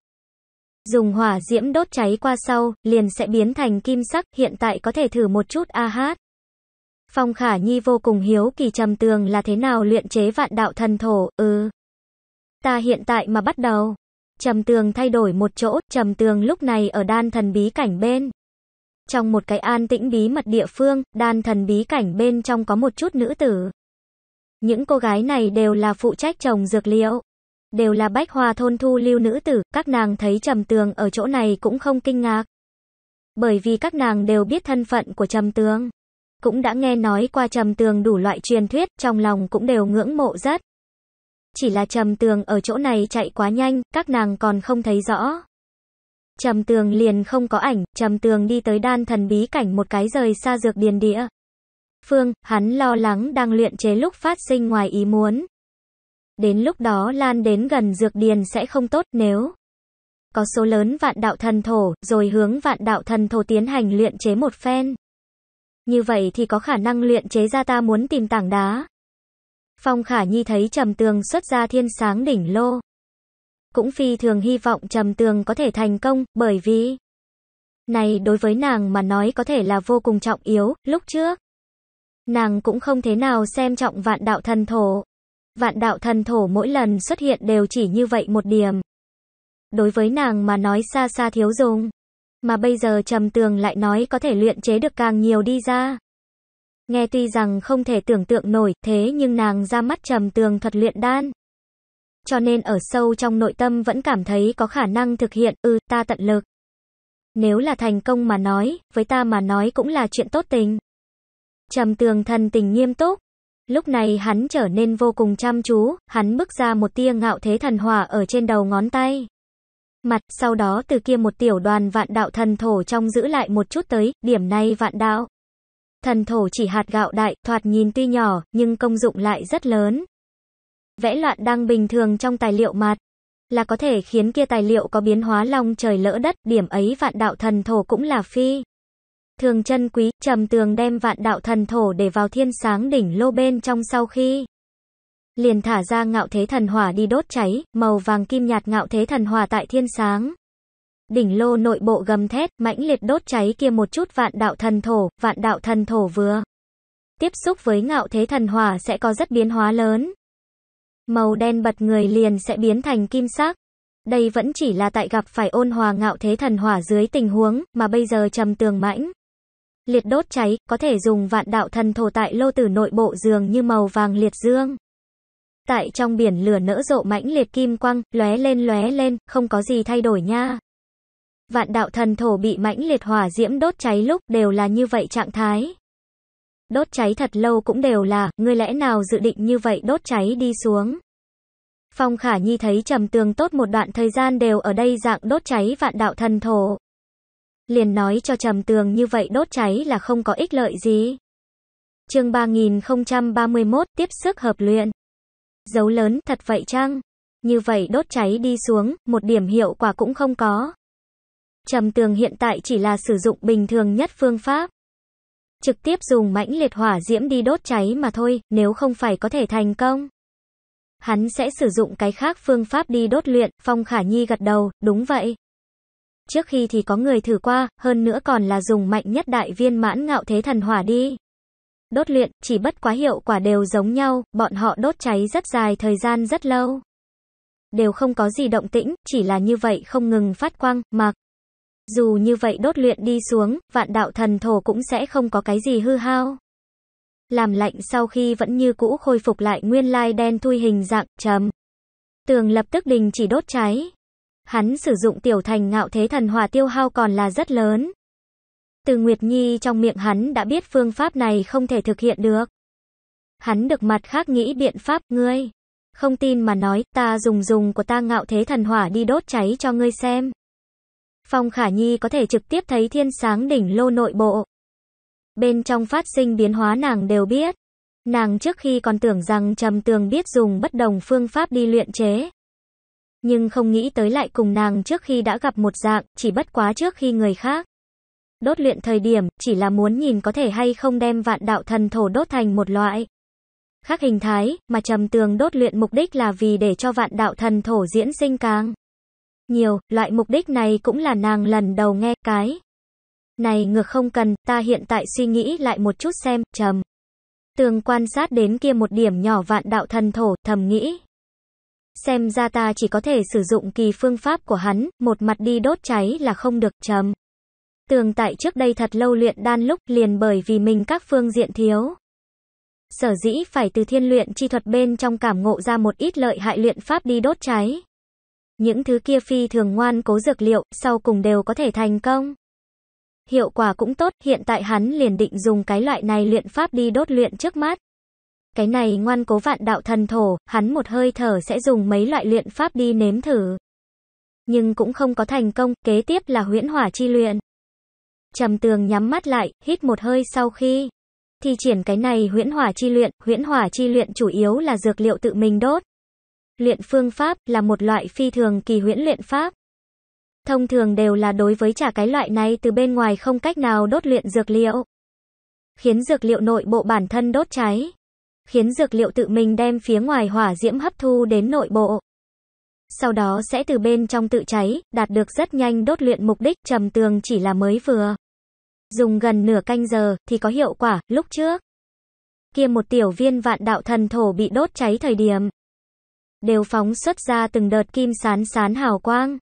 Dùng hỏa diễm đốt cháy qua sau, liền sẽ biến thành kim sắc, hiện tại có thể thử một chút a hát. Phong Khả Nhi vô cùng hiếu kỳ trầm tường là thế nào luyện chế vạn đạo thần thổ, ừ. Ta hiện tại mà bắt đầu. Trầm tường thay đổi một chỗ, trầm tường lúc này ở đan thần bí cảnh bên. Trong một cái an tĩnh bí mật địa phương, đan thần bí cảnh bên trong có một chút nữ tử. Những cô gái này đều là phụ trách trồng dược liệu. Đều là bách hoa thôn thu lưu nữ tử, các nàng thấy trầm tường ở chỗ này cũng không kinh ngạc. Bởi vì các nàng đều biết thân phận của trầm tường cũng đã nghe nói qua trầm tường đủ loại truyền thuyết, trong lòng cũng đều ngưỡng mộ rất. Chỉ là trầm tường ở chỗ này chạy quá nhanh, các nàng còn không thấy rõ. Trầm tường liền không có ảnh, trầm tường đi tới đan thần bí cảnh một cái rời xa dược điền đĩa Phương, hắn lo lắng đang luyện chế lúc phát sinh ngoài ý muốn. Đến lúc đó lan đến gần dược điền sẽ không tốt nếu có số lớn vạn đạo thần thổ, rồi hướng vạn đạo thần thổ tiến hành luyện chế một phen. Như vậy thì có khả năng luyện chế ra ta muốn tìm tảng đá. Phong Khả Nhi thấy Trầm Tường xuất ra thiên sáng đỉnh lô. Cũng phi thường hy vọng Trầm Tường có thể thành công, bởi vì... Này đối với nàng mà nói có thể là vô cùng trọng yếu, lúc trước. Nàng cũng không thế nào xem trọng vạn đạo thần thổ. Vạn đạo thần thổ mỗi lần xuất hiện đều chỉ như vậy một điểm. Đối với nàng mà nói xa xa thiếu dùng mà bây giờ Trầm Tường lại nói có thể luyện chế được càng nhiều đi ra. Nghe tuy rằng không thể tưởng tượng nổi, thế nhưng nàng ra mắt Trầm Tường thuật luyện đan. Cho nên ở sâu trong nội tâm vẫn cảm thấy có khả năng thực hiện, ư ừ, ta tận lực. Nếu là thành công mà nói, với ta mà nói cũng là chuyện tốt tình. Trầm Tường thần tình nghiêm túc. Lúc này hắn trở nên vô cùng chăm chú, hắn bước ra một tia ngạo thế thần hỏa ở trên đầu ngón tay mặt, sau đó từ kia một tiểu đoàn vạn đạo thần thổ trong giữ lại một chút tới, điểm này vạn đạo. Thần thổ chỉ hạt gạo đại, thoạt nhìn tuy nhỏ, nhưng công dụng lại rất lớn. Vẽ loạn đang bình thường trong tài liệu mặt, là có thể khiến kia tài liệu có biến hóa long trời lỡ đất, điểm ấy vạn đạo thần thổ cũng là phi. Thường chân quý, trầm tường đem vạn đạo thần thổ để vào thiên sáng đỉnh lô bên trong sau khi liền thả ra ngạo thế thần hỏa đi đốt cháy, màu vàng kim nhạt ngạo thế thần hỏa tại thiên sáng. Đỉnh lô nội bộ gầm thét, mãnh liệt đốt cháy kia một chút vạn đạo thần thổ, vạn đạo thần thổ vừa. Tiếp xúc với ngạo thế thần hỏa sẽ có rất biến hóa lớn. Màu đen bật người liền sẽ biến thành kim sắc. Đây vẫn chỉ là tại gặp phải ôn hòa ngạo thế thần hỏa dưới tình huống, mà bây giờ trầm tường mãnh. Liệt đốt cháy, có thể dùng vạn đạo thần thổ tại lô tử nội bộ dường như màu vàng liệt dương. Tại trong biển lửa nỡ rộ mãnh liệt kim quang, lóe lên lóe lên, không có gì thay đổi nha. Vạn đạo thần thổ bị mãnh liệt hỏa diễm đốt cháy lúc đều là như vậy trạng thái. Đốt cháy thật lâu cũng đều là, ngươi lẽ nào dự định như vậy đốt cháy đi xuống. Phong Khả Nhi thấy trầm tường tốt một đoạn thời gian đều ở đây dạng đốt cháy vạn đạo thần thổ. Liền nói cho trầm tường như vậy đốt cháy là không có ích lợi gì. Chương 3031 tiếp sức hợp luyện. Dấu lớn thật vậy chăng? Như vậy đốt cháy đi xuống, một điểm hiệu quả cũng không có. Trầm tường hiện tại chỉ là sử dụng bình thường nhất phương pháp. Trực tiếp dùng mãnh liệt hỏa diễm đi đốt cháy mà thôi, nếu không phải có thể thành công. Hắn sẽ sử dụng cái khác phương pháp đi đốt luyện, Phong Khả Nhi gật đầu, đúng vậy. Trước khi thì có người thử qua, hơn nữa còn là dùng mạnh nhất đại viên mãn ngạo thế thần hỏa đi. Đốt luyện, chỉ bất quá hiệu quả đều giống nhau, bọn họ đốt cháy rất dài thời gian rất lâu. Đều không có gì động tĩnh, chỉ là như vậy không ngừng phát quang, mặc. Dù như vậy đốt luyện đi xuống, vạn đạo thần thổ cũng sẽ không có cái gì hư hao. Làm lạnh sau khi vẫn như cũ khôi phục lại nguyên lai đen thui hình dạng, trầm, Tường lập tức đình chỉ đốt cháy. Hắn sử dụng tiểu thành ngạo thế thần hỏa tiêu hao còn là rất lớn. Từ Nguyệt Nhi trong miệng hắn đã biết phương pháp này không thể thực hiện được. Hắn được mặt khác nghĩ biện pháp ngươi. Không tin mà nói, ta dùng dùng của ta ngạo thế thần hỏa đi đốt cháy cho ngươi xem. Phong Khả Nhi có thể trực tiếp thấy thiên sáng đỉnh lô nội bộ. Bên trong phát sinh biến hóa nàng đều biết. Nàng trước khi còn tưởng rằng Trầm Tường biết dùng bất đồng phương pháp đi luyện chế. Nhưng không nghĩ tới lại cùng nàng trước khi đã gặp một dạng, chỉ bất quá trước khi người khác. Đốt luyện thời điểm, chỉ là muốn nhìn có thể hay không đem vạn đạo thần thổ đốt thành một loại khác hình thái, mà trầm tường đốt luyện mục đích là vì để cho vạn đạo thần thổ diễn sinh càng nhiều, loại mục đích này cũng là nàng lần đầu nghe cái. Này ngược không cần, ta hiện tại suy nghĩ lại một chút xem, trầm. Tường quan sát đến kia một điểm nhỏ vạn đạo thần thổ, thầm nghĩ. Xem ra ta chỉ có thể sử dụng kỳ phương pháp của hắn, một mặt đi đốt cháy là không được, trầm. Tường tại trước đây thật lâu luyện đan lúc liền bởi vì mình các phương diện thiếu. Sở dĩ phải từ thiên luyện chi thuật bên trong cảm ngộ ra một ít lợi hại luyện pháp đi đốt cháy. Những thứ kia phi thường ngoan cố dược liệu, sau cùng đều có thể thành công. Hiệu quả cũng tốt, hiện tại hắn liền định dùng cái loại này luyện pháp đi đốt luyện trước mắt. Cái này ngoan cố vạn đạo thần thổ, hắn một hơi thở sẽ dùng mấy loại luyện pháp đi nếm thử. Nhưng cũng không có thành công, kế tiếp là huyễn hỏa chi luyện. Trầm tường nhắm mắt lại, hít một hơi sau khi thi triển cái này huyễn hỏa chi luyện, huyễn hỏa chi luyện chủ yếu là dược liệu tự mình đốt. Luyện phương pháp là một loại phi thường kỳ huyễn luyện pháp. Thông thường đều là đối với trả cái loại này từ bên ngoài không cách nào đốt luyện dược liệu. Khiến dược liệu nội bộ bản thân đốt cháy. Khiến dược liệu tự mình đem phía ngoài hỏa diễm hấp thu đến nội bộ. Sau đó sẽ từ bên trong tự cháy, đạt được rất nhanh đốt luyện mục đích trầm tường chỉ là mới vừa. Dùng gần nửa canh giờ thì có hiệu quả, lúc trước. Kia một tiểu viên vạn đạo thần thổ bị đốt cháy thời điểm. Đều phóng xuất ra từng đợt kim sán sán hào quang.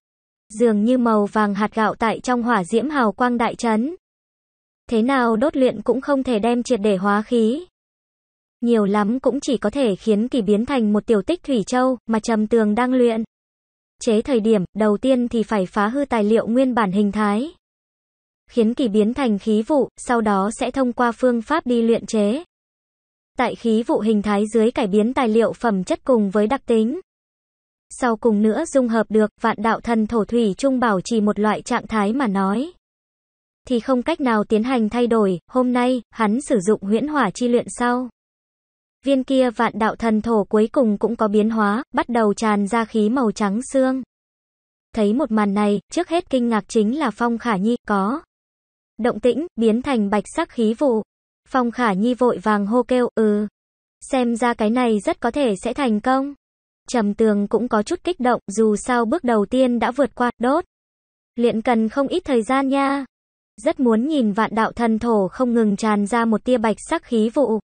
Dường như màu vàng hạt gạo tại trong hỏa diễm hào quang đại trấn. Thế nào đốt luyện cũng không thể đem triệt để hóa khí. Nhiều lắm cũng chỉ có thể khiến kỳ biến thành một tiểu tích thủy châu mà trầm tường đang luyện chế thời điểm, đầu tiên thì phải phá hư tài liệu nguyên bản hình thái khiến kỳ biến thành khí vụ, sau đó sẽ thông qua phương pháp đi luyện chế. Tại khí vụ hình thái dưới cải biến tài liệu phẩm chất cùng với đặc tính. Sau cùng nữa dung hợp được, vạn đạo thần thổ thủy trung bảo trì một loại trạng thái mà nói. Thì không cách nào tiến hành thay đổi, hôm nay, hắn sử dụng huyễn hỏa chi luyện sau. Viên kia vạn đạo thần thổ cuối cùng cũng có biến hóa, bắt đầu tràn ra khí màu trắng xương. Thấy một màn này, trước hết kinh ngạc chính là Phong Khả Nhi, có động tĩnh, biến thành bạch sắc khí vụ. Phong Khả Nhi vội vàng hô kêu, ừ, xem ra cái này rất có thể sẽ thành công. Trầm tường cũng có chút kích động, dù sao bước đầu tiên đã vượt qua, đốt. Luyện cần không ít thời gian nha. Rất muốn nhìn vạn đạo thần thổ không ngừng tràn ra một tia bạch sắc khí vụ.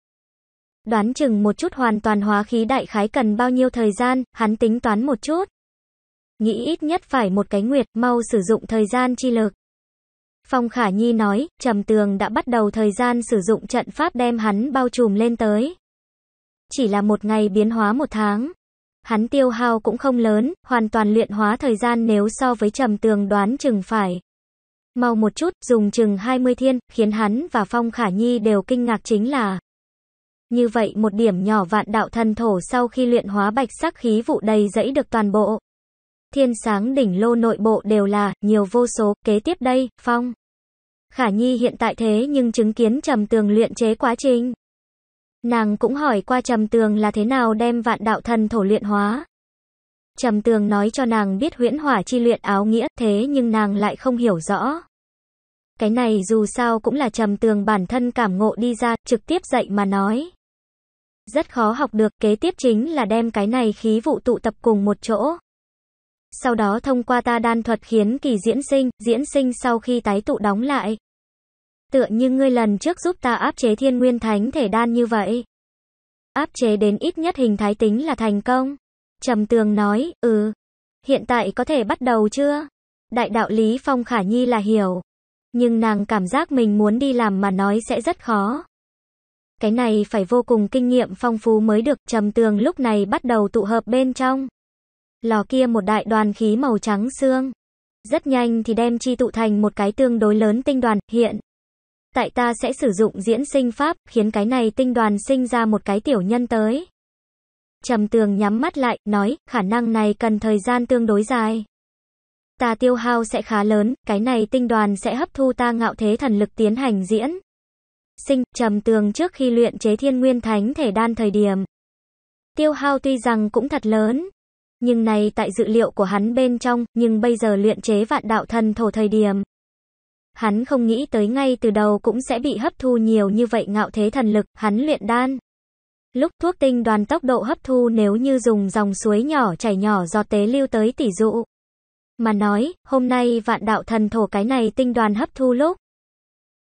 Đoán chừng một chút hoàn toàn hóa khí đại khái cần bao nhiêu thời gian, hắn tính toán một chút. Nghĩ ít nhất phải một cái nguyệt, mau sử dụng thời gian chi lực. Phong Khả Nhi nói, Trầm Tường đã bắt đầu thời gian sử dụng trận pháp đem hắn bao trùm lên tới. Chỉ là một ngày biến hóa một tháng. Hắn tiêu hao cũng không lớn, hoàn toàn luyện hóa thời gian nếu so với Trầm Tường đoán chừng phải. Mau một chút, dùng chừng 20 thiên, khiến hắn và Phong Khả Nhi đều kinh ngạc chính là. Như vậy một điểm nhỏ vạn đạo thần thổ sau khi luyện hóa bạch sắc khí vụ đầy dẫy được toàn bộ. Thiên sáng đỉnh lô nội bộ đều là, nhiều vô số, kế tiếp đây, Phong. Khả Nhi hiện tại thế nhưng chứng kiến trầm tường luyện chế quá trình. Nàng cũng hỏi qua trầm tường là thế nào đem vạn đạo thần thổ luyện hóa. Trầm tường nói cho nàng biết huyễn hỏa chi luyện áo nghĩa thế nhưng nàng lại không hiểu rõ. Cái này dù sao cũng là trầm tường bản thân cảm ngộ đi ra, trực tiếp dạy mà nói. Rất khó học được, kế tiếp chính là đem cái này khí vụ tụ tập cùng một chỗ sau đó thông qua ta đan thuật khiến kỳ diễn sinh, diễn sinh sau khi tái tụ đóng lại. Tựa như ngươi lần trước giúp ta áp chế thiên nguyên thánh thể đan như vậy. Áp chế đến ít nhất hình thái tính là thành công. Trầm tường nói, ừ. Hiện tại có thể bắt đầu chưa? Đại đạo lý Phong Khả Nhi là hiểu. Nhưng nàng cảm giác mình muốn đi làm mà nói sẽ rất khó. Cái này phải vô cùng kinh nghiệm phong phú mới được trầm tường lúc này bắt đầu tụ hợp bên trong lò kia một đại đoàn khí màu trắng xương. Rất nhanh thì đem chi tụ thành một cái tương đối lớn tinh đoàn, hiện. Tại ta sẽ sử dụng diễn sinh pháp, khiến cái này tinh đoàn sinh ra một cái tiểu nhân tới. Trầm tường nhắm mắt lại, nói, khả năng này cần thời gian tương đối dài. Ta tiêu hao sẽ khá lớn, cái này tinh đoàn sẽ hấp thu ta ngạo thế thần lực tiến hành diễn. Sinh, trầm tường trước khi luyện chế thiên nguyên thánh thể đan thời điểm. Tiêu hao tuy rằng cũng thật lớn, nhưng này tại dự liệu của hắn bên trong, nhưng bây giờ luyện chế vạn đạo thần thổ thời điểm. Hắn không nghĩ tới ngay từ đầu cũng sẽ bị hấp thu nhiều như vậy ngạo thế thần lực, hắn luyện đan. Lúc thuốc tinh đoàn tốc độ hấp thu nếu như dùng dòng suối nhỏ chảy nhỏ do tế lưu tới tỷ dụ. Mà nói, hôm nay vạn đạo thần thổ cái này tinh đoàn hấp thu lúc.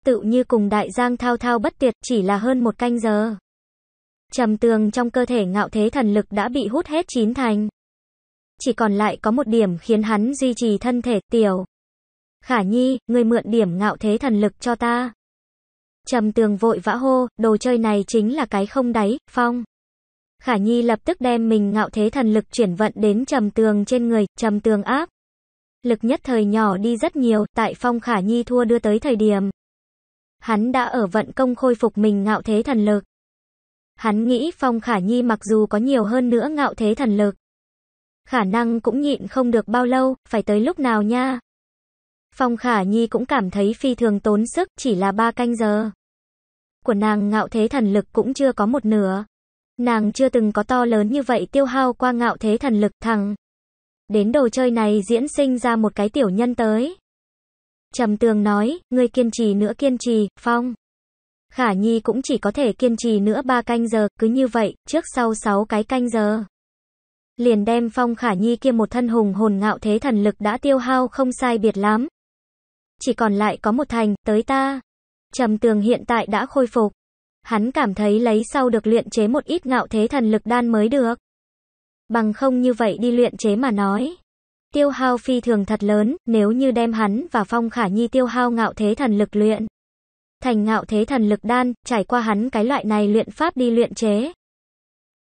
Tự như cùng đại giang thao thao bất tuyệt chỉ là hơn một canh giờ. Trầm tường trong cơ thể ngạo thế thần lực đã bị hút hết chín thành chỉ còn lại có một điểm khiến hắn duy trì thân thể tiểu. Khả nhi, người mượn điểm ngạo thế thần lực cho ta. Trầm tường vội vã hô, đồ chơi này chính là cái không đáy, phong. Khả nhi lập tức đem mình ngạo thế thần lực chuyển vận đến trầm tường trên người, trầm tường áp. Lực nhất thời nhỏ đi rất nhiều, tại phong khả nhi thua đưa tới thời điểm. Hắn đã ở vận công khôi phục mình ngạo thế thần lực. Hắn nghĩ phong khả nhi mặc dù có nhiều hơn nữa ngạo thế thần lực khả năng cũng nhịn không được bao lâu, phải tới lúc nào nha. Phong Khả Nhi cũng cảm thấy phi thường tốn sức, chỉ là ba canh giờ. Của nàng ngạo thế thần lực cũng chưa có một nửa. Nàng chưa từng có to lớn như vậy tiêu hao qua ngạo thế thần lực thằng. Đến đồ chơi này diễn sinh ra một cái tiểu nhân tới. Trầm tường nói, ngươi kiên trì nữa kiên trì, Phong. Khả Nhi cũng chỉ có thể kiên trì nữa ba canh giờ, cứ như vậy, trước sau sáu cái canh giờ liền đem Phong Khả Nhi kia một thân hùng hồn ngạo thế thần lực đã tiêu hao không sai biệt lắm. Chỉ còn lại có một thành, tới ta. Trầm tường hiện tại đã khôi phục. Hắn cảm thấy lấy sau được luyện chế một ít ngạo thế thần lực đan mới được. Bằng không như vậy đi luyện chế mà nói. Tiêu hao phi thường thật lớn, nếu như đem hắn và Phong Khả Nhi tiêu hao ngạo thế thần lực luyện. Thành ngạo thế thần lực đan, trải qua hắn cái loại này luyện pháp đi luyện chế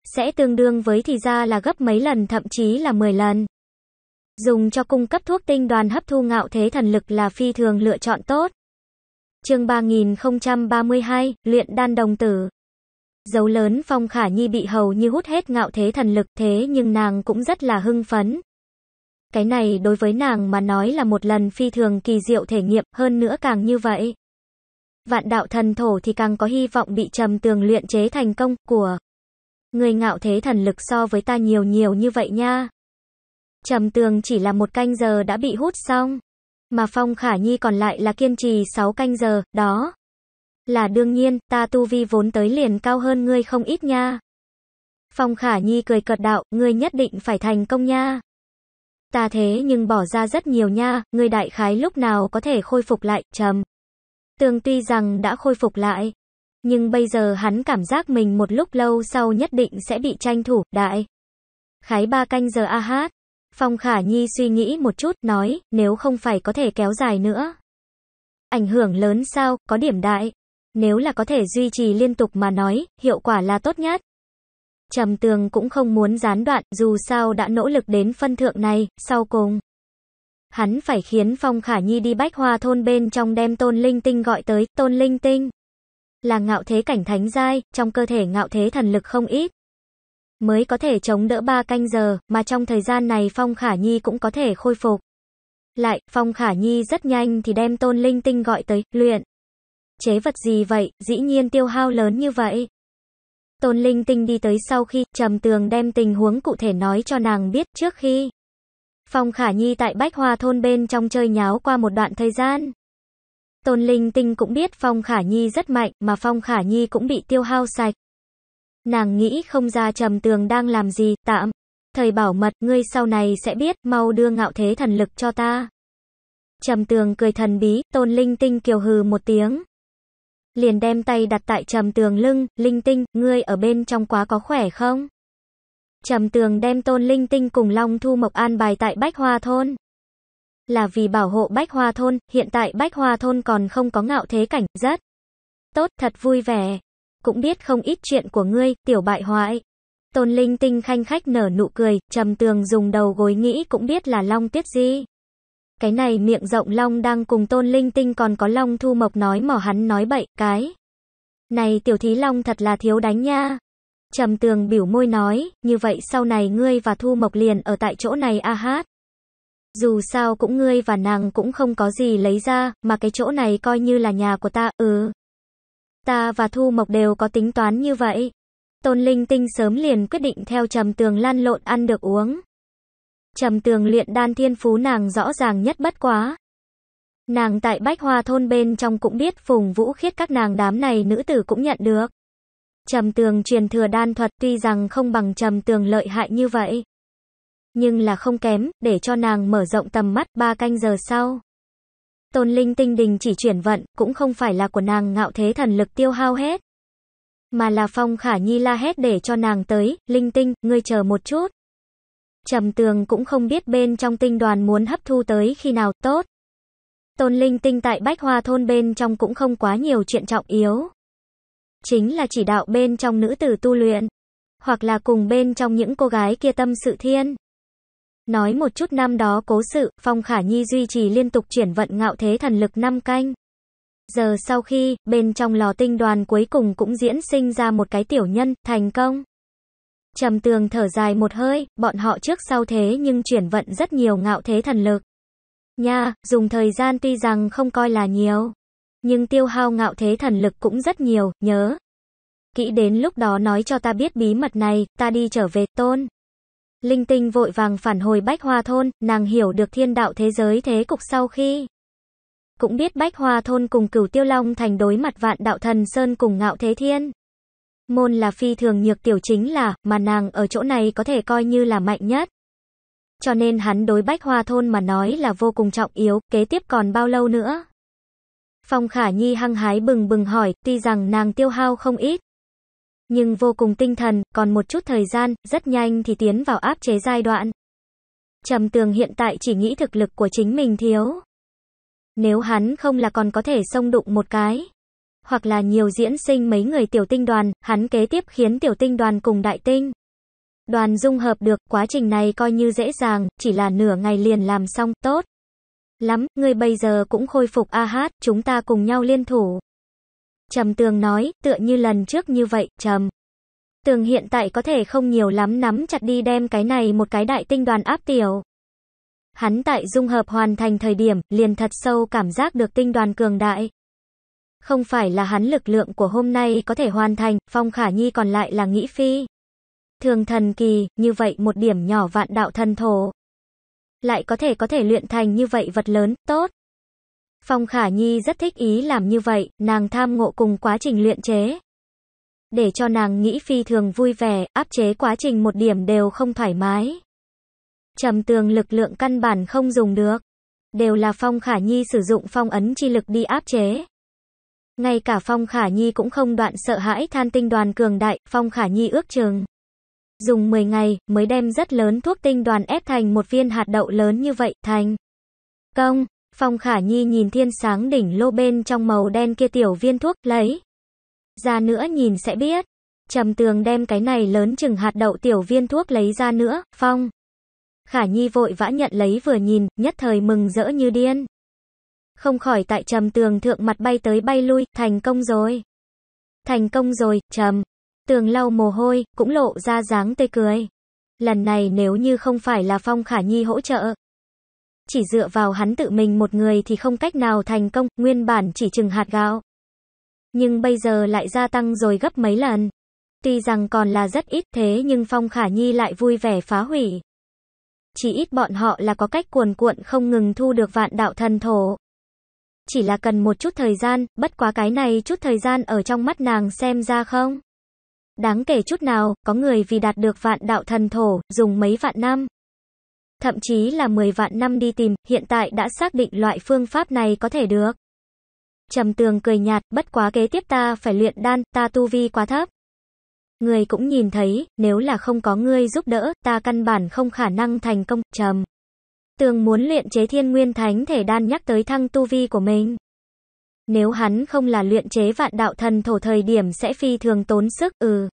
sẽ tương đương với thì ra là gấp mấy lần thậm chí là 10 lần. Dùng cho cung cấp thuốc tinh đoàn hấp thu ngạo thế thần lực là phi thường lựa chọn tốt. Chương 3032, luyện đan đồng tử. Dấu lớn Phong Khả Nhi bị hầu như hút hết ngạo thế thần lực thế nhưng nàng cũng rất là hưng phấn. Cái này đối với nàng mà nói là một lần phi thường kỳ diệu thể nghiệm, hơn nữa càng như vậy. Vạn đạo thần thổ thì càng có hy vọng bị trầm tường luyện chế thành công của Người ngạo thế thần lực so với ta nhiều nhiều như vậy nha. Trầm tường chỉ là một canh giờ đã bị hút xong. Mà Phong Khả Nhi còn lại là kiên trì 6 canh giờ, đó. Là đương nhiên, ta tu vi vốn tới liền cao hơn ngươi không ít nha. Phong Khả Nhi cười cợt đạo, ngươi nhất định phải thành công nha. Ta thế nhưng bỏ ra rất nhiều nha, ngươi đại khái lúc nào có thể khôi phục lại, trầm. Tường tuy rằng đã khôi phục lại, nhưng bây giờ hắn cảm giác mình một lúc lâu sau nhất định sẽ bị tranh thủ, đại. Khái ba canh giờ a hát. Phong Khả Nhi suy nghĩ một chút, nói, nếu không phải có thể kéo dài nữa. Ảnh hưởng lớn sao, có điểm đại. Nếu là có thể duy trì liên tục mà nói, hiệu quả là tốt nhất. Trầm tường cũng không muốn gián đoạn, dù sao đã nỗ lực đến phân thượng này, sau cùng. Hắn phải khiến Phong Khả Nhi đi bách hoa thôn bên trong đem Tôn Linh Tinh gọi tới, Tôn Linh Tinh là ngạo thế cảnh thánh giai, trong cơ thể ngạo thế thần lực không ít. Mới có thể chống đỡ 3 canh giờ, mà trong thời gian này Phong Khả Nhi cũng có thể khôi phục. Lại, Phong Khả Nhi rất nhanh thì đem tôn linh tinh gọi tới, luyện. Chế vật gì vậy, dĩ nhiên tiêu hao lớn như vậy. Tôn linh tinh đi tới sau khi trầm tường đem tình huống cụ thể nói cho nàng biết trước khi. Phong Khả Nhi tại Bách Hoa Thôn bên trong chơi nháo qua một đoạn thời gian. Tôn Linh Tinh cũng biết Phong Khả Nhi rất mạnh mà Phong Khả Nhi cũng bị tiêu hao sạch. Nàng nghĩ không ra trầm tường đang làm gì, tạm. Thời bảo mật, ngươi sau này sẽ biết, mau đưa ngạo thế thần lực cho ta. Trầm tường cười thần bí, tôn linh tinh kiều hừ một tiếng. Liền đem tay đặt tại trầm tường lưng, linh tinh, ngươi ở bên trong quá có khỏe không? Trầm tường đem tôn linh tinh cùng Long Thu Mộc An bài tại Bách Hoa Thôn là vì bảo hộ Bách Hoa Thôn, hiện tại Bách Hoa Thôn còn không có ngạo thế cảnh, rất tốt, thật vui vẻ. Cũng biết không ít chuyện của ngươi, tiểu bại hoại. Tôn Linh Tinh khanh khách nở nụ cười, trầm tường dùng đầu gối nghĩ cũng biết là Long Tiết Di. Cái này miệng rộng Long đang cùng Tôn Linh Tinh còn có Long Thu Mộc nói mỏ hắn nói bậy, cái. Này tiểu thí Long thật là thiếu đánh nha. Trầm tường biểu môi nói, như vậy sau này ngươi và Thu Mộc liền ở tại chỗ này a hát. Dù sao cũng ngươi và nàng cũng không có gì lấy ra, mà cái chỗ này coi như là nhà của ta, ừ. Ta và Thu Mộc đều có tính toán như vậy. Tôn Linh Tinh sớm liền quyết định theo Trầm Tường lan lộn ăn được uống. Trầm Tường luyện đan thiên phú nàng rõ ràng nhất bất quá. Nàng tại Bách Hoa thôn bên trong cũng biết phùng vũ khiết các nàng đám này nữ tử cũng nhận được. Trầm Tường truyền thừa đan thuật tuy rằng không bằng Trầm Tường lợi hại như vậy nhưng là không kém, để cho nàng mở rộng tầm mắt, ba canh giờ sau. Tôn linh tinh đình chỉ chuyển vận, cũng không phải là của nàng ngạo thế thần lực tiêu hao hết. Mà là phong khả nhi la hét để cho nàng tới, linh tinh, ngươi chờ một chút. Trầm tường cũng không biết bên trong tinh đoàn muốn hấp thu tới khi nào tốt. Tôn linh tinh tại bách hoa thôn bên trong cũng không quá nhiều chuyện trọng yếu. Chính là chỉ đạo bên trong nữ tử tu luyện. Hoặc là cùng bên trong những cô gái kia tâm sự thiên. Nói một chút năm đó cố sự, Phong Khả Nhi duy trì liên tục chuyển vận ngạo thế thần lực năm canh. Giờ sau khi, bên trong lò tinh đoàn cuối cùng cũng diễn sinh ra một cái tiểu nhân, thành công. Trầm tường thở dài một hơi, bọn họ trước sau thế nhưng chuyển vận rất nhiều ngạo thế thần lực. Nha, dùng thời gian tuy rằng không coi là nhiều, nhưng tiêu hao ngạo thế thần lực cũng rất nhiều, nhớ. Kỹ đến lúc đó nói cho ta biết bí mật này, ta đi trở về tôn. Linh tinh vội vàng phản hồi Bách Hoa Thôn, nàng hiểu được thiên đạo thế giới thế cục sau khi. Cũng biết Bách Hoa Thôn cùng cửu tiêu long thành đối mặt vạn đạo thần Sơn cùng ngạo thế thiên. Môn là phi thường nhược tiểu chính là, mà nàng ở chỗ này có thể coi như là mạnh nhất. Cho nên hắn đối Bách Hoa Thôn mà nói là vô cùng trọng yếu, kế tiếp còn bao lâu nữa. Phong Khả Nhi hăng hái bừng bừng hỏi, tuy rằng nàng tiêu hao không ít, nhưng vô cùng tinh thần, còn một chút thời gian, rất nhanh thì tiến vào áp chế giai đoạn. Trầm tường hiện tại chỉ nghĩ thực lực của chính mình thiếu. Nếu hắn không là còn có thể xông đụng một cái. Hoặc là nhiều diễn sinh mấy người tiểu tinh đoàn, hắn kế tiếp khiến tiểu tinh đoàn cùng đại tinh. Đoàn dung hợp được, quá trình này coi như dễ dàng, chỉ là nửa ngày liền làm xong, tốt. Lắm, ngươi bây giờ cũng khôi phục A hát, chúng ta cùng nhau liên thủ. Trầm Tường nói, tựa như lần trước như vậy, Trầm. Tường hiện tại có thể không nhiều lắm nắm chặt đi đem cái này một cái đại tinh đoàn áp tiểu. Hắn tại dung hợp hoàn thành thời điểm, liền thật sâu cảm giác được tinh đoàn cường đại. Không phải là hắn lực lượng của hôm nay có thể hoàn thành, Phong Khả Nhi còn lại là nghĩ phi. Thường thần kỳ, như vậy một điểm nhỏ vạn đạo thần thổ. Lại có thể có thể luyện thành như vậy vật lớn, tốt. Phong Khả Nhi rất thích ý làm như vậy, nàng tham ngộ cùng quá trình luyện chế. Để cho nàng nghĩ phi thường vui vẻ, áp chế quá trình một điểm đều không thoải mái. Trầm tường lực lượng căn bản không dùng được. Đều là Phong Khả Nhi sử dụng phong ấn chi lực đi áp chế. Ngay cả Phong Khả Nhi cũng không đoạn sợ hãi than tinh đoàn cường đại, Phong Khả Nhi ước chừng. Dùng 10 ngày, mới đem rất lớn thuốc tinh đoàn ép thành một viên hạt đậu lớn như vậy, thành. Công. Phong Khả Nhi nhìn thiên sáng đỉnh lô bên trong màu đen kia tiểu viên thuốc, lấy. Ra nữa nhìn sẽ biết. Trầm tường đem cái này lớn chừng hạt đậu tiểu viên thuốc lấy ra nữa, Phong. Khả Nhi vội vã nhận lấy vừa nhìn, nhất thời mừng rỡ như điên. Không khỏi tại trầm tường thượng mặt bay tới bay lui, thành công rồi. Thành công rồi, trầm. Tường lau mồ hôi, cũng lộ ra dáng tươi cười. Lần này nếu như không phải là Phong Khả Nhi hỗ trợ, chỉ dựa vào hắn tự mình một người thì không cách nào thành công, nguyên bản chỉ chừng hạt gạo. Nhưng bây giờ lại gia tăng rồi gấp mấy lần. Tuy rằng còn là rất ít thế nhưng Phong Khả Nhi lại vui vẻ phá hủy. Chỉ ít bọn họ là có cách cuồn cuộn không ngừng thu được vạn đạo thần thổ. Chỉ là cần một chút thời gian, bất quá cái này chút thời gian ở trong mắt nàng xem ra không? Đáng kể chút nào, có người vì đạt được vạn đạo thần thổ, dùng mấy vạn năm thậm chí là 10 vạn năm đi tìm, hiện tại đã xác định loại phương pháp này có thể được. Trầm tường cười nhạt, bất quá kế tiếp ta phải luyện đan, ta tu vi quá thấp. Người cũng nhìn thấy, nếu là không có ngươi giúp đỡ, ta căn bản không khả năng thành công, trầm. Tường muốn luyện chế thiên nguyên thánh thể đan nhắc tới thăng tu vi của mình. Nếu hắn không là luyện chế vạn đạo thần thổ thời điểm sẽ phi thường tốn sức, ừ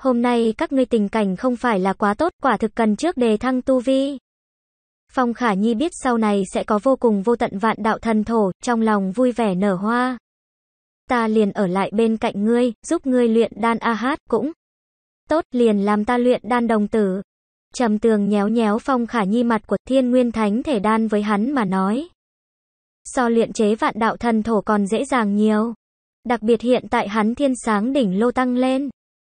hôm nay các ngươi tình cảnh không phải là quá tốt, quả thực cần trước đề thăng tu vi. Phong Khả Nhi biết sau này sẽ có vô cùng vô tận vạn đạo thần thổ, trong lòng vui vẻ nở hoa. Ta liền ở lại bên cạnh ngươi, giúp ngươi luyện đan a hát cũng. Tốt, liền làm ta luyện đan đồng tử. Trầm tường nhéo nhéo Phong Khả Nhi mặt của thiên nguyên thánh thể đan với hắn mà nói. So luyện chế vạn đạo thần thổ còn dễ dàng nhiều. Đặc biệt hiện tại hắn thiên sáng đỉnh lô tăng lên.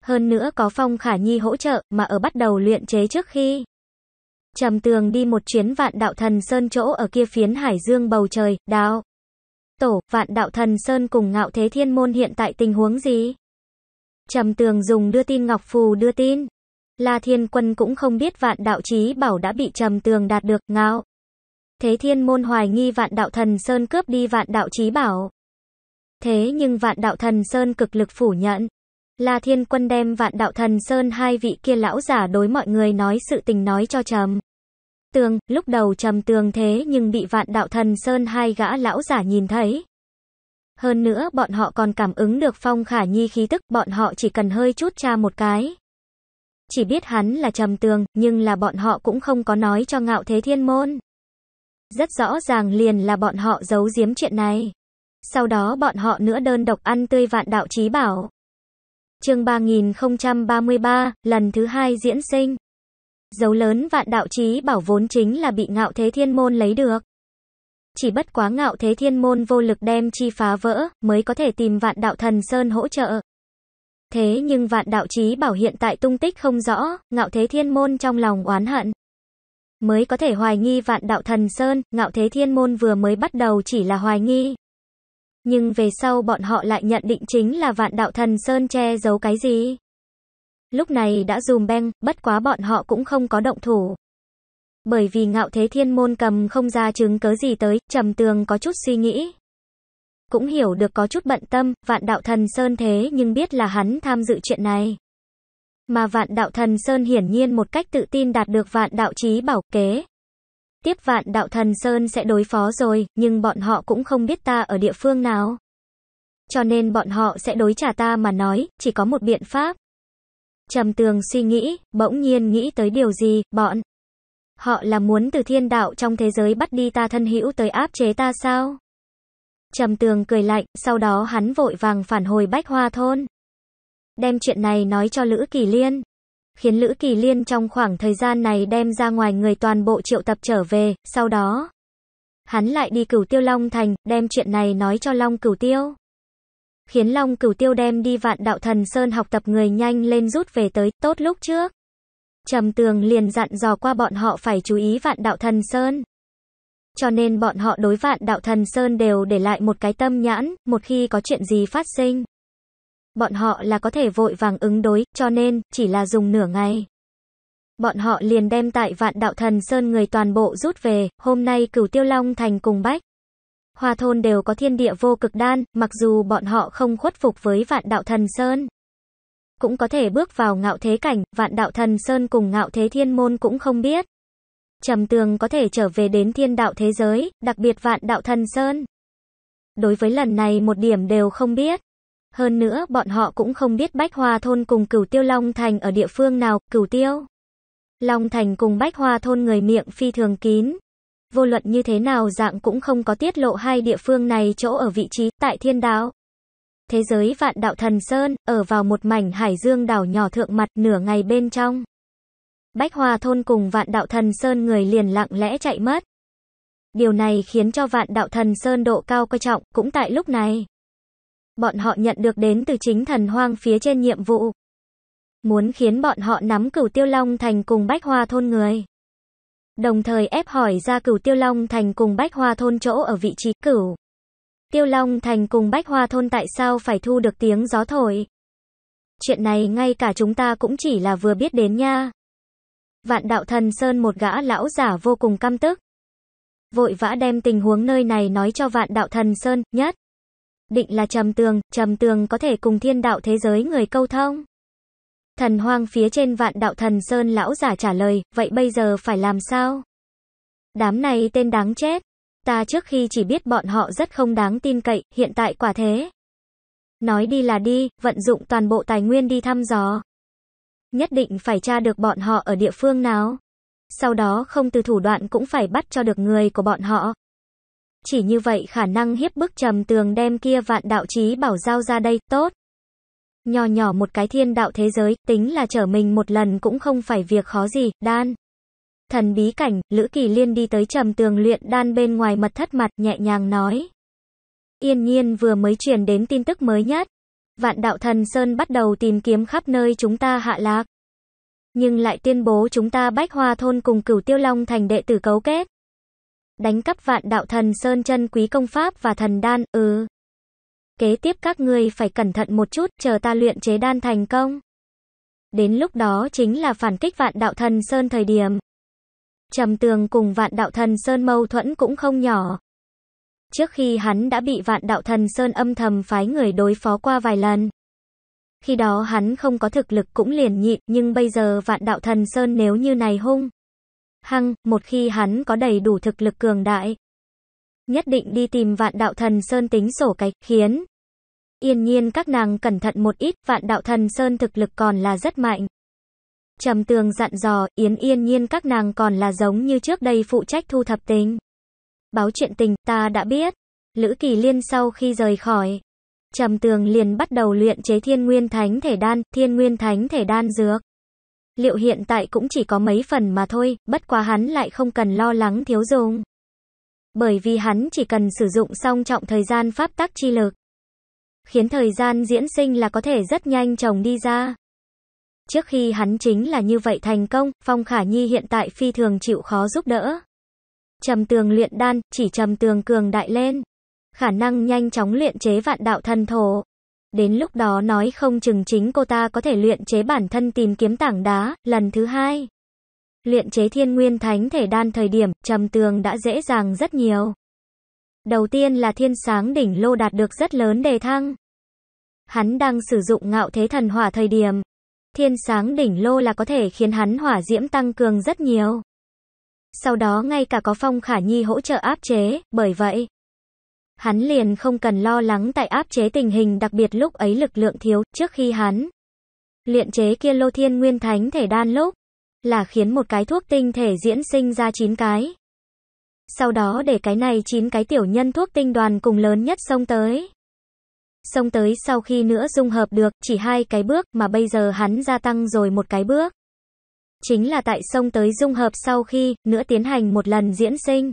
Hơn nữa có Phong Khả Nhi hỗ trợ mà ở bắt đầu luyện chế trước khi. Trầm tường đi một chuyến vạn đạo thần sơn chỗ ở kia phiến hải dương bầu trời, đào. Tổ, vạn đạo thần sơn cùng ngạo thế thiên môn hiện tại tình huống gì? Trầm tường dùng đưa tin Ngọc Phù đưa tin. La thiên quân cũng không biết vạn đạo chí bảo đã bị trầm tường đạt được, ngạo. Thế thiên môn hoài nghi vạn đạo thần sơn cướp đi vạn đạo chí bảo. Thế nhưng vạn đạo thần sơn cực lực phủ nhận. La Thiên Quân đem vạn đạo thần Sơn hai vị kia lão giả đối mọi người nói sự tình nói cho trầm. Tường, lúc đầu trầm tường thế nhưng bị vạn đạo thần Sơn hai gã lão giả nhìn thấy. Hơn nữa bọn họ còn cảm ứng được phong khả nhi khí tức, bọn họ chỉ cần hơi chút tra một cái. Chỉ biết hắn là trầm tường, nhưng là bọn họ cũng không có nói cho ngạo thế thiên môn. Rất rõ ràng liền là bọn họ giấu giếm chuyện này. Sau đó bọn họ nữa đơn độc ăn tươi vạn đạo trí bảo chương 3033, lần thứ hai diễn sinh. Dấu lớn vạn đạo chí bảo vốn chính là bị ngạo thế thiên môn lấy được. Chỉ bất quá ngạo thế thiên môn vô lực đem chi phá vỡ, mới có thể tìm vạn đạo thần sơn hỗ trợ. Thế nhưng vạn đạo chí bảo hiện tại tung tích không rõ, ngạo thế thiên môn trong lòng oán hận. Mới có thể hoài nghi vạn đạo thần sơn, ngạo thế thiên môn vừa mới bắt đầu chỉ là hoài nghi, nhưng về sau bọn họ lại nhận định chính là vạn đạo thần Sơn che giấu cái gì. Lúc này đã dùm beng, bất quá bọn họ cũng không có động thủ. Bởi vì ngạo thế thiên môn cầm không ra chứng cớ gì tới, trầm tường có chút suy nghĩ. Cũng hiểu được có chút bận tâm, vạn đạo thần Sơn thế nhưng biết là hắn tham dự chuyện này. Mà vạn đạo thần Sơn hiển nhiên một cách tự tin đạt được vạn đạo trí bảo kế. Tiếp vạn đạo thần Sơn sẽ đối phó rồi, nhưng bọn họ cũng không biết ta ở địa phương nào. Cho nên bọn họ sẽ đối trả ta mà nói, chỉ có một biện pháp. Trầm tường suy nghĩ, bỗng nhiên nghĩ tới điều gì, bọn. Họ là muốn từ thiên đạo trong thế giới bắt đi ta thân hữu tới áp chế ta sao? Trầm tường cười lạnh, sau đó hắn vội vàng phản hồi bách hoa thôn. Đem chuyện này nói cho Lữ Kỳ Liên khiến Lữ Kỳ Liên trong khoảng thời gian này đem ra ngoài người toàn bộ triệu tập trở về, sau đó, hắn lại đi cửu tiêu Long Thành, đem chuyện này nói cho Long cửu tiêu. Khiến Long cửu tiêu đem đi vạn đạo thần Sơn học tập người nhanh lên rút về tới, tốt lúc trước. Trầm tường liền dặn dò qua bọn họ phải chú ý vạn đạo thần Sơn. Cho nên bọn họ đối vạn đạo thần Sơn đều để lại một cái tâm nhãn, một khi có chuyện gì phát sinh. Bọn họ là có thể vội vàng ứng đối, cho nên, chỉ là dùng nửa ngày. Bọn họ liền đem tại vạn đạo thần sơn người toàn bộ rút về, hôm nay cửu tiêu long thành cùng bách. Hòa thôn đều có thiên địa vô cực đan, mặc dù bọn họ không khuất phục với vạn đạo thần sơn. Cũng có thể bước vào ngạo thế cảnh, vạn đạo thần sơn cùng ngạo thế thiên môn cũng không biết. Trầm tường có thể trở về đến thiên đạo thế giới, đặc biệt vạn đạo thần sơn. Đối với lần này một điểm đều không biết. Hơn nữa bọn họ cũng không biết Bách Hoa Thôn cùng Cửu Tiêu Long Thành ở địa phương nào, Cửu Tiêu. Long Thành cùng Bách Hoa Thôn người miệng phi thường kín. Vô luận như thế nào dạng cũng không có tiết lộ hai địa phương này chỗ ở vị trí tại thiên đạo Thế giới vạn đạo thần Sơn, ở vào một mảnh hải dương đảo nhỏ thượng mặt nửa ngày bên trong. Bách Hoa Thôn cùng vạn đạo thần Sơn người liền lặng lẽ chạy mất. Điều này khiến cho vạn đạo thần Sơn độ cao coi trọng, cũng tại lúc này bọn họ nhận được đến từ chính thần hoang phía trên nhiệm vụ. Muốn khiến bọn họ nắm cửu tiêu long thành cùng bách hoa thôn người. Đồng thời ép hỏi ra cửu tiêu long thành cùng bách hoa thôn chỗ ở vị trí cửu. Tiêu long thành cùng bách hoa thôn tại sao phải thu được tiếng gió thổi. Chuyện này ngay cả chúng ta cũng chỉ là vừa biết đến nha. Vạn đạo thần sơn một gã lão giả vô cùng căm tức. Vội vã đem tình huống nơi này nói cho vạn đạo thần sơn, nhất định là trầm tường, trầm tường có thể cùng thiên đạo thế giới người câu thông. Thần hoang phía trên vạn đạo thần Sơn lão giả trả lời, vậy bây giờ phải làm sao? Đám này tên đáng chết. Ta trước khi chỉ biết bọn họ rất không đáng tin cậy, hiện tại quả thế. Nói đi là đi, vận dụng toàn bộ tài nguyên đi thăm dò. Nhất định phải tra được bọn họ ở địa phương nào. Sau đó không từ thủ đoạn cũng phải bắt cho được người của bọn họ. Chỉ như vậy khả năng hiếp bức trầm tường đem kia vạn đạo chí bảo giao ra đây, tốt. Nhỏ nhỏ một cái thiên đạo thế giới, tính là trở mình một lần cũng không phải việc khó gì, đan. Thần bí cảnh, Lữ Kỳ Liên đi tới trầm tường luyện đan bên ngoài mật thất mặt, nhẹ nhàng nói. Yên nhiên vừa mới truyền đến tin tức mới nhất. Vạn đạo thần Sơn bắt đầu tìm kiếm khắp nơi chúng ta hạ lạc. Nhưng lại tuyên bố chúng ta bách hoa thôn cùng cửu tiêu long thành đệ tử cấu kết đánh cắp vạn đạo thần sơn chân quý công pháp và thần đan, ừ. Kế tiếp các ngươi phải cẩn thận một chút, chờ ta luyện chế đan thành công. Đến lúc đó chính là phản kích vạn đạo thần sơn thời điểm. Trầm tường cùng vạn đạo thần sơn mâu thuẫn cũng không nhỏ. Trước khi hắn đã bị vạn đạo thần sơn âm thầm phái người đối phó qua vài lần. Khi đó hắn không có thực lực cũng liền nhịn, nhưng bây giờ vạn đạo thần sơn nếu như này hung. Hăng, một khi hắn có đầy đủ thực lực cường đại, nhất định đi tìm vạn đạo thần sơn tính sổ cái, khiến Yên nhiên các nàng cẩn thận một ít, vạn đạo thần sơn thực lực còn là rất mạnh. Trầm tường dặn dò, yến yên nhiên các nàng còn là giống như trước đây phụ trách thu thập tình. Báo chuyện tình, ta đã biết. Lữ kỳ liên sau khi rời khỏi. Trầm tường liền bắt đầu luyện chế thiên nguyên thánh thể đan, thiên nguyên thánh thể đan dược liệu hiện tại cũng chỉ có mấy phần mà thôi, bất quá hắn lại không cần lo lắng thiếu dùng. Bởi vì hắn chỉ cần sử dụng xong trọng thời gian pháp tắc chi lực. Khiến thời gian diễn sinh là có thể rất nhanh chồng đi ra. Trước khi hắn chính là như vậy thành công, Phong Khả Nhi hiện tại phi thường chịu khó giúp đỡ. Trầm tường luyện đan, chỉ trầm tường cường đại lên. Khả năng nhanh chóng luyện chế vạn đạo thần thổ. Đến lúc đó nói không chừng chính cô ta có thể luyện chế bản thân tìm kiếm tảng đá, lần thứ hai. Luyện chế thiên nguyên thánh thể đan thời điểm, trầm tường đã dễ dàng rất nhiều. Đầu tiên là thiên sáng đỉnh lô đạt được rất lớn đề thăng. Hắn đang sử dụng ngạo thế thần hỏa thời điểm. Thiên sáng đỉnh lô là có thể khiến hắn hỏa diễm tăng cường rất nhiều. Sau đó ngay cả có phong khả nhi hỗ trợ áp chế, bởi vậy, hắn liền không cần lo lắng tại áp chế tình hình đặc biệt lúc ấy lực lượng thiếu, trước khi hắn luyện chế kia lô thiên nguyên thánh thể đan lúc, là khiến một cái thuốc tinh thể diễn sinh ra 9 cái. Sau đó để cái này 9 cái tiểu nhân thuốc tinh đoàn cùng lớn nhất xông tới. Xông tới sau khi nữa dung hợp được chỉ hai cái bước mà bây giờ hắn gia tăng rồi một cái bước. Chính là tại sông tới dung hợp sau khi nữa tiến hành một lần diễn sinh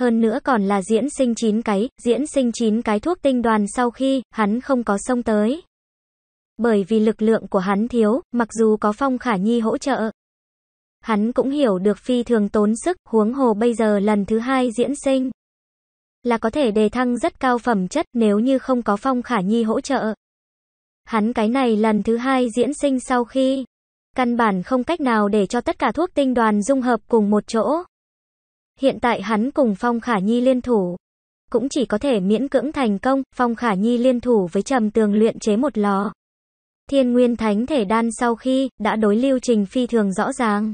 hơn nữa còn là diễn sinh chín cái, diễn sinh chín cái thuốc tinh đoàn sau khi, hắn không có xông tới. Bởi vì lực lượng của hắn thiếu, mặc dù có Phong Khả Nhi hỗ trợ. Hắn cũng hiểu được phi thường tốn sức, huống hồ bây giờ lần thứ hai diễn sinh. Là có thể đề thăng rất cao phẩm chất nếu như không có Phong Khả Nhi hỗ trợ. Hắn cái này lần thứ hai diễn sinh sau khi, căn bản không cách nào để cho tất cả thuốc tinh đoàn dung hợp cùng một chỗ. Hiện tại hắn cùng Phong Khả Nhi liên thủ, cũng chỉ có thể miễn cưỡng thành công, Phong Khả Nhi liên thủ với Trầm Tường luyện chế một lò. Thiên Nguyên Thánh Thể Đan sau khi, đã đối lưu trình phi thường rõ ràng.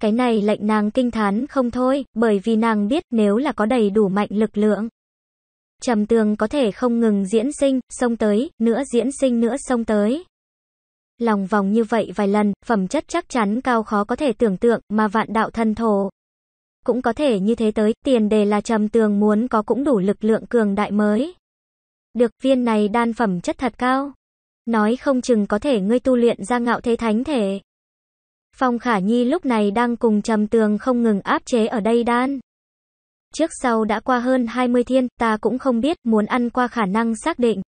Cái này lệnh nàng kinh thán không thôi, bởi vì nàng biết nếu là có đầy đủ mạnh lực lượng. Trầm tường có thể không ngừng diễn sinh, xông tới, nữa diễn sinh nữa xông tới. Lòng vòng như vậy vài lần, phẩm chất chắc chắn cao khó có thể tưởng tượng, mà vạn đạo thân thổ, cũng có thể như thế tới, tiền đề là trầm tường muốn có cũng đủ lực lượng cường đại mới. Được viên này đan phẩm chất thật cao. Nói không chừng có thể ngươi tu luyện ra ngạo thế thánh thể. Phong Khả Nhi lúc này đang cùng trầm tường không ngừng áp chế ở đây đan. Trước sau đã qua hơn 20 thiên, ta cũng không biết muốn ăn qua khả năng xác định.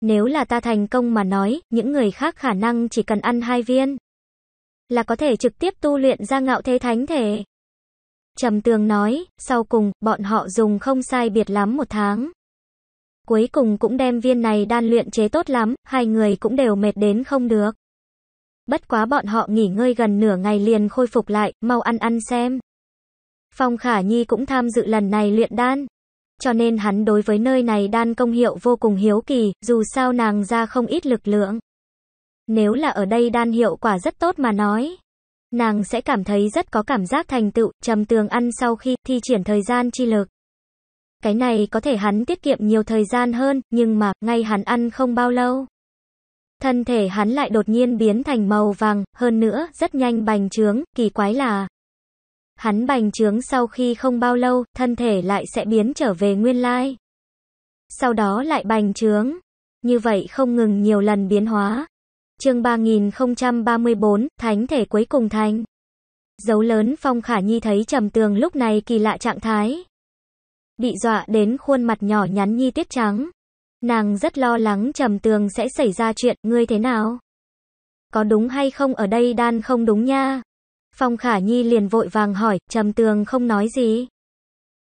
Nếu là ta thành công mà nói, những người khác khả năng chỉ cần ăn hai viên. Là có thể trực tiếp tu luyện ra ngạo thế thánh thể. Trầm Tường nói, sau cùng, bọn họ dùng không sai biệt lắm một tháng. Cuối cùng cũng đem viên này đan luyện chế tốt lắm, hai người cũng đều mệt đến không được. Bất quá bọn họ nghỉ ngơi gần nửa ngày liền khôi phục lại, mau ăn ăn xem. Phong Khả Nhi cũng tham dự lần này luyện đan. Cho nên hắn đối với nơi này đan công hiệu vô cùng hiếu kỳ, dù sao nàng ra không ít lực lượng. Nếu là ở đây đan hiệu quả rất tốt mà nói, nàng sẽ cảm thấy rất có cảm giác thành tựu, trầm tường ăn sau khi thi triển thời gian chi lực. Cái này có thể hắn tiết kiệm nhiều thời gian hơn, nhưng mà, ngay hắn ăn không bao lâu. Thân thể hắn lại đột nhiên biến thành màu vàng, hơn nữa, rất nhanh bành trướng, kỳ quái là. Hắn bành trướng sau khi không bao lâu, thân thể lại sẽ biến trở về nguyên lai. Sau đó lại bành trướng. Như vậy không ngừng nhiều lần biến hóa. Chương 3034, Thánh thể cuối cùng thành. Dấu lớn Phong Khả Nhi thấy Trầm Tường lúc này kỳ lạ trạng thái. Bị dọa đến khuôn mặt nhỏ nhắn nhi tiết trắng. Nàng rất lo lắng Trầm Tường sẽ xảy ra chuyện, ngươi thế nào? Có đúng hay không ở đây đan không đúng nha? Phong Khả Nhi liền vội vàng hỏi, Trầm Tường không nói gì.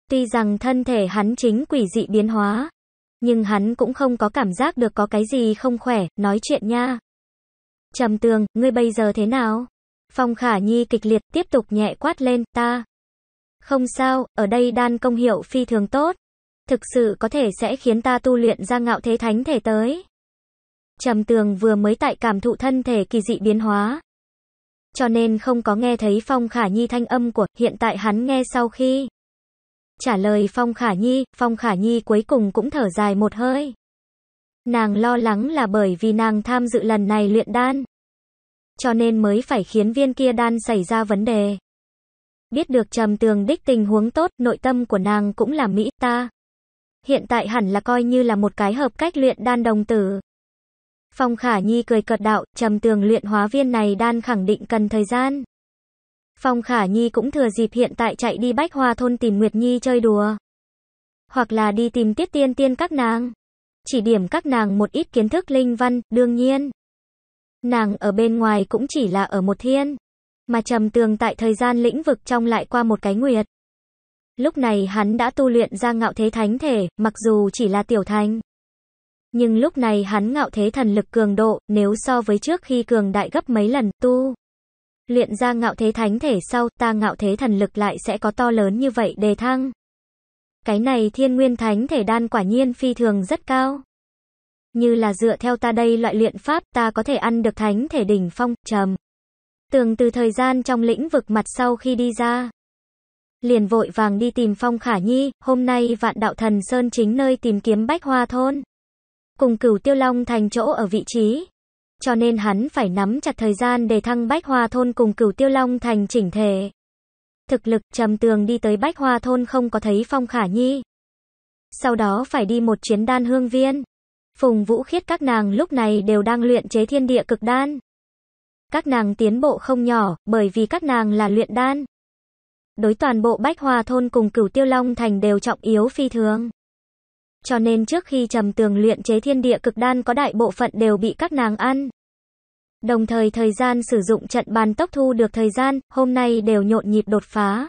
Tuy rằng thân thể hắn chính quỷ dị biến hóa, nhưng hắn cũng không có cảm giác được có cái gì không khỏe, nói chuyện nha. Trầm tường, ngươi bây giờ thế nào? Phong khả nhi kịch liệt, tiếp tục nhẹ quát lên, ta. Không sao, ở đây đan công hiệu phi thường tốt. Thực sự có thể sẽ khiến ta tu luyện ra ngạo thế thánh thể tới. Trầm tường vừa mới tại cảm thụ thân thể kỳ dị biến hóa. Cho nên không có nghe thấy Phong Khả Nhi thanh âm của, hiện tại hắn nghe sau khi. Trả lời Phong Khả Nhi, Phong Khả Nhi cuối cùng cũng thở dài một hơi. Nàng lo lắng là bởi vì nàng tham dự lần này luyện đan. Cho nên mới phải khiến viên kia đan xảy ra vấn đề. Biết được trầm tường đích tình huống tốt, nội tâm của nàng cũng là Mỹ ta. Hiện tại hẳn là coi như là một cái hợp cách luyện đan đồng tử. Phong Khả Nhi cười cợt đạo, trầm tường luyện hóa viên này đan khẳng định cần thời gian. Phong Khả Nhi cũng thừa dịp hiện tại chạy đi Bách Hoa Thôn tìm Nguyệt Nhi chơi đùa. Hoặc là đi tìm Tiết Tiên Tiên các nàng chỉ điểm các nàng một ít kiến thức linh văn, đương nhiên. Nàng ở bên ngoài cũng chỉ là ở một thiên, mà trầm tường tại thời gian lĩnh vực trong lại qua một cái nguyệt. Lúc này hắn đã tu luyện ra ngạo thế thánh thể, mặc dù chỉ là tiểu thành. Nhưng lúc này hắn ngạo thế thần lực cường độ, nếu so với trước khi cường đại gấp mấy lần, tu. Luyện ra ngạo thế thánh thể sau, ta ngạo thế thần lực lại sẽ có to lớn như vậy đề thăng. Cái này thiên nguyên thánh thể đan quả nhiên phi thường rất cao. Như là dựa theo ta đây loại luyện pháp ta có thể ăn được thánh thể đỉnh phong, trầm. Tường từ thời gian trong lĩnh vực mặt sau khi đi ra. Liền vội vàng đi tìm Phong Khả Nhi, hôm nay vạn đạo thần Sơn chính nơi tìm kiếm bách hoa thôn. Cùng cửu tiêu long thành chỗ ở vị trí. Cho nên hắn phải nắm chặt thời gian để thăng bách hoa thôn cùng cửu tiêu long thành chỉnh thể thực lực, trầm tường đi tới bách hoa thôn không có thấy Phong Khả Nhi. Sau đó phải đi một chuyến đan hương viên. Phùng Vũ Khiết các nàng lúc này đều đang luyện chế thiên địa cực đan. Các nàng tiến bộ không nhỏ, bởi vì các nàng là luyện đan. Đối toàn bộ bách hoa thôn cùng cửu tiêu long thành đều trọng yếu phi thường. Cho nên trước khi trầm tường luyện chế thiên địa cực đan có đại bộ phận đều bị các nàng ăn. Đồng thời thời gian sử dụng trận bàn tốc thu được thời gian, hôm nay đều nhộn nhịp đột phá.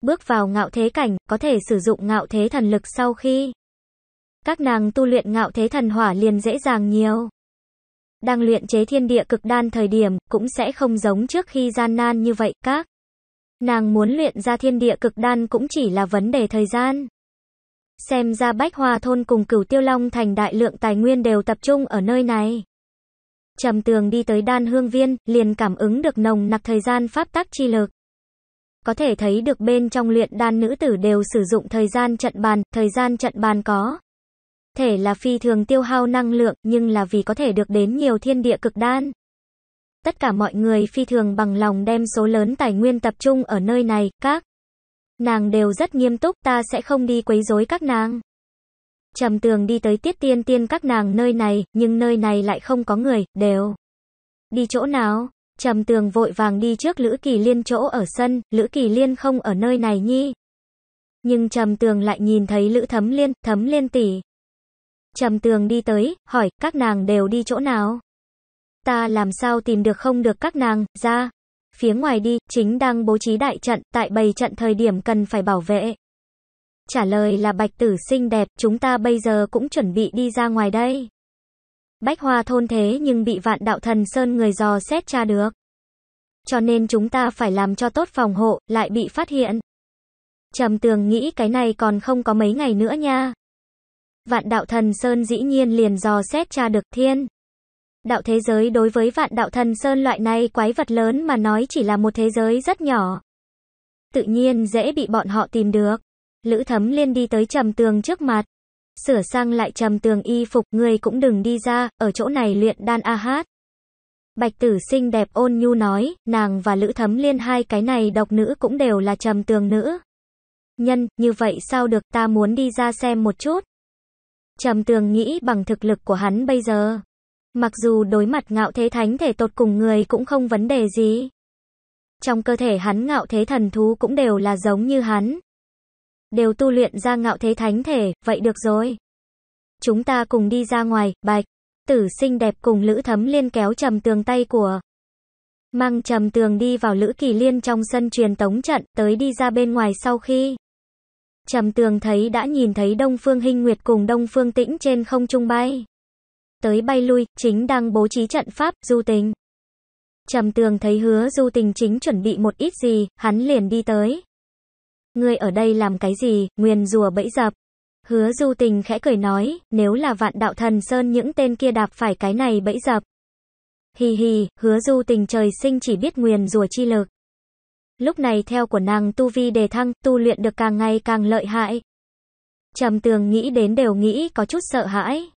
Bước vào ngạo thế cảnh, có thể sử dụng ngạo thế thần lực sau khi. Các nàng tu luyện ngạo thế thần hỏa liền dễ dàng nhiều. Đang luyện chế thiên địa cực đan thời điểm, cũng sẽ không giống trước khi gian nan như vậy, các. Nàng muốn luyện ra thiên địa cực đan cũng chỉ là vấn đề thời gian. Xem ra bách hòa thôn cùng cửu tiêu long thành đại lượng tài nguyên đều tập trung ở nơi này. Trầm tường đi tới đan hương viên, liền cảm ứng được nồng nặc thời gian pháp tác chi lực. Có thể thấy được bên trong luyện đan nữ tử đều sử dụng thời gian trận bàn, thời gian trận bàn có. Thể là phi thường tiêu hao năng lượng, nhưng là vì có thể được đến nhiều thiên địa cực đan. Tất cả mọi người phi thường bằng lòng đem số lớn tài nguyên tập trung ở nơi này, các. Nàng đều rất nghiêm túc, ta sẽ không đi quấy rối các nàng. Trầm tường đi tới tiết tiên tiên các nàng nơi này, nhưng nơi này lại không có người, đều. Đi chỗ nào? Trầm tường vội vàng đi trước Lữ Kỳ Liên chỗ ở sân, Lữ Kỳ Liên không ở nơi này nhi. Nhưng trầm tường lại nhìn thấy Lữ Thấm Liên, Thấm Liên tỷ. Trầm tường đi tới, hỏi, các nàng đều đi chỗ nào? Ta làm sao tìm được không được các nàng, ra. Phía ngoài đi, chính đang bố trí đại trận, tại bày trận thời điểm cần phải bảo vệ. Trả lời là bạch tử xinh đẹp, chúng ta bây giờ cũng chuẩn bị đi ra ngoài đây. Bách hoa thôn thế nhưng bị vạn đạo thần sơn người dò xét tra được. Cho nên chúng ta phải làm cho tốt phòng hộ, lại bị phát hiện. Trầm tường nghĩ cái này còn không có mấy ngày nữa nha. Vạn đạo thần sơn dĩ nhiên liền dò xét tra được thiên. Đạo thế giới đối với vạn đạo thần sơn loại này quái vật lớn mà nói chỉ là một thế giới rất nhỏ. Tự nhiên dễ bị bọn họ tìm được. Lữ thấm liên đi tới trầm tường trước mặt. Sửa sang lại trầm tường y phục, ngươi cũng đừng đi ra, ở chỗ này luyện đan a hát. Bạch tử xinh đẹp ôn nhu nói, nàng và lữ thấm liên hai cái này độc nữ cũng đều là trầm tường nữ. Nhân, như vậy sao được ta muốn đi ra xem một chút. Trầm tường nghĩ bằng thực lực của hắn bây giờ. Mặc dù đối mặt ngạo thế thánh thể tột cùng người cũng không vấn đề gì. Trong cơ thể hắn ngạo thế thần thú cũng đều là giống như hắn đều tu luyện ra ngạo thế thánh thể, vậy được rồi. Chúng ta cùng đi ra ngoài, bạch. Tử xinh đẹp cùng Lữ Thấm Liên kéo trầm tường tay của. Mang trầm tường đi vào Lữ Kỳ Liên trong sân truyền tống trận, tới đi ra bên ngoài sau khi. Trầm tường thấy đã nhìn thấy Đông Phương Hinh Nguyệt cùng Đông Phương Tĩnh trên không trung bay. Tới bay lui, chính đang bố trí trận pháp, du tình. Trầm tường thấy hứa du tình chính chuẩn bị một ít gì, hắn liền đi tới. Ngươi ở đây làm cái gì, nguyền rùa bẫy dập. Hứa du tình khẽ cười nói, nếu là vạn đạo thần sơn những tên kia đạp phải cái này bẫy dập. Hì hì, hứa du tình trời sinh chỉ biết nguyền rùa chi lực. Lúc này theo của nàng tu vi đề thăng, tu luyện được càng ngày càng lợi hại. Trầm tường nghĩ đến đều nghĩ có chút sợ hãi.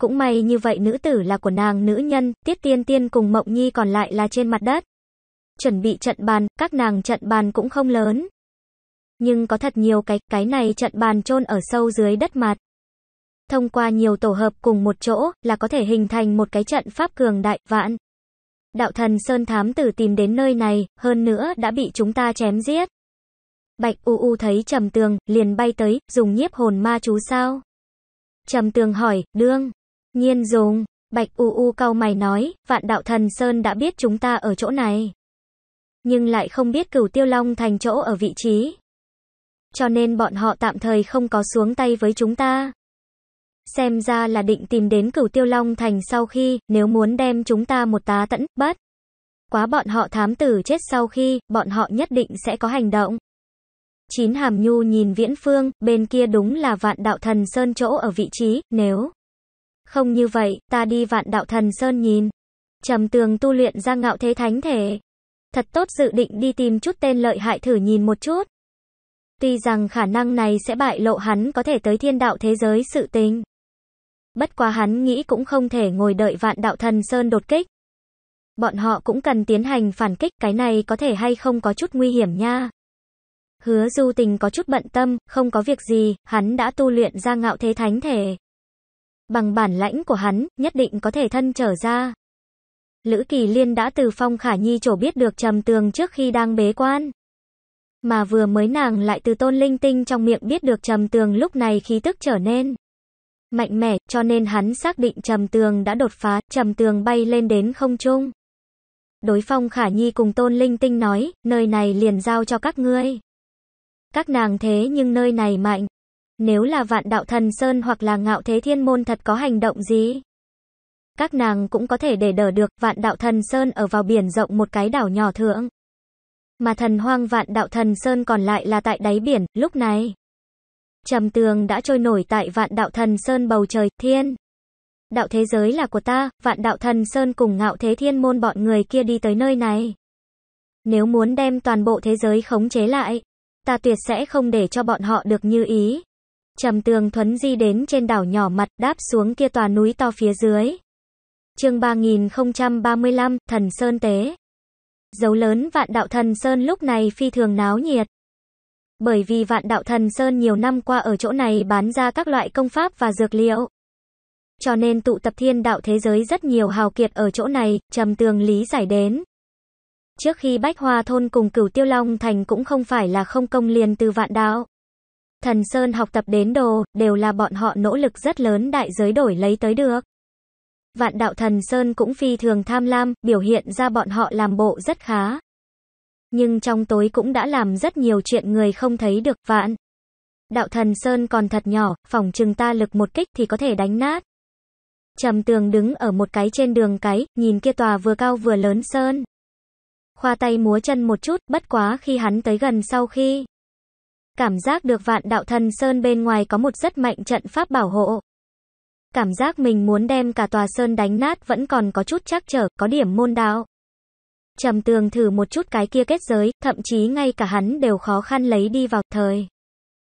Cũng may như vậy nữ tử là của nàng nữ nhân, tiết tiên tiên cùng mộng nhi còn lại là trên mặt đất. Chuẩn bị trận bàn, các nàng trận bàn cũng không lớn, nhưng có thật nhiều cái, cái này trận bàn chôn ở sâu dưới đất mặt. Thông qua nhiều tổ hợp cùng một chỗ là có thể hình thành một cái trận pháp cường đại, vạn. Đạo thần Sơn Thám Tử tìm đến nơi này, hơn nữa đã bị chúng ta chém giết. Bạch U U thấy Trầm Tường, liền bay tới, dùng nhiếp hồn ma chú sao? Trầm Tường hỏi, đương, nhiên dùng, Bạch U U cau mày nói, vạn đạo thần Sơn đã biết chúng ta ở chỗ này. Nhưng lại không biết cửu tiêu long thành chỗ ở vị trí cho nên bọn họ tạm thời không có xuống tay với chúng ta. Xem ra là định tìm đến cửu tiêu long thành sau khi, nếu muốn đem chúng ta một tá tẫn, bắt. Quá bọn họ thám tử chết sau khi, bọn họ nhất định sẽ có hành động. Chín hàm nhu nhìn viễn phương, bên kia đúng là vạn đạo thần sơn chỗ ở vị trí, nếu không như vậy, ta đi vạn đạo thần sơn nhìn. Trầm tường tu luyện ra ngạo thế thánh thể. Thật tốt dự định đi tìm chút tên lợi hại thử nhìn một chút. Tuy rằng khả năng này sẽ bại lộ hắn có thể tới thiên đạo thế giới sự tình. Bất quá hắn nghĩ cũng không thể ngồi đợi vạn đạo thần Sơn đột kích. Bọn họ cũng cần tiến hành phản kích, cái này có thể hay không có chút nguy hiểm nha. Hứa du tình có chút bận tâm, không có việc gì, hắn đã tu luyện ra ngạo thế thánh thể. Bằng bản lãnh của hắn, nhất định có thể thân trở ra. Lữ Kỳ Liên đã từ phong khả nhi chỗ biết được trầm tường trước khi đang bế quan mà vừa mới nàng lại từ tôn linh tinh trong miệng biết được trầm tường lúc này khí tức trở nên mạnh mẽ, cho nên hắn xác định trầm tường đã đột phá, trầm tường bay lên đến không trung. Đối phong khả nhi cùng tôn linh tinh nói, nơi này liền giao cho các ngươi. Các nàng thế nhưng nơi này mạnh. Nếu là vạn đạo thần sơn hoặc là ngạo thế thiên môn thật có hành động gì? Các nàng cũng có thể để đỡ được vạn đạo thần sơn ở vào biển rộng một cái đảo nhỏ thượng mà thần hoang vạn đạo thần sơn còn lại là tại đáy biển, lúc này. Trầm tường đã trôi nổi tại vạn đạo thần sơn bầu trời, thiên. Đạo thế giới là của ta, vạn đạo thần sơn cùng ngạo thế thiên môn bọn người kia đi tới nơi này. Nếu muốn đem toàn bộ thế giới khống chế lại, ta tuyệt sẽ không để cho bọn họ được như ý. Trầm tường thuấn di đến trên đảo nhỏ mặt đáp xuống kia tòa núi to phía dưới. chương 3035, Thần Sơn Tế Dấu lớn vạn đạo thần Sơn lúc này phi thường náo nhiệt. Bởi vì vạn đạo thần Sơn nhiều năm qua ở chỗ này bán ra các loại công pháp và dược liệu. Cho nên tụ tập thiên đạo thế giới rất nhiều hào kiệt ở chỗ này, trầm tường lý giải đến. Trước khi Bách Hoa Thôn cùng cửu Tiêu Long Thành cũng không phải là không công liền từ vạn đạo. Thần Sơn học tập đến đồ, đều là bọn họ nỗ lực rất lớn đại giới đổi lấy tới được vạn đạo thần Sơn cũng phi thường tham lam, biểu hiện ra bọn họ làm bộ rất khá. Nhưng trong tối cũng đã làm rất nhiều chuyện người không thấy được, vạn. Đạo thần Sơn còn thật nhỏ, phòng trừng ta lực một kích thì có thể đánh nát. Trầm tường đứng ở một cái trên đường cái, nhìn kia tòa vừa cao vừa lớn Sơn. Khoa tay múa chân một chút, bất quá khi hắn tới gần sau khi. Cảm giác được vạn đạo thần Sơn bên ngoài có một rất mạnh trận pháp bảo hộ. Cảm giác mình muốn đem cả tòa sơn đánh nát vẫn còn có chút chắc trở, có điểm môn đạo. Trầm tường thử một chút cái kia kết giới, thậm chí ngay cả hắn đều khó khăn lấy đi vào thời.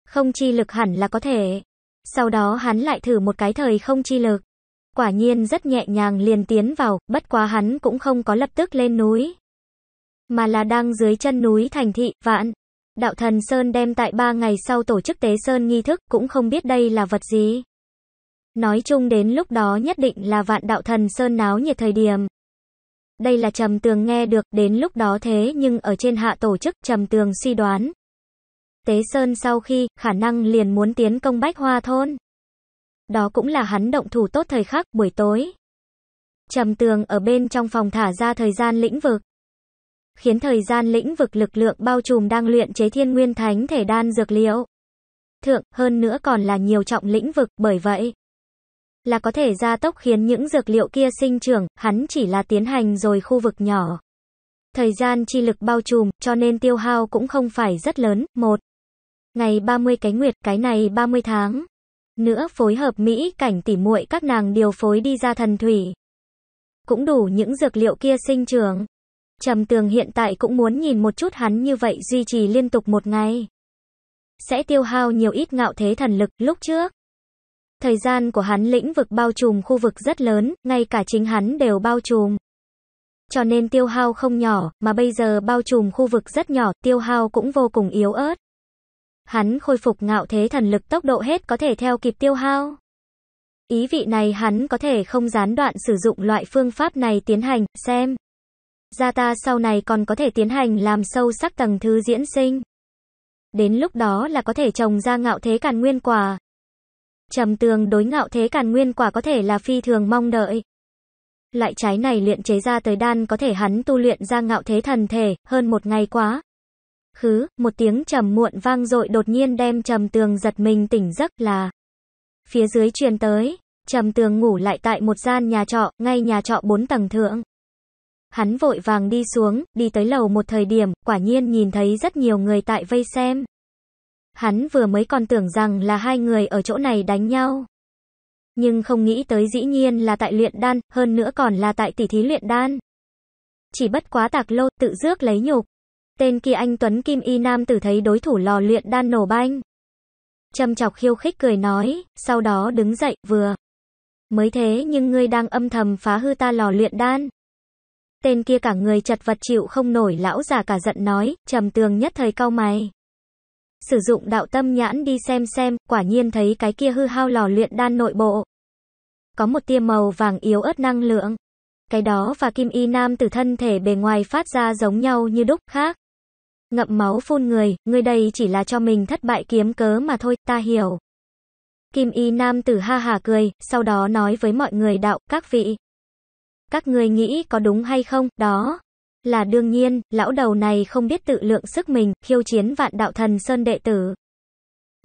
Không chi lực hẳn là có thể. Sau đó hắn lại thử một cái thời không chi lực. Quả nhiên rất nhẹ nhàng liền tiến vào, bất quá hắn cũng không có lập tức lên núi. Mà là đang dưới chân núi thành thị, vạn. Đạo thần Sơn đem tại ba ngày sau tổ chức tế Sơn nghi thức, cũng không biết đây là vật gì. Nói chung đến lúc đó nhất định là vạn đạo thần sơn náo nhiệt thời điểm. Đây là Trầm Tường nghe được, đến lúc đó thế nhưng ở trên hạ tổ chức Trầm Tường suy đoán. Tế Sơn sau khi, khả năng liền muốn tiến công bách hoa thôn. Đó cũng là hắn động thủ tốt thời khắc buổi tối. Trầm Tường ở bên trong phòng thả ra thời gian lĩnh vực. Khiến thời gian lĩnh vực lực lượng bao trùm đang luyện chế thiên nguyên thánh thể đan dược liệu. Thượng, hơn nữa còn là nhiều trọng lĩnh vực, bởi vậy là có thể gia tốc khiến những dược liệu kia sinh trưởng, hắn chỉ là tiến hành rồi khu vực nhỏ. Thời gian chi lực bao trùm, cho nên tiêu hao cũng không phải rất lớn. Một Ngày 30 cái nguyệt, cái này 30 tháng. Nữa phối hợp Mỹ cảnh tỉ muội các nàng điều phối đi ra thần thủy. Cũng đủ những dược liệu kia sinh trưởng. Trầm tường hiện tại cũng muốn nhìn một chút hắn như vậy duy trì liên tục một ngày. Sẽ tiêu hao nhiều ít ngạo thế thần lực lúc trước. Thời gian của hắn lĩnh vực bao trùm khu vực rất lớn, ngay cả chính hắn đều bao trùm. Cho nên tiêu hao không nhỏ, mà bây giờ bao trùm khu vực rất nhỏ, tiêu hao cũng vô cùng yếu ớt. Hắn khôi phục ngạo thế thần lực tốc độ hết có thể theo kịp tiêu hao. Ý vị này hắn có thể không gián đoạn sử dụng loại phương pháp này tiến hành, xem. Gia ta sau này còn có thể tiến hành làm sâu sắc tầng thứ diễn sinh. Đến lúc đó là có thể trồng ra ngạo thế càn nguyên quả, trầm tường đối ngạo thế càn nguyên quả có thể là phi thường mong đợi. lại trái này luyện chế ra tới đan có thể hắn tu luyện ra ngạo thế thần thể, hơn một ngày quá. Khứ, một tiếng trầm muộn vang dội đột nhiên đem trầm tường giật mình tỉnh giấc là. Phía dưới truyền tới, trầm tường ngủ lại tại một gian nhà trọ, ngay nhà trọ bốn tầng thượng. Hắn vội vàng đi xuống, đi tới lầu một thời điểm, quả nhiên nhìn thấy rất nhiều người tại vây xem. Hắn vừa mới còn tưởng rằng là hai người ở chỗ này đánh nhau. Nhưng không nghĩ tới dĩ nhiên là tại luyện đan, hơn nữa còn là tại tỷ thí luyện đan. Chỉ bất quá tạc lô, tự rước lấy nhục. Tên kia anh Tuấn Kim Y Nam tử thấy đối thủ lò luyện đan nổ banh. Châm chọc khiêu khích cười nói, sau đó đứng dậy, vừa. Mới thế nhưng ngươi đang âm thầm phá hư ta lò luyện đan. Tên kia cả người chật vật chịu không nổi lão già cả giận nói, trầm tường nhất thời cau mày sử dụng đạo tâm nhãn đi xem xem, quả nhiên thấy cái kia hư hao lò luyện đan nội bộ. Có một tia màu vàng yếu ớt năng lượng. Cái đó và kim y nam từ thân thể bề ngoài phát ra giống nhau như đúc khác. Ngậm máu phun người, người đây chỉ là cho mình thất bại kiếm cớ mà thôi, ta hiểu. Kim y nam tử ha hà cười, sau đó nói với mọi người đạo, các vị. Các người nghĩ có đúng hay không, đó, là đương nhiên, lão đầu này không biết tự lượng sức mình, khiêu chiến vạn đạo thần sơn đệ tử.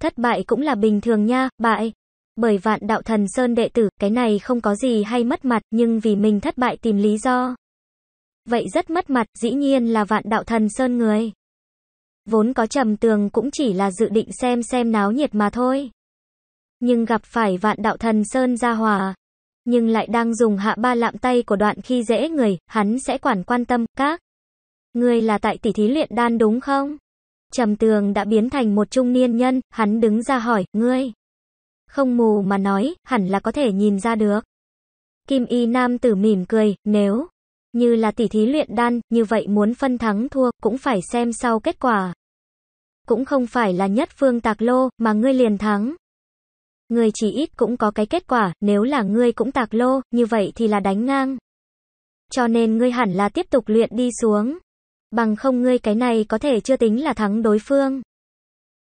Thất bại cũng là bình thường nha, bại. Bởi vạn đạo thần sơn đệ tử, cái này không có gì hay mất mặt, nhưng vì mình thất bại tìm lý do. Vậy rất mất mặt, dĩ nhiên là vạn đạo thần sơn người. Vốn có trầm tường cũng chỉ là dự định xem xem náo nhiệt mà thôi. Nhưng gặp phải vạn đạo thần sơn ra hòa, nhưng lại đang dùng hạ ba lạm tay của đoạn khi dễ người, hắn sẽ quản quan tâm, các. Người là tại tỷ thí luyện đan đúng không? Trầm tường đã biến thành một trung niên nhân, hắn đứng ra hỏi, ngươi. Không mù mà nói, hẳn là có thể nhìn ra được. Kim y nam tử mỉm cười, nếu như là tỷ thí luyện đan, như vậy muốn phân thắng thua, cũng phải xem sau kết quả. Cũng không phải là nhất phương tạc lô, mà ngươi liền thắng người chỉ ít cũng có cái kết quả, nếu là ngươi cũng tạc lô, như vậy thì là đánh ngang. Cho nên ngươi hẳn là tiếp tục luyện đi xuống. Bằng không ngươi cái này có thể chưa tính là thắng đối phương.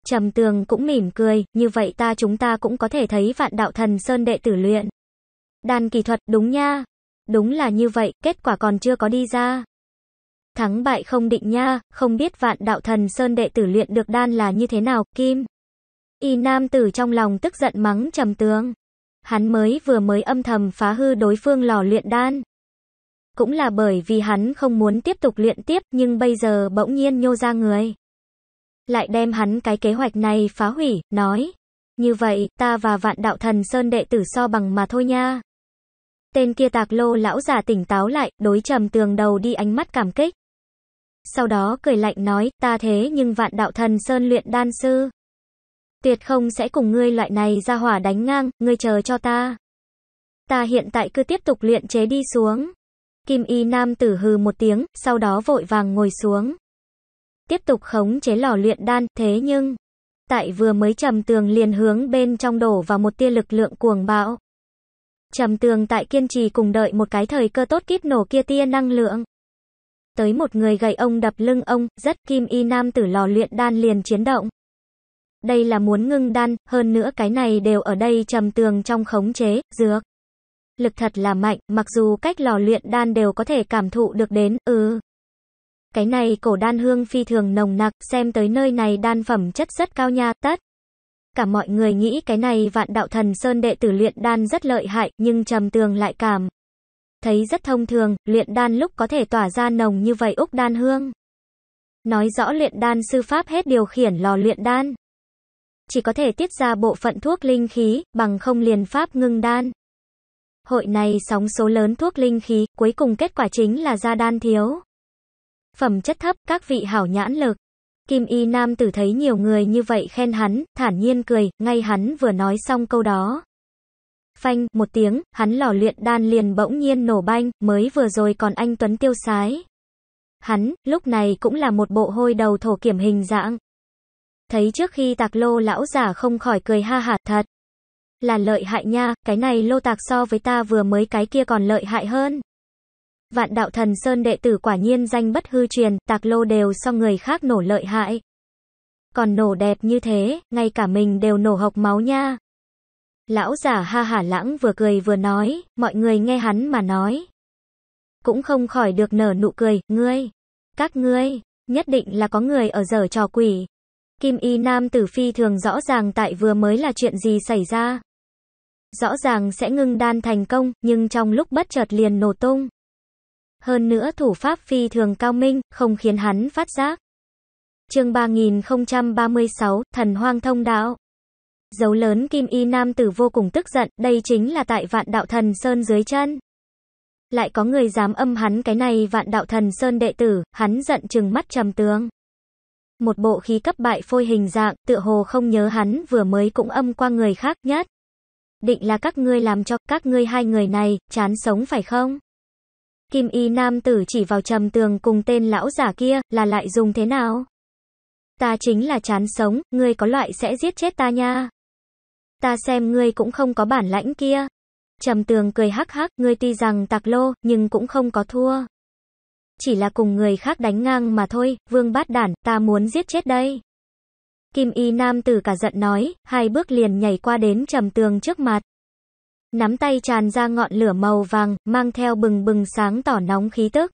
Trầm tường cũng mỉm cười, như vậy ta chúng ta cũng có thể thấy vạn đạo thần sơn đệ tử luyện. Đan kỳ thuật, đúng nha. Đúng là như vậy, kết quả còn chưa có đi ra. Thắng bại không định nha, không biết vạn đạo thần sơn đệ tử luyện được đan là như thế nào, Kim. Y nam tử trong lòng tức giận mắng trầm tướng. Hắn mới vừa mới âm thầm phá hư đối phương lò luyện đan. Cũng là bởi vì hắn không muốn tiếp tục luyện tiếp nhưng bây giờ bỗng nhiên nhô ra người. Lại đem hắn cái kế hoạch này phá hủy, nói. Như vậy, ta và vạn đạo thần sơn đệ tử so bằng mà thôi nha. Tên kia tạc lô lão già tỉnh táo lại, đối trầm tường đầu đi ánh mắt cảm kích. Sau đó cười lạnh nói, ta thế nhưng vạn đạo thần sơn luyện đan sư. Tuyệt không sẽ cùng ngươi loại này ra hỏa đánh ngang, ngươi chờ cho ta. Ta hiện tại cứ tiếp tục luyện chế đi xuống. Kim y nam tử hừ một tiếng, sau đó vội vàng ngồi xuống. Tiếp tục khống chế lò luyện đan, thế nhưng, tại vừa mới trầm tường liền hướng bên trong đổ vào một tia lực lượng cuồng bạo. Trầm tường tại kiên trì cùng đợi một cái thời cơ tốt kíp nổ kia tia năng lượng. Tới một người gậy ông đập lưng ông, rất kim y nam tử lò luyện đan liền chiến động. Đây là muốn ngưng đan, hơn nữa cái này đều ở đây trầm tường trong khống chế, dược. Lực thật là mạnh, mặc dù cách lò luyện đan đều có thể cảm thụ được đến, ừ. Cái này cổ đan hương phi thường nồng nặc, xem tới nơi này đan phẩm chất rất cao nha, tất. Cả mọi người nghĩ cái này vạn đạo thần sơn đệ tử luyện đan rất lợi hại, nhưng trầm tường lại cảm. Thấy rất thông thường, luyện đan lúc có thể tỏa ra nồng như vậy úc đan hương. Nói rõ luyện đan sư pháp hết điều khiển lò luyện đan chỉ có thể tiết ra bộ phận thuốc linh khí, bằng không liền pháp ngưng đan. Hội này sóng số lớn thuốc linh khí, cuối cùng kết quả chính là ra đan thiếu. Phẩm chất thấp, các vị hảo nhãn lực. Kim Y Nam tử thấy nhiều người như vậy khen hắn, thản nhiên cười, ngay hắn vừa nói xong câu đó. Phanh, một tiếng, hắn lò luyện đan liền bỗng nhiên nổ banh, mới vừa rồi còn anh Tuấn tiêu sái. Hắn, lúc này cũng là một bộ hôi đầu thổ kiểm hình dạng. Thấy trước khi tạc lô lão giả không khỏi cười ha hả thật. Là lợi hại nha, cái này lô tạc so với ta vừa mới cái kia còn lợi hại hơn. Vạn đạo thần sơn đệ tử quả nhiên danh bất hư truyền, tạc lô đều so người khác nổ lợi hại. Còn nổ đẹp như thế, ngay cả mình đều nổ hộc máu nha. Lão giả ha hả lãng vừa cười vừa nói, mọi người nghe hắn mà nói. Cũng không khỏi được nở nụ cười, ngươi. Các ngươi, nhất định là có người ở dở trò quỷ. Kim y nam tử phi thường rõ ràng tại vừa mới là chuyện gì xảy ra. Rõ ràng sẽ ngưng đan thành công, nhưng trong lúc bất chợt liền nổ tung. Hơn nữa thủ pháp phi thường cao minh, không khiến hắn phát giác. chương 3036, thần hoang thông đạo. Dấu lớn kim y nam tử vô cùng tức giận, đây chính là tại vạn đạo thần sơn dưới chân. Lại có người dám âm hắn cái này vạn đạo thần sơn đệ tử, hắn giận chừng mắt trầm tướng một bộ khí cấp bại phôi hình dạng, tựa hồ không nhớ hắn vừa mới cũng âm qua người khác nhất. Định là các ngươi làm cho các ngươi hai người này chán sống phải không? Kim y nam tử chỉ vào trầm tường cùng tên lão giả kia là lại dùng thế nào? Ta chính là chán sống, ngươi có loại sẽ giết chết ta nha. Ta xem ngươi cũng không có bản lãnh kia. Trầm tường cười hắc hắc, ngươi tuy rằng tạc lô, nhưng cũng không có thua. Chỉ là cùng người khác đánh ngang mà thôi, vương bát đản, ta muốn giết chết đây. Kim y nam tử cả giận nói, hai bước liền nhảy qua đến trầm tường trước mặt. Nắm tay tràn ra ngọn lửa màu vàng, mang theo bừng bừng sáng tỏ nóng khí tức.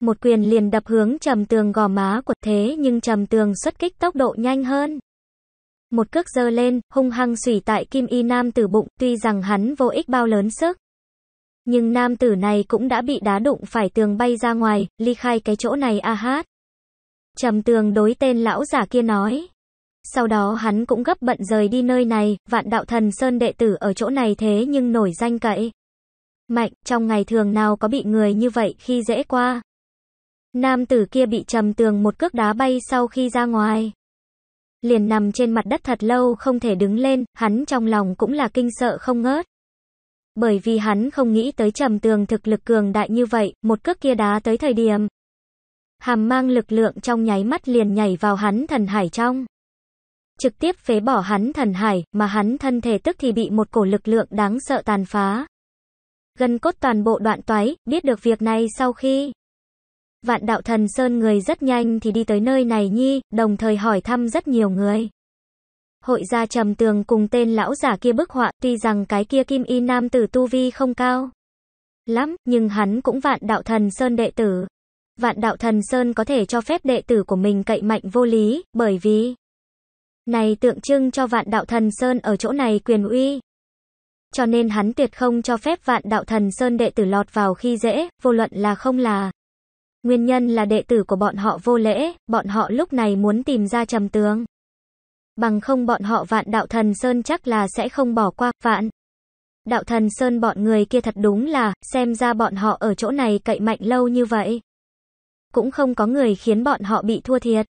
Một quyền liền đập hướng trầm tường gò má của thế nhưng trầm tường xuất kích tốc độ nhanh hơn. Một cước giơ lên, hung hăng xủy tại kim y nam tử bụng, tuy rằng hắn vô ích bao lớn sức. Nhưng nam tử này cũng đã bị đá đụng phải tường bay ra ngoài, ly khai cái chỗ này a hát. Trầm tường đối tên lão giả kia nói. Sau đó hắn cũng gấp bận rời đi nơi này, vạn đạo thần sơn đệ tử ở chỗ này thế nhưng nổi danh cậy. Mạnh, trong ngày thường nào có bị người như vậy khi dễ qua. Nam tử kia bị trầm tường một cước đá bay sau khi ra ngoài. Liền nằm trên mặt đất thật lâu không thể đứng lên, hắn trong lòng cũng là kinh sợ không ngớt bởi vì hắn không nghĩ tới trầm tường thực lực cường đại như vậy, một cước kia đá tới thời điểm. Hàm mang lực lượng trong nháy mắt liền nhảy vào hắn thần hải trong. Trực tiếp phế bỏ hắn thần hải, mà hắn thân thể tức thì bị một cổ lực lượng đáng sợ tàn phá. Gần cốt toàn bộ đoạn toái, biết được việc này sau khi. Vạn đạo thần sơn người rất nhanh thì đi tới nơi này nhi, đồng thời hỏi thăm rất nhiều người hội gia trầm tường cùng tên lão giả kia bức họa, tuy rằng cái kia kim y nam tử tu vi không cao lắm, nhưng hắn cũng vạn đạo thần sơn đệ tử. Vạn đạo thần sơn có thể cho phép đệ tử của mình cậy mạnh vô lý, bởi vì này tượng trưng cho vạn đạo thần sơn ở chỗ này quyền uy. Cho nên hắn tuyệt không cho phép vạn đạo thần sơn đệ tử lọt vào khi dễ, vô luận là không là. Nguyên nhân là đệ tử của bọn họ vô lễ, bọn họ lúc này muốn tìm ra trầm tướng. Bằng không bọn họ vạn đạo thần Sơn chắc là sẽ không bỏ qua, vạn. Đạo thần Sơn bọn người kia thật đúng là, xem ra bọn họ ở chỗ này cậy mạnh lâu như vậy. Cũng không có người khiến bọn họ bị thua thiệt.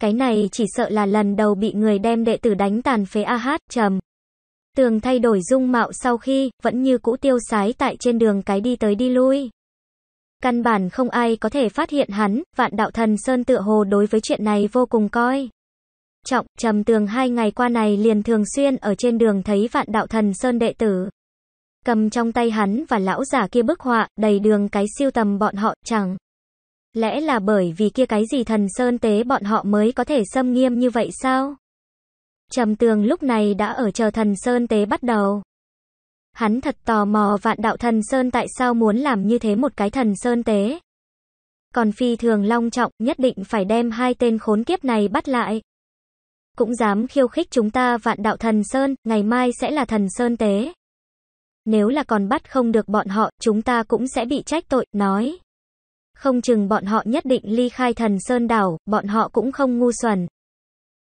Cái này chỉ sợ là lần đầu bị người đem đệ tử đánh tàn phế A hát, trầm. Tường thay đổi dung mạo sau khi, vẫn như cũ tiêu sái tại trên đường cái đi tới đi lui. Căn bản không ai có thể phát hiện hắn, vạn đạo thần Sơn tựa hồ đối với chuyện này vô cùng coi trọng, trầm tường hai ngày qua này liền thường xuyên ở trên đường thấy vạn đạo thần sơn đệ tử. Cầm trong tay hắn và lão giả kia bức họa, đầy đường cái siêu tầm bọn họ, chẳng. Lẽ là bởi vì kia cái gì thần sơn tế bọn họ mới có thể xâm nghiêm như vậy sao? Trầm tường lúc này đã ở chờ thần sơn tế bắt đầu. Hắn thật tò mò vạn đạo thần sơn tại sao muốn làm như thế một cái thần sơn tế. Còn phi thường long trọng nhất định phải đem hai tên khốn kiếp này bắt lại cũng dám khiêu khích chúng ta vạn đạo thần Sơn, ngày mai sẽ là thần Sơn tế. Nếu là còn bắt không được bọn họ, chúng ta cũng sẽ bị trách tội, nói. Không chừng bọn họ nhất định ly khai thần Sơn đảo, bọn họ cũng không ngu xuẩn.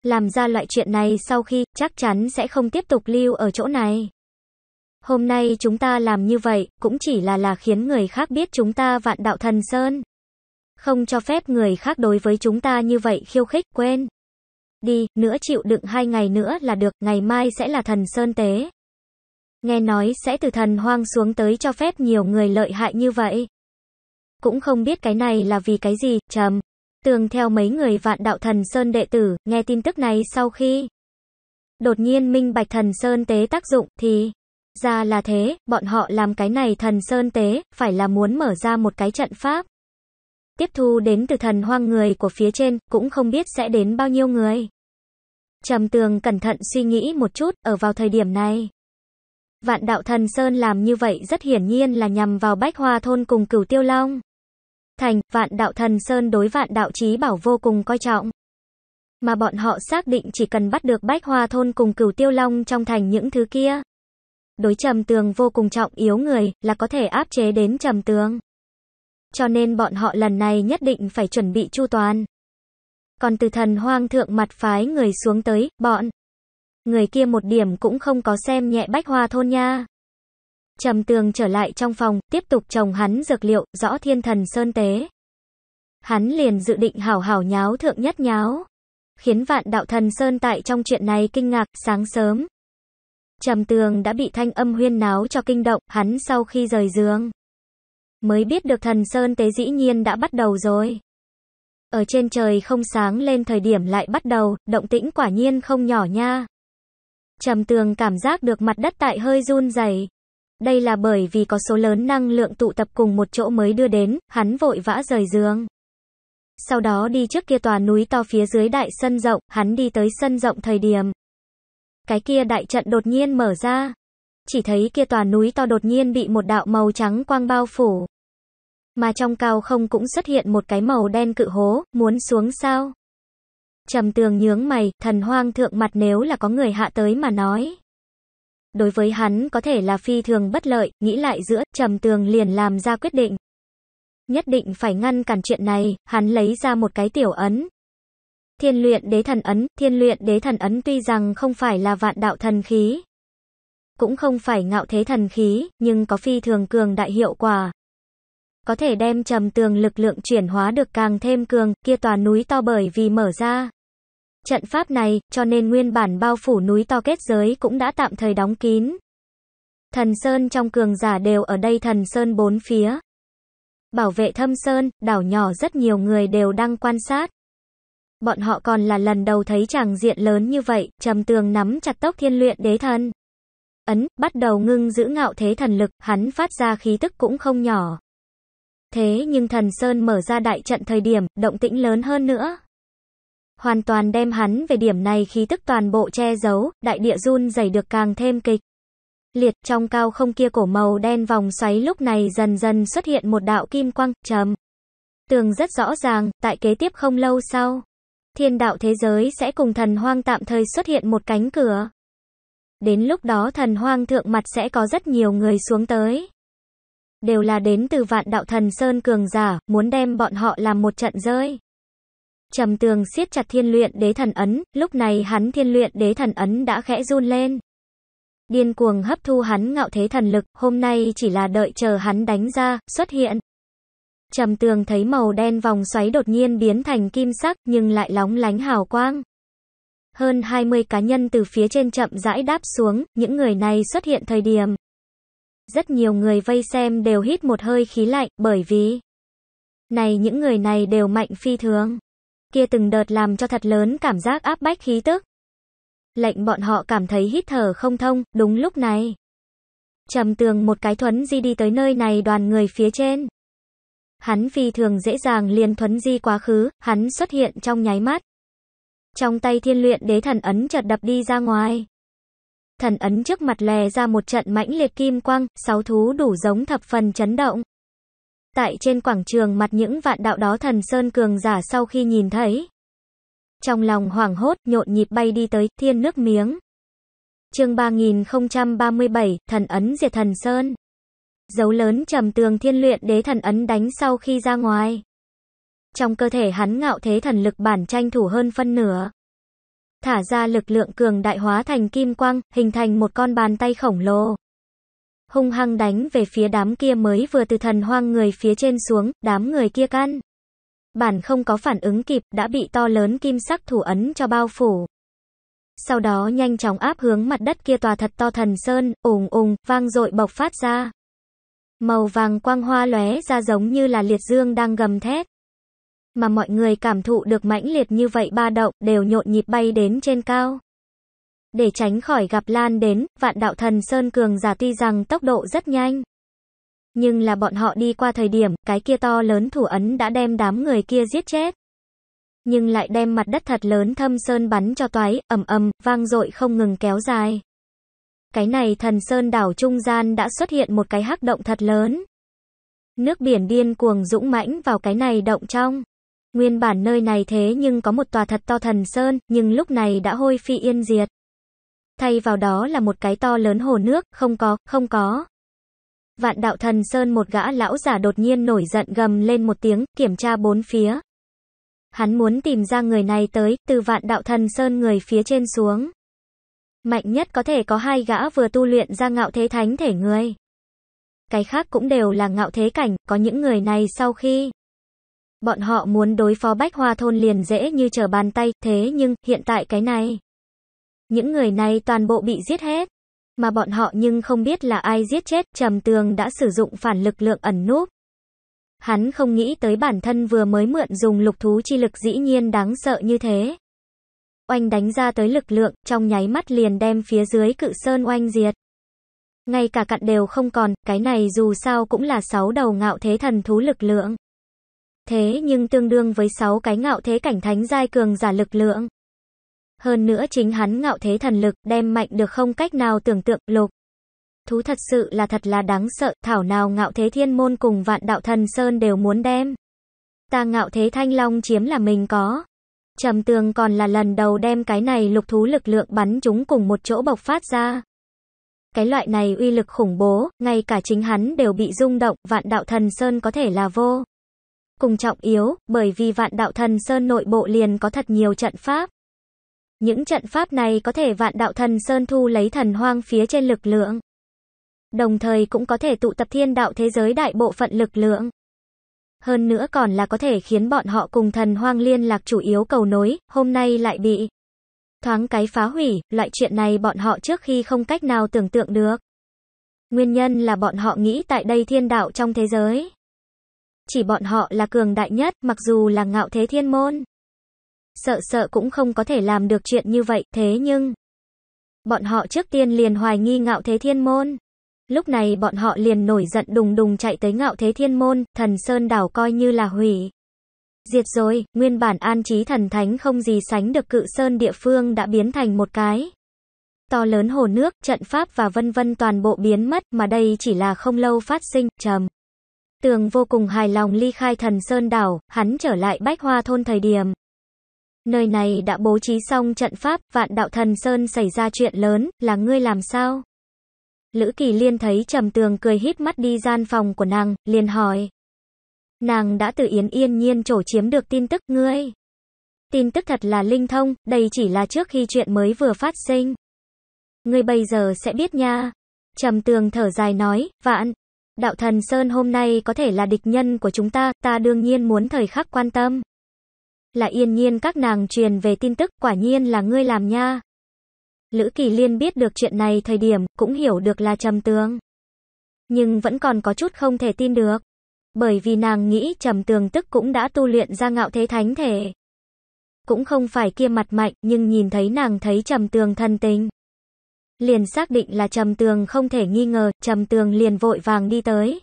Làm ra loại chuyện này sau khi, chắc chắn sẽ không tiếp tục lưu ở chỗ này. Hôm nay chúng ta làm như vậy, cũng chỉ là là khiến người khác biết chúng ta vạn đạo thần Sơn. Không cho phép người khác đối với chúng ta như vậy khiêu khích, quên. Đi, nữa chịu đựng hai ngày nữa là được, ngày mai sẽ là thần Sơn Tế. Nghe nói sẽ từ thần hoang xuống tới cho phép nhiều người lợi hại như vậy. Cũng không biết cái này là vì cái gì, trầm. Tường theo mấy người vạn đạo thần Sơn đệ tử, nghe tin tức này sau khi đột nhiên minh bạch thần Sơn Tế tác dụng, thì ra là thế, bọn họ làm cái này thần Sơn Tế, phải là muốn mở ra một cái trận pháp tiếp thu đến từ thần hoang người của phía trên, cũng không biết sẽ đến bao nhiêu người. Trầm tường cẩn thận suy nghĩ một chút, ở vào thời điểm này. Vạn đạo thần Sơn làm như vậy rất hiển nhiên là nhằm vào bách hoa thôn cùng cửu tiêu long. Thành, vạn đạo thần Sơn đối vạn đạo trí bảo vô cùng coi trọng. Mà bọn họ xác định chỉ cần bắt được bách hoa thôn cùng cửu tiêu long trong thành những thứ kia. Đối trầm tường vô cùng trọng yếu người, là có thể áp chế đến trầm tường. Cho nên bọn họ lần này nhất định phải chuẩn bị chu toàn. Còn từ thần hoang thượng mặt phái người xuống tới, bọn. Người kia một điểm cũng không có xem nhẹ bách hoa thôn nha. Trầm tường trở lại trong phòng, tiếp tục chồng hắn dược liệu, rõ thiên thần sơn tế. Hắn liền dự định hảo hảo nháo thượng nhất nháo. Khiến vạn đạo thần sơn tại trong chuyện này kinh ngạc, sáng sớm. Trầm tường đã bị thanh âm huyên náo cho kinh động, hắn sau khi rời giường mới biết được thần Sơn Tế dĩ nhiên đã bắt đầu rồi. Ở trên trời không sáng lên thời điểm lại bắt đầu, động tĩnh quả nhiên không nhỏ nha. Trầm tường cảm giác được mặt đất tại hơi run dày Đây là bởi vì có số lớn năng lượng tụ tập cùng một chỗ mới đưa đến, hắn vội vã rời giường. Sau đó đi trước kia tòa núi to phía dưới đại sân rộng, hắn đi tới sân rộng thời điểm. Cái kia đại trận đột nhiên mở ra. Chỉ thấy kia tòa núi to đột nhiên bị một đạo màu trắng quang bao phủ. Mà trong cao không cũng xuất hiện một cái màu đen cự hố, muốn xuống sao? Trầm tường nhướng mày, thần hoang thượng mặt nếu là có người hạ tới mà nói. Đối với hắn có thể là phi thường bất lợi, nghĩ lại giữa, trầm tường liền làm ra quyết định. Nhất định phải ngăn cản chuyện này, hắn lấy ra một cái tiểu ấn. Thiên luyện đế thần ấn, thiên luyện đế thần ấn tuy rằng không phải là vạn đạo thần khí. Cũng không phải ngạo thế thần khí, nhưng có phi thường cường đại hiệu quả có thể đem trầm tường lực lượng chuyển hóa được càng thêm cường, kia tòa núi to bởi vì mở ra. Trận pháp này, cho nên nguyên bản bao phủ núi to kết giới cũng đã tạm thời đóng kín. Thần Sơn trong cường giả đều ở đây thần Sơn bốn phía. Bảo vệ thâm Sơn, đảo nhỏ rất nhiều người đều đang quan sát. Bọn họ còn là lần đầu thấy chàng diện lớn như vậy, trầm tường nắm chặt tốc thiên luyện đế thần. Ấn, bắt đầu ngưng giữ ngạo thế thần lực, hắn phát ra khí tức cũng không nhỏ. Thế nhưng Thần Sơn mở ra đại trận thời điểm, động tĩnh lớn hơn nữa. Hoàn toàn đem hắn về điểm này khí tức toàn bộ che giấu, đại địa run dày được càng thêm kịch. Liệt trong cao không kia cổ màu đen vòng xoáy lúc này dần dần xuất hiện một đạo kim quang, chấm. Tường rất rõ ràng, tại kế tiếp không lâu sau, thiên đạo thế giới sẽ cùng thần hoang tạm thời xuất hiện một cánh cửa. Đến lúc đó thần hoang thượng mặt sẽ có rất nhiều người xuống tới đều là đến từ vạn đạo thần Sơn Cường Giả, muốn đem bọn họ làm một trận rơi. Trầm tường siết chặt thiên luyện đế thần ấn, lúc này hắn thiên luyện đế thần ấn đã khẽ run lên. Điên cuồng hấp thu hắn ngạo thế thần lực, hôm nay chỉ là đợi chờ hắn đánh ra, xuất hiện. Trầm tường thấy màu đen vòng xoáy đột nhiên biến thành kim sắc nhưng lại lóng lánh hào quang. Hơn 20 cá nhân từ phía trên chậm rãi đáp xuống, những người này xuất hiện thời điểm, rất nhiều người vây xem đều hít một hơi khí lạnh, bởi vì này những người này đều mạnh phi thường. Kia từng đợt làm cho thật lớn cảm giác áp bách khí tức. Lệnh bọn họ cảm thấy hít thở không thông, đúng lúc này. Trầm tường một cái thuấn di đi tới nơi này đoàn người phía trên. Hắn phi thường dễ dàng liền thuấn di quá khứ, hắn xuất hiện trong nháy mắt. Trong tay thiên luyện đế thần ấn chợt đập đi ra ngoài thần ấn trước mặt lè ra một trận mãnh liệt kim quang, sáu thú đủ giống thập phần chấn động. Tại trên quảng trường mặt những vạn đạo đó thần Sơn Cường giả sau khi nhìn thấy. Trong lòng hoảng hốt nhộn nhịp bay đi tới thiên nước miếng. chương 3037, thần ấn diệt thần Sơn. Dấu lớn trầm tường thiên luyện đế thần ấn đánh sau khi ra ngoài. Trong cơ thể hắn ngạo thế thần lực bản tranh thủ hơn phân nửa thả ra lực lượng cường đại hóa thành kim quang, hình thành một con bàn tay khổng lồ. Hung hăng đánh về phía đám kia mới vừa từ thần hoang người phía trên xuống, đám người kia căn. Bản không có phản ứng kịp, đã bị to lớn kim sắc thủ ấn cho bao phủ. Sau đó nhanh chóng áp hướng mặt đất kia tòa thật to thần sơn, ùng ùng, vang dội bộc phát ra. Màu vàng quang hoa lóe ra giống như là liệt dương đang gầm thét mà mọi người cảm thụ được mãnh liệt như vậy ba động đều nhộn nhịp bay đến trên cao. Để tránh khỏi gặp lan đến, vạn đạo thần Sơn Cường giả tuy rằng tốc độ rất nhanh. Nhưng là bọn họ đi qua thời điểm, cái kia to lớn thủ ấn đã đem đám người kia giết chết. Nhưng lại đem mặt đất thật lớn thâm sơn bắn cho toái, ầm ầm, vang dội không ngừng kéo dài. Cái này thần sơn đảo trung gian đã xuất hiện một cái hắc động thật lớn. Nước biển điên cuồng dũng mãnh vào cái này động trong. Nguyên bản nơi này thế nhưng có một tòa thật to thần sơn, nhưng lúc này đã hôi phi yên diệt. Thay vào đó là một cái to lớn hồ nước, không có, không có. Vạn đạo thần sơn một gã lão giả đột nhiên nổi giận gầm lên một tiếng, kiểm tra bốn phía. Hắn muốn tìm ra người này tới, từ vạn đạo thần sơn người phía trên xuống. Mạnh nhất có thể có hai gã vừa tu luyện ra ngạo thế thánh thể người. Cái khác cũng đều là ngạo thế cảnh, có những người này sau khi Bọn họ muốn đối phó bách hoa thôn liền dễ như trở bàn tay, thế nhưng, hiện tại cái này. Những người này toàn bộ bị giết hết. Mà bọn họ nhưng không biết là ai giết chết, trầm tường đã sử dụng phản lực lượng ẩn núp. Hắn không nghĩ tới bản thân vừa mới mượn dùng lục thú chi lực dĩ nhiên đáng sợ như thế. Oanh đánh ra tới lực lượng, trong nháy mắt liền đem phía dưới cự sơn oanh diệt. Ngay cả cặn đều không còn, cái này dù sao cũng là sáu đầu ngạo thế thần thú lực lượng. Thế nhưng tương đương với 6 cái ngạo thế cảnh thánh giai cường giả lực lượng. Hơn nữa chính hắn ngạo thế thần lực đem mạnh được không cách nào tưởng tượng lục. Thú thật sự là thật là đáng sợ, thảo nào ngạo thế thiên môn cùng vạn đạo thần sơn đều muốn đem. Ta ngạo thế thanh long chiếm là mình có. Trầm tường còn là lần đầu đem cái này lục thú lực lượng bắn chúng cùng một chỗ bộc phát ra. Cái loại này uy lực khủng bố, ngay cả chính hắn đều bị rung động, vạn đạo thần sơn có thể là vô cùng trọng yếu, bởi vì vạn đạo thần sơn nội bộ liền có thật nhiều trận pháp. Những trận pháp này có thể vạn đạo thần sơn thu lấy thần hoang phía trên lực lượng. Đồng thời cũng có thể tụ tập thiên đạo thế giới đại bộ phận lực lượng. Hơn nữa còn là có thể khiến bọn họ cùng thần hoang liên lạc chủ yếu cầu nối, hôm nay lại bị thoáng cái phá hủy, loại chuyện này bọn họ trước khi không cách nào tưởng tượng được. Nguyên nhân là bọn họ nghĩ tại đây thiên đạo trong thế giới chỉ bọn họ là cường đại nhất, mặc dù là ngạo thế thiên môn. Sợ sợ cũng không có thể làm được chuyện như vậy, thế nhưng... Bọn họ trước tiên liền hoài nghi ngạo thế thiên môn. Lúc này bọn họ liền nổi giận đùng đùng chạy tới ngạo thế thiên môn, thần Sơn đảo coi như là hủy. Diệt rồi, nguyên bản an trí thần thánh không gì sánh được cự Sơn địa phương đã biến thành một cái. To lớn hồ nước, trận pháp và vân vân toàn bộ biến mất mà đây chỉ là không lâu phát sinh, trầm. Tường vô cùng hài lòng ly khai thần Sơn Đảo, hắn trở lại bách hoa thôn thời điểm. Nơi này đã bố trí xong trận pháp, vạn đạo thần Sơn xảy ra chuyện lớn, là ngươi làm sao? Lữ Kỳ Liên thấy trầm tường cười hít mắt đi gian phòng của nàng, liền hỏi. Nàng đã tự yến yên nhiên trổ chiếm được tin tức ngươi. Tin tức thật là linh thông, đây chỉ là trước khi chuyện mới vừa phát sinh. Ngươi bây giờ sẽ biết nha. Trầm tường thở dài nói, vạn đạo thần Sơn hôm nay có thể là địch nhân của chúng ta, ta đương nhiên muốn thời khắc quan tâm. Là yên nhiên các nàng truyền về tin tức, quả nhiên là ngươi làm nha. Lữ Kỳ Liên biết được chuyện này thời điểm, cũng hiểu được là trầm tường. Nhưng vẫn còn có chút không thể tin được. Bởi vì nàng nghĩ trầm tường tức cũng đã tu luyện ra ngạo thế thánh thể. Cũng không phải kia mặt mạnh, nhưng nhìn thấy nàng thấy trầm tường thân tình liền xác định là Trầm Tường không thể nghi ngờ, Trầm Tường liền vội vàng đi tới.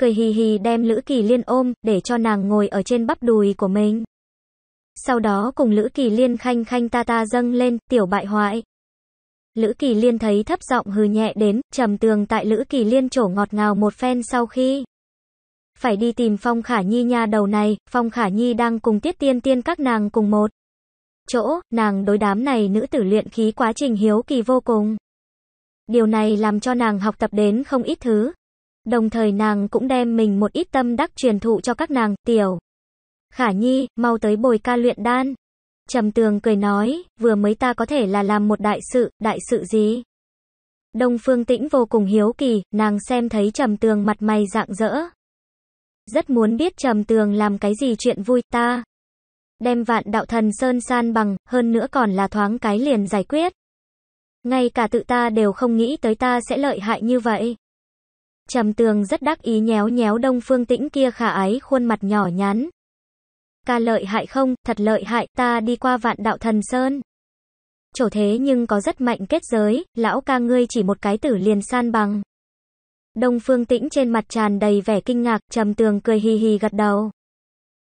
Cười hì hì đem Lữ Kỳ Liên ôm, để cho nàng ngồi ở trên bắp đùi của mình. Sau đó cùng Lữ Kỳ Liên khanh khanh ta ta dâng lên, tiểu bại hoại. Lữ Kỳ Liên thấy thấp giọng hừ nhẹ đến, Trầm Tường tại Lữ Kỳ Liên trổ ngọt ngào một phen sau khi. Phải đi tìm Phong Khả Nhi nha đầu này, Phong Khả Nhi đang cùng Tiết Tiên Tiên các nàng cùng một chỗ, nàng đối đám này nữ tử luyện khí quá trình hiếu kỳ vô cùng. Điều này làm cho nàng học tập đến không ít thứ. Đồng thời nàng cũng đem mình một ít tâm đắc truyền thụ cho các nàng, tiểu. Khả Nhi, mau tới bồi ca luyện đan. Trầm Tường cười nói, vừa mới ta có thể là làm một đại sự, đại sự gì? Đông Phương Tĩnh vô cùng hiếu kỳ, nàng xem thấy Trầm Tường mặt mày rạng rỡ. Rất muốn biết Trầm Tường làm cái gì chuyện vui ta đem vạn đạo thần sơn san bằng, hơn nữa còn là thoáng cái liền giải quyết. Ngay cả tự ta đều không nghĩ tới ta sẽ lợi hại như vậy. Trầm tường rất đắc ý nhéo nhéo đông phương tĩnh kia khả ái khuôn mặt nhỏ nhắn. Ca lợi hại không, thật lợi hại, ta đi qua vạn đạo thần sơn. Chỗ thế nhưng có rất mạnh kết giới, lão ca ngươi chỉ một cái tử liền san bằng. Đông phương tĩnh trên mặt tràn đầy vẻ kinh ngạc, trầm tường cười hì hì gật đầu.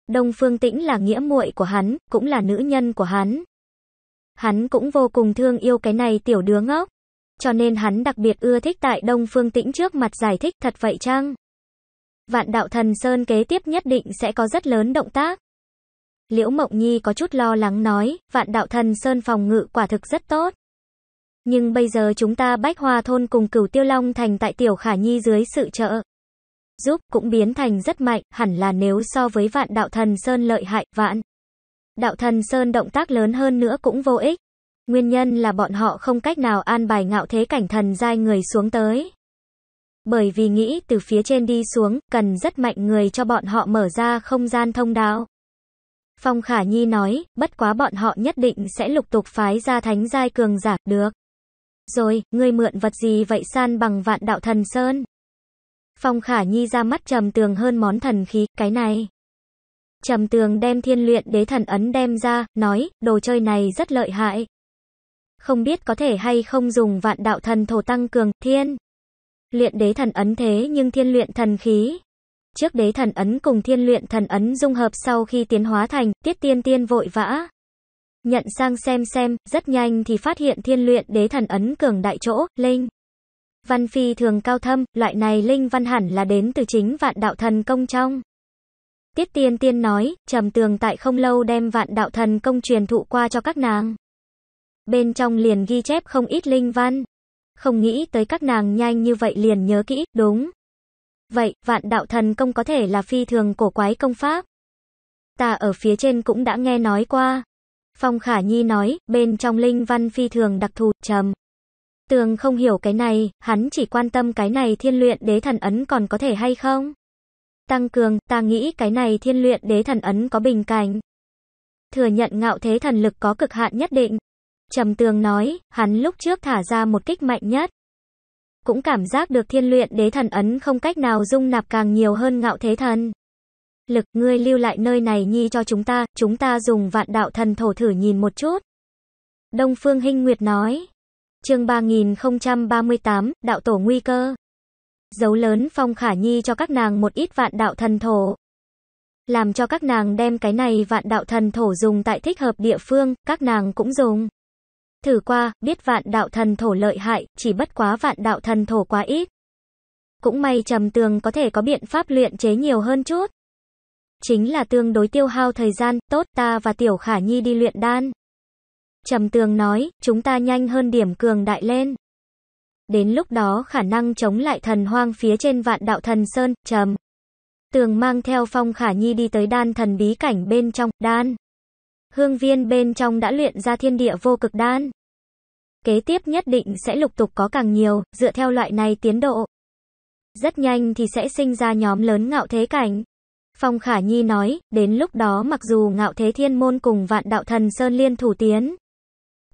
Đông Phương Tĩnh là nghĩa muội của hắn, cũng là nữ nhân của hắn. Hắn cũng vô cùng thương yêu cái này tiểu đứa ngốc. Cho nên hắn đặc biệt ưa thích tại Đông Phương Tĩnh trước mặt giải thích thật vậy chăng? Vạn đạo thần Sơn kế tiếp nhất định sẽ có rất lớn động tác. Liễu Mộng Nhi có chút lo lắng nói, vạn đạo thần Sơn phòng ngự quả thực rất tốt. Nhưng bây giờ chúng ta bách hoa thôn cùng cửu tiêu long thành tại tiểu khả nhi dưới sự trợ giúp cũng biến thành rất mạnh, hẳn là nếu so với vạn đạo thần sơn lợi hại, vạn. Đạo thần sơn động tác lớn hơn nữa cũng vô ích. Nguyên nhân là bọn họ không cách nào an bài ngạo thế cảnh thần giai người xuống tới. Bởi vì nghĩ từ phía trên đi xuống, cần rất mạnh người cho bọn họ mở ra không gian thông đạo. Phong Khả Nhi nói, bất quá bọn họ nhất định sẽ lục tục phái ra thánh giai cường giả, được. Rồi, ngươi mượn vật gì vậy san bằng vạn đạo thần sơn? Phong Khả Nhi ra mắt trầm tường hơn món thần khí, cái này. Trầm tường đem thiên luyện đế thần ấn đem ra, nói, đồ chơi này rất lợi hại. Không biết có thể hay không dùng vạn đạo thần thổ tăng cường, thiên. Luyện đế thần ấn thế nhưng thiên luyện thần khí. Trước đế thần ấn cùng thiên luyện thần ấn dung hợp sau khi tiến hóa thành, tiết tiên tiên vội vã. Nhận sang xem xem, rất nhanh thì phát hiện thiên luyện đế thần ấn cường đại chỗ, linh văn phi thường cao thâm, loại này linh văn hẳn là đến từ chính vạn đạo thần công trong. Tiết tiên tiên nói, trầm tường tại không lâu đem vạn đạo thần công truyền thụ qua cho các nàng. Bên trong liền ghi chép không ít linh văn. Không nghĩ tới các nàng nhanh như vậy liền nhớ kỹ, đúng. Vậy, vạn đạo thần công có thể là phi thường cổ quái công pháp. Ta ở phía trên cũng đã nghe nói qua. Phong Khả Nhi nói, bên trong linh văn phi thường đặc thù, trầm. Tường không hiểu cái này, hắn chỉ quan tâm cái này thiên luyện đế thần ấn còn có thể hay không. Tăng cường, ta nghĩ cái này thiên luyện đế thần ấn có bình cảnh. Thừa nhận ngạo thế thần lực có cực hạn nhất định. Trầm tường nói, hắn lúc trước thả ra một kích mạnh nhất. Cũng cảm giác được thiên luyện đế thần ấn không cách nào dung nạp càng nhiều hơn ngạo thế thần. Lực, ngươi lưu lại nơi này nhi cho chúng ta, chúng ta dùng vạn đạo thần thổ thử nhìn một chút. Đông Phương Hinh Nguyệt nói, chương 3038, đạo tổ nguy cơ. Dấu lớn phong khả nhi cho các nàng một ít vạn đạo thần thổ. Làm cho các nàng đem cái này vạn đạo thần thổ dùng tại thích hợp địa phương, các nàng cũng dùng. Thử qua, biết vạn đạo thần thổ lợi hại, chỉ bất quá vạn đạo thần thổ quá ít. Cũng may trầm tường có thể có biện pháp luyện chế nhiều hơn chút. Chính là tương đối tiêu hao thời gian, tốt ta và tiểu khả nhi đi luyện đan. Trầm tường nói, chúng ta nhanh hơn điểm cường đại lên. Đến lúc đó khả năng chống lại thần hoang phía trên vạn đạo thần sơn, trầm. Tường mang theo phong khả nhi đi tới đan thần bí cảnh bên trong, đan. Hương viên bên trong đã luyện ra thiên địa vô cực đan. Kế tiếp nhất định sẽ lục tục có càng nhiều, dựa theo loại này tiến độ. Rất nhanh thì sẽ sinh ra nhóm lớn ngạo thế cảnh. Phong Khả Nhi nói, đến lúc đó mặc dù ngạo thế thiên môn cùng vạn đạo thần sơn liên thủ tiến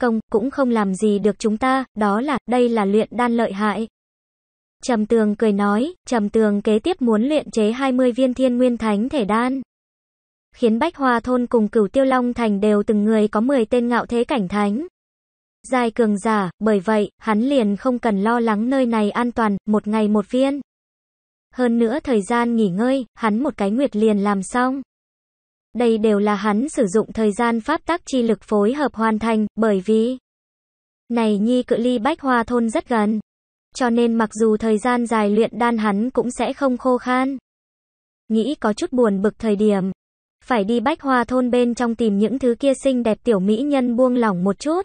công cũng không làm gì được chúng ta, đó là, đây là luyện đan lợi hại. Trầm Tường cười nói, Trầm Tường kế tiếp muốn luyện chế 20 viên thiên nguyên thánh thể đan. Khiến Bách Hoa Thôn cùng cửu Tiêu Long Thành đều từng người có 10 tên ngạo thế cảnh thánh. giai cường giả, bởi vậy, hắn liền không cần lo lắng nơi này an toàn, một ngày một viên. Hơn nữa thời gian nghỉ ngơi, hắn một cái nguyệt liền làm xong. Đây đều là hắn sử dụng thời gian pháp tắc chi lực phối hợp hoàn thành, bởi vì này nhi cự ly bách hoa thôn rất gần. Cho nên mặc dù thời gian dài luyện đan hắn cũng sẽ không khô khan. Nghĩ có chút buồn bực thời điểm. Phải đi bách hoa thôn bên trong tìm những thứ kia xinh đẹp tiểu mỹ nhân buông lỏng một chút.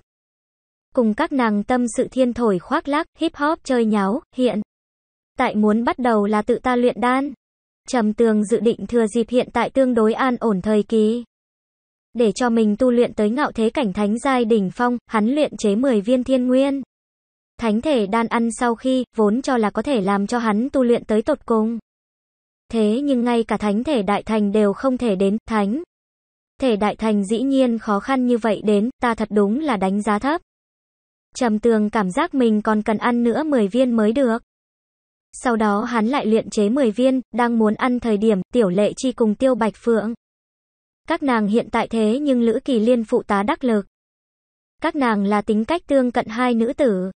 Cùng các nàng tâm sự thiên thổi khoác lác, hip hop chơi nháo, hiện. Tại muốn bắt đầu là tự ta luyện đan. Trầm Tường dự định thừa dịp hiện tại tương đối an ổn thời kỳ. Để cho mình tu luyện tới ngạo thế cảnh thánh giai đỉnh phong, hắn luyện chế 10 viên thiên nguyên. Thánh thể đan ăn sau khi, vốn cho là có thể làm cho hắn tu luyện tới tột cùng. Thế nhưng ngay cả thánh thể đại thành đều không thể đến, thánh. Thể đại thành dĩ nhiên khó khăn như vậy đến, ta thật đúng là đánh giá thấp. Trầm tường cảm giác mình còn cần ăn nữa 10 viên mới được. Sau đó hắn lại luyện chế 10 viên, đang muốn ăn thời điểm, tiểu lệ chi cùng tiêu bạch phượng. Các nàng hiện tại thế nhưng Lữ Kỳ Liên phụ tá đắc lực. Các nàng là tính cách tương cận hai nữ tử.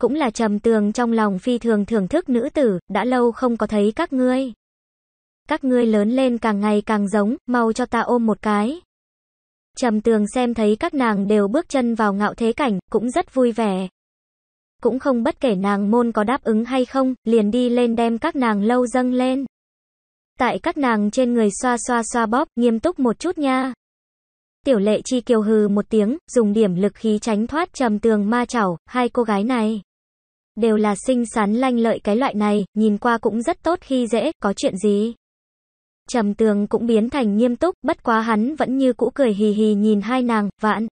Cũng là trầm tường trong lòng phi thường thưởng thức nữ tử, đã lâu không có thấy các ngươi. Các ngươi lớn lên càng ngày càng giống, mau cho ta ôm một cái. Trầm tường xem thấy các nàng đều bước chân vào ngạo thế cảnh, cũng rất vui vẻ cũng không bất kể nàng môn có đáp ứng hay không, liền đi lên đem các nàng lâu dâng lên. Tại các nàng trên người xoa xoa xoa bóp, nghiêm túc một chút nha. Tiểu lệ chi kiều hừ một tiếng, dùng điểm lực khí tránh thoát trầm tường ma chảo, hai cô gái này. Đều là xinh xắn lanh lợi cái loại này, nhìn qua cũng rất tốt khi dễ, có chuyện gì. Trầm tường cũng biến thành nghiêm túc, bất quá hắn vẫn như cũ cười hì hì nhìn hai nàng, vạn.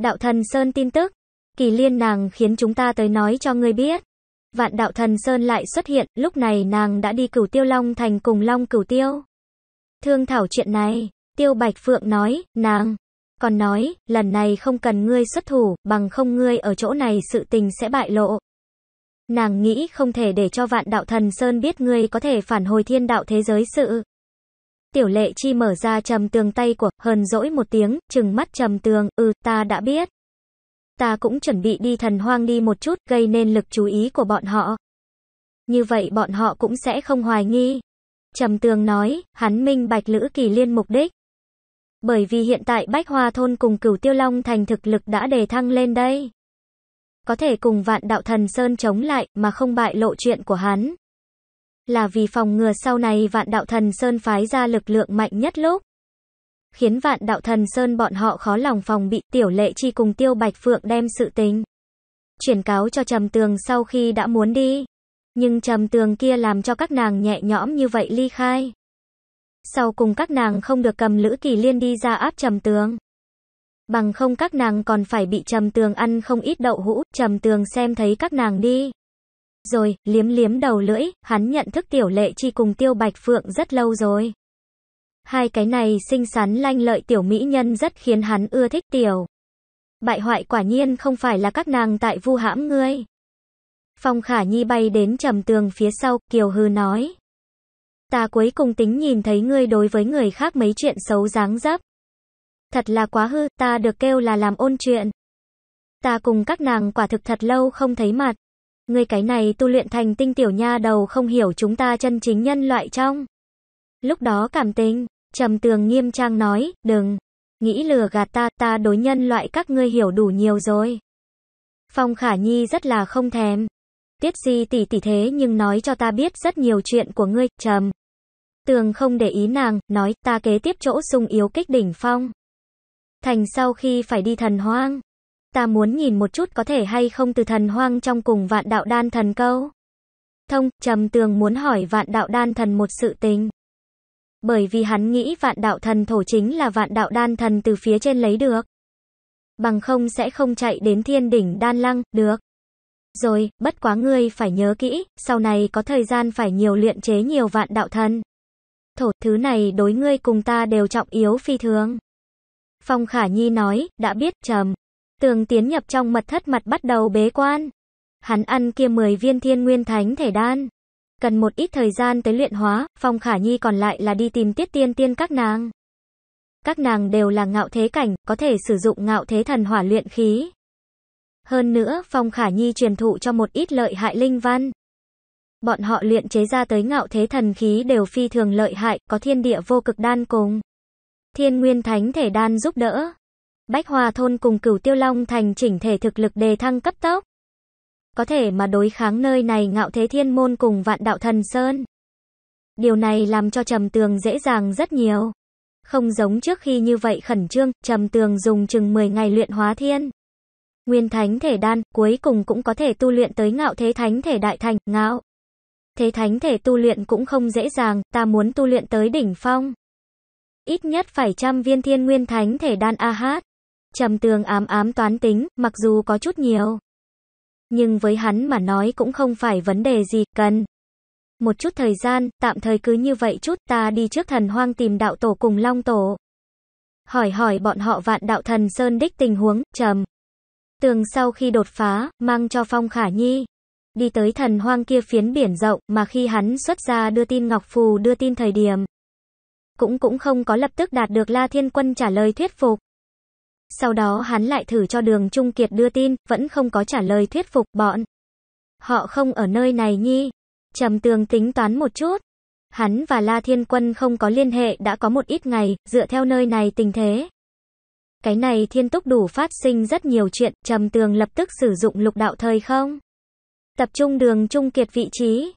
Đạo thần Sơn tin tức Kỳ liên nàng khiến chúng ta tới nói cho ngươi biết. Vạn đạo thần Sơn lại xuất hiện, lúc này nàng đã đi cửu tiêu long thành cùng long cửu tiêu. Thương thảo chuyện này, tiêu bạch phượng nói, nàng, còn nói, lần này không cần ngươi xuất thủ, bằng không ngươi ở chỗ này sự tình sẽ bại lộ. Nàng nghĩ không thể để cho vạn đạo thần Sơn biết ngươi có thể phản hồi thiên đạo thế giới sự. Tiểu lệ chi mở ra trầm tường tay của, hờn dỗi một tiếng, trừng mắt trầm tường, ừ, ta đã biết ta cũng chuẩn bị đi thần hoang đi một chút, gây nên lực chú ý của bọn họ. Như vậy bọn họ cũng sẽ không hoài nghi. Trầm Tường nói, hắn minh bạch Lữ Kỳ Liên mục đích. Bởi vì hiện tại Bách Hoa Thôn cùng Cửu Tiêu Long thành thực lực đã đề thăng lên đây. Có thể cùng vạn đạo thần Sơn chống lại mà không bại lộ chuyện của hắn. Là vì phòng ngừa sau này vạn đạo thần Sơn phái ra lực lượng mạnh nhất lúc khiến vạn đạo thần sơn bọn họ khó lòng phòng bị tiểu lệ chi cùng tiêu bạch phượng đem sự tình. Chuyển cáo cho trầm tường sau khi đã muốn đi. Nhưng trầm tường kia làm cho các nàng nhẹ nhõm như vậy ly khai. Sau cùng các nàng không được cầm lữ kỳ liên đi ra áp trầm tường. Bằng không các nàng còn phải bị trầm tường ăn không ít đậu hũ, trầm tường xem thấy các nàng đi. Rồi, liếm liếm đầu lưỡi, hắn nhận thức tiểu lệ chi cùng tiêu bạch phượng rất lâu rồi. Hai cái này xinh xắn lanh lợi tiểu mỹ nhân rất khiến hắn ưa thích tiểu. Bại hoại quả nhiên không phải là các nàng tại vu hãm ngươi. Phong khả nhi bay đến trầm tường phía sau, kiều hư nói. Ta cuối cùng tính nhìn thấy ngươi đối với người khác mấy chuyện xấu dáng dấp. Thật là quá hư, ta được kêu là làm ôn chuyện. Ta cùng các nàng quả thực thật lâu không thấy mặt. Ngươi cái này tu luyện thành tinh tiểu nha đầu không hiểu chúng ta chân chính nhân loại trong. Lúc đó cảm tình, Trầm tường nghiêm trang nói, đừng, nghĩ lừa gạt ta, ta đối nhân loại các ngươi hiểu đủ nhiều rồi. Phong Khả Nhi rất là không thèm. Tiết Di tỷ tỷ thế nhưng nói cho ta biết rất nhiều chuyện của ngươi, Trầm. Tường không để ý nàng, nói ta kế tiếp chỗ sung yếu kích đỉnh phong. Thành sau khi phải đi thần hoang. Ta muốn nhìn một chút có thể hay không từ thần hoang trong cùng vạn đạo đan thần câu. Thông, Trầm Tường muốn hỏi vạn đạo đan thần một sự tình. Bởi vì hắn nghĩ vạn đạo thần thổ chính là vạn đạo đan thần từ phía trên lấy được. Bằng không sẽ không chạy đến thiên đỉnh đan lăng, được. Rồi, bất quá ngươi phải nhớ kỹ, sau này có thời gian phải nhiều luyện chế nhiều vạn đạo thần. Thổ, thứ này đối ngươi cùng ta đều trọng yếu phi thường. Phong Khả Nhi nói, đã biết, trầm. Tường tiến nhập trong mật thất mặt bắt đầu bế quan. Hắn ăn kia 10 viên thiên nguyên thánh thể đan cần một ít thời gian tới luyện hóa, Phong Khả Nhi còn lại là đi tìm Tiết Tiên Tiên các nàng. Các nàng đều là ngạo thế cảnh, có thể sử dụng ngạo thế thần hỏa luyện khí. Hơn nữa, Phong Khả Nhi truyền thụ cho một ít lợi hại linh văn. Bọn họ luyện chế ra tới ngạo thế thần khí đều phi thường lợi hại, có thiên địa vô cực đan cùng. Thiên nguyên thánh thể đan giúp đỡ. Bách Hòa Thôn cùng cửu Tiêu Long thành chỉnh thể thực lực đề thăng cấp tốc có thể mà đối kháng nơi này ngạo thế thiên môn cùng vạn đạo thần sơn. Điều này làm cho trầm tường dễ dàng rất nhiều. Không giống trước khi như vậy khẩn trương, trầm tường dùng chừng 10 ngày luyện hóa thiên. Nguyên thánh thể đan, cuối cùng cũng có thể tu luyện tới ngạo thế thánh thể đại thành, ngạo. Thế thánh thể tu luyện cũng không dễ dàng, ta muốn tu luyện tới đỉnh phong. Ít nhất phải trăm viên thiên nguyên thánh thể đan a hát. Trầm tường ám ám toán tính, mặc dù có chút nhiều nhưng với hắn mà nói cũng không phải vấn đề gì, cần một chút thời gian, tạm thời cứ như vậy chút, ta đi trước thần hoang tìm đạo tổ cùng long tổ. Hỏi hỏi bọn họ vạn đạo thần sơn đích tình huống, trầm. Tường sau khi đột phá, mang cho Phong Khả Nhi. Đi tới thần hoang kia phiến biển rộng, mà khi hắn xuất ra đưa tin Ngọc Phù đưa tin thời điểm. Cũng cũng không có lập tức đạt được La Thiên Quân trả lời thuyết phục. Sau đó hắn lại thử cho đường Trung Kiệt đưa tin, vẫn không có trả lời thuyết phục bọn. Họ không ở nơi này nhi. Trầm tường tính toán một chút. Hắn và La Thiên Quân không có liên hệ đã có một ít ngày, dựa theo nơi này tình thế. Cái này thiên túc đủ phát sinh rất nhiều chuyện, trầm tường lập tức sử dụng lục đạo thời không. Tập trung đường Trung Kiệt vị trí.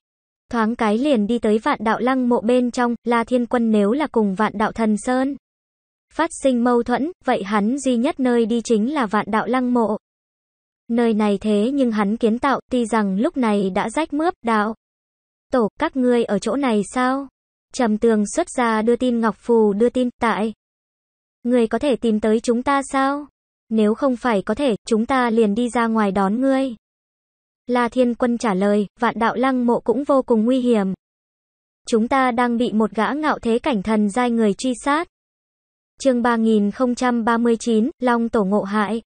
Thoáng cái liền đi tới vạn đạo lăng mộ bên trong, La Thiên Quân nếu là cùng vạn đạo thần Sơn phát sinh mâu thuẫn, vậy hắn duy nhất nơi đi chính là vạn đạo lăng mộ. Nơi này thế nhưng hắn kiến tạo, tuy rằng lúc này đã rách mướp, đạo. Tổ, các ngươi ở chỗ này sao? Trầm tường xuất ra đưa tin Ngọc Phù đưa tin, tại. người có thể tìm tới chúng ta sao? Nếu không phải có thể, chúng ta liền đi ra ngoài đón ngươi. La Thiên Quân trả lời, vạn đạo lăng mộ cũng vô cùng nguy hiểm. Chúng ta đang bị một gã ngạo thế cảnh thần giai người truy sát chương 3039, Long Tổ Ngộ Hại.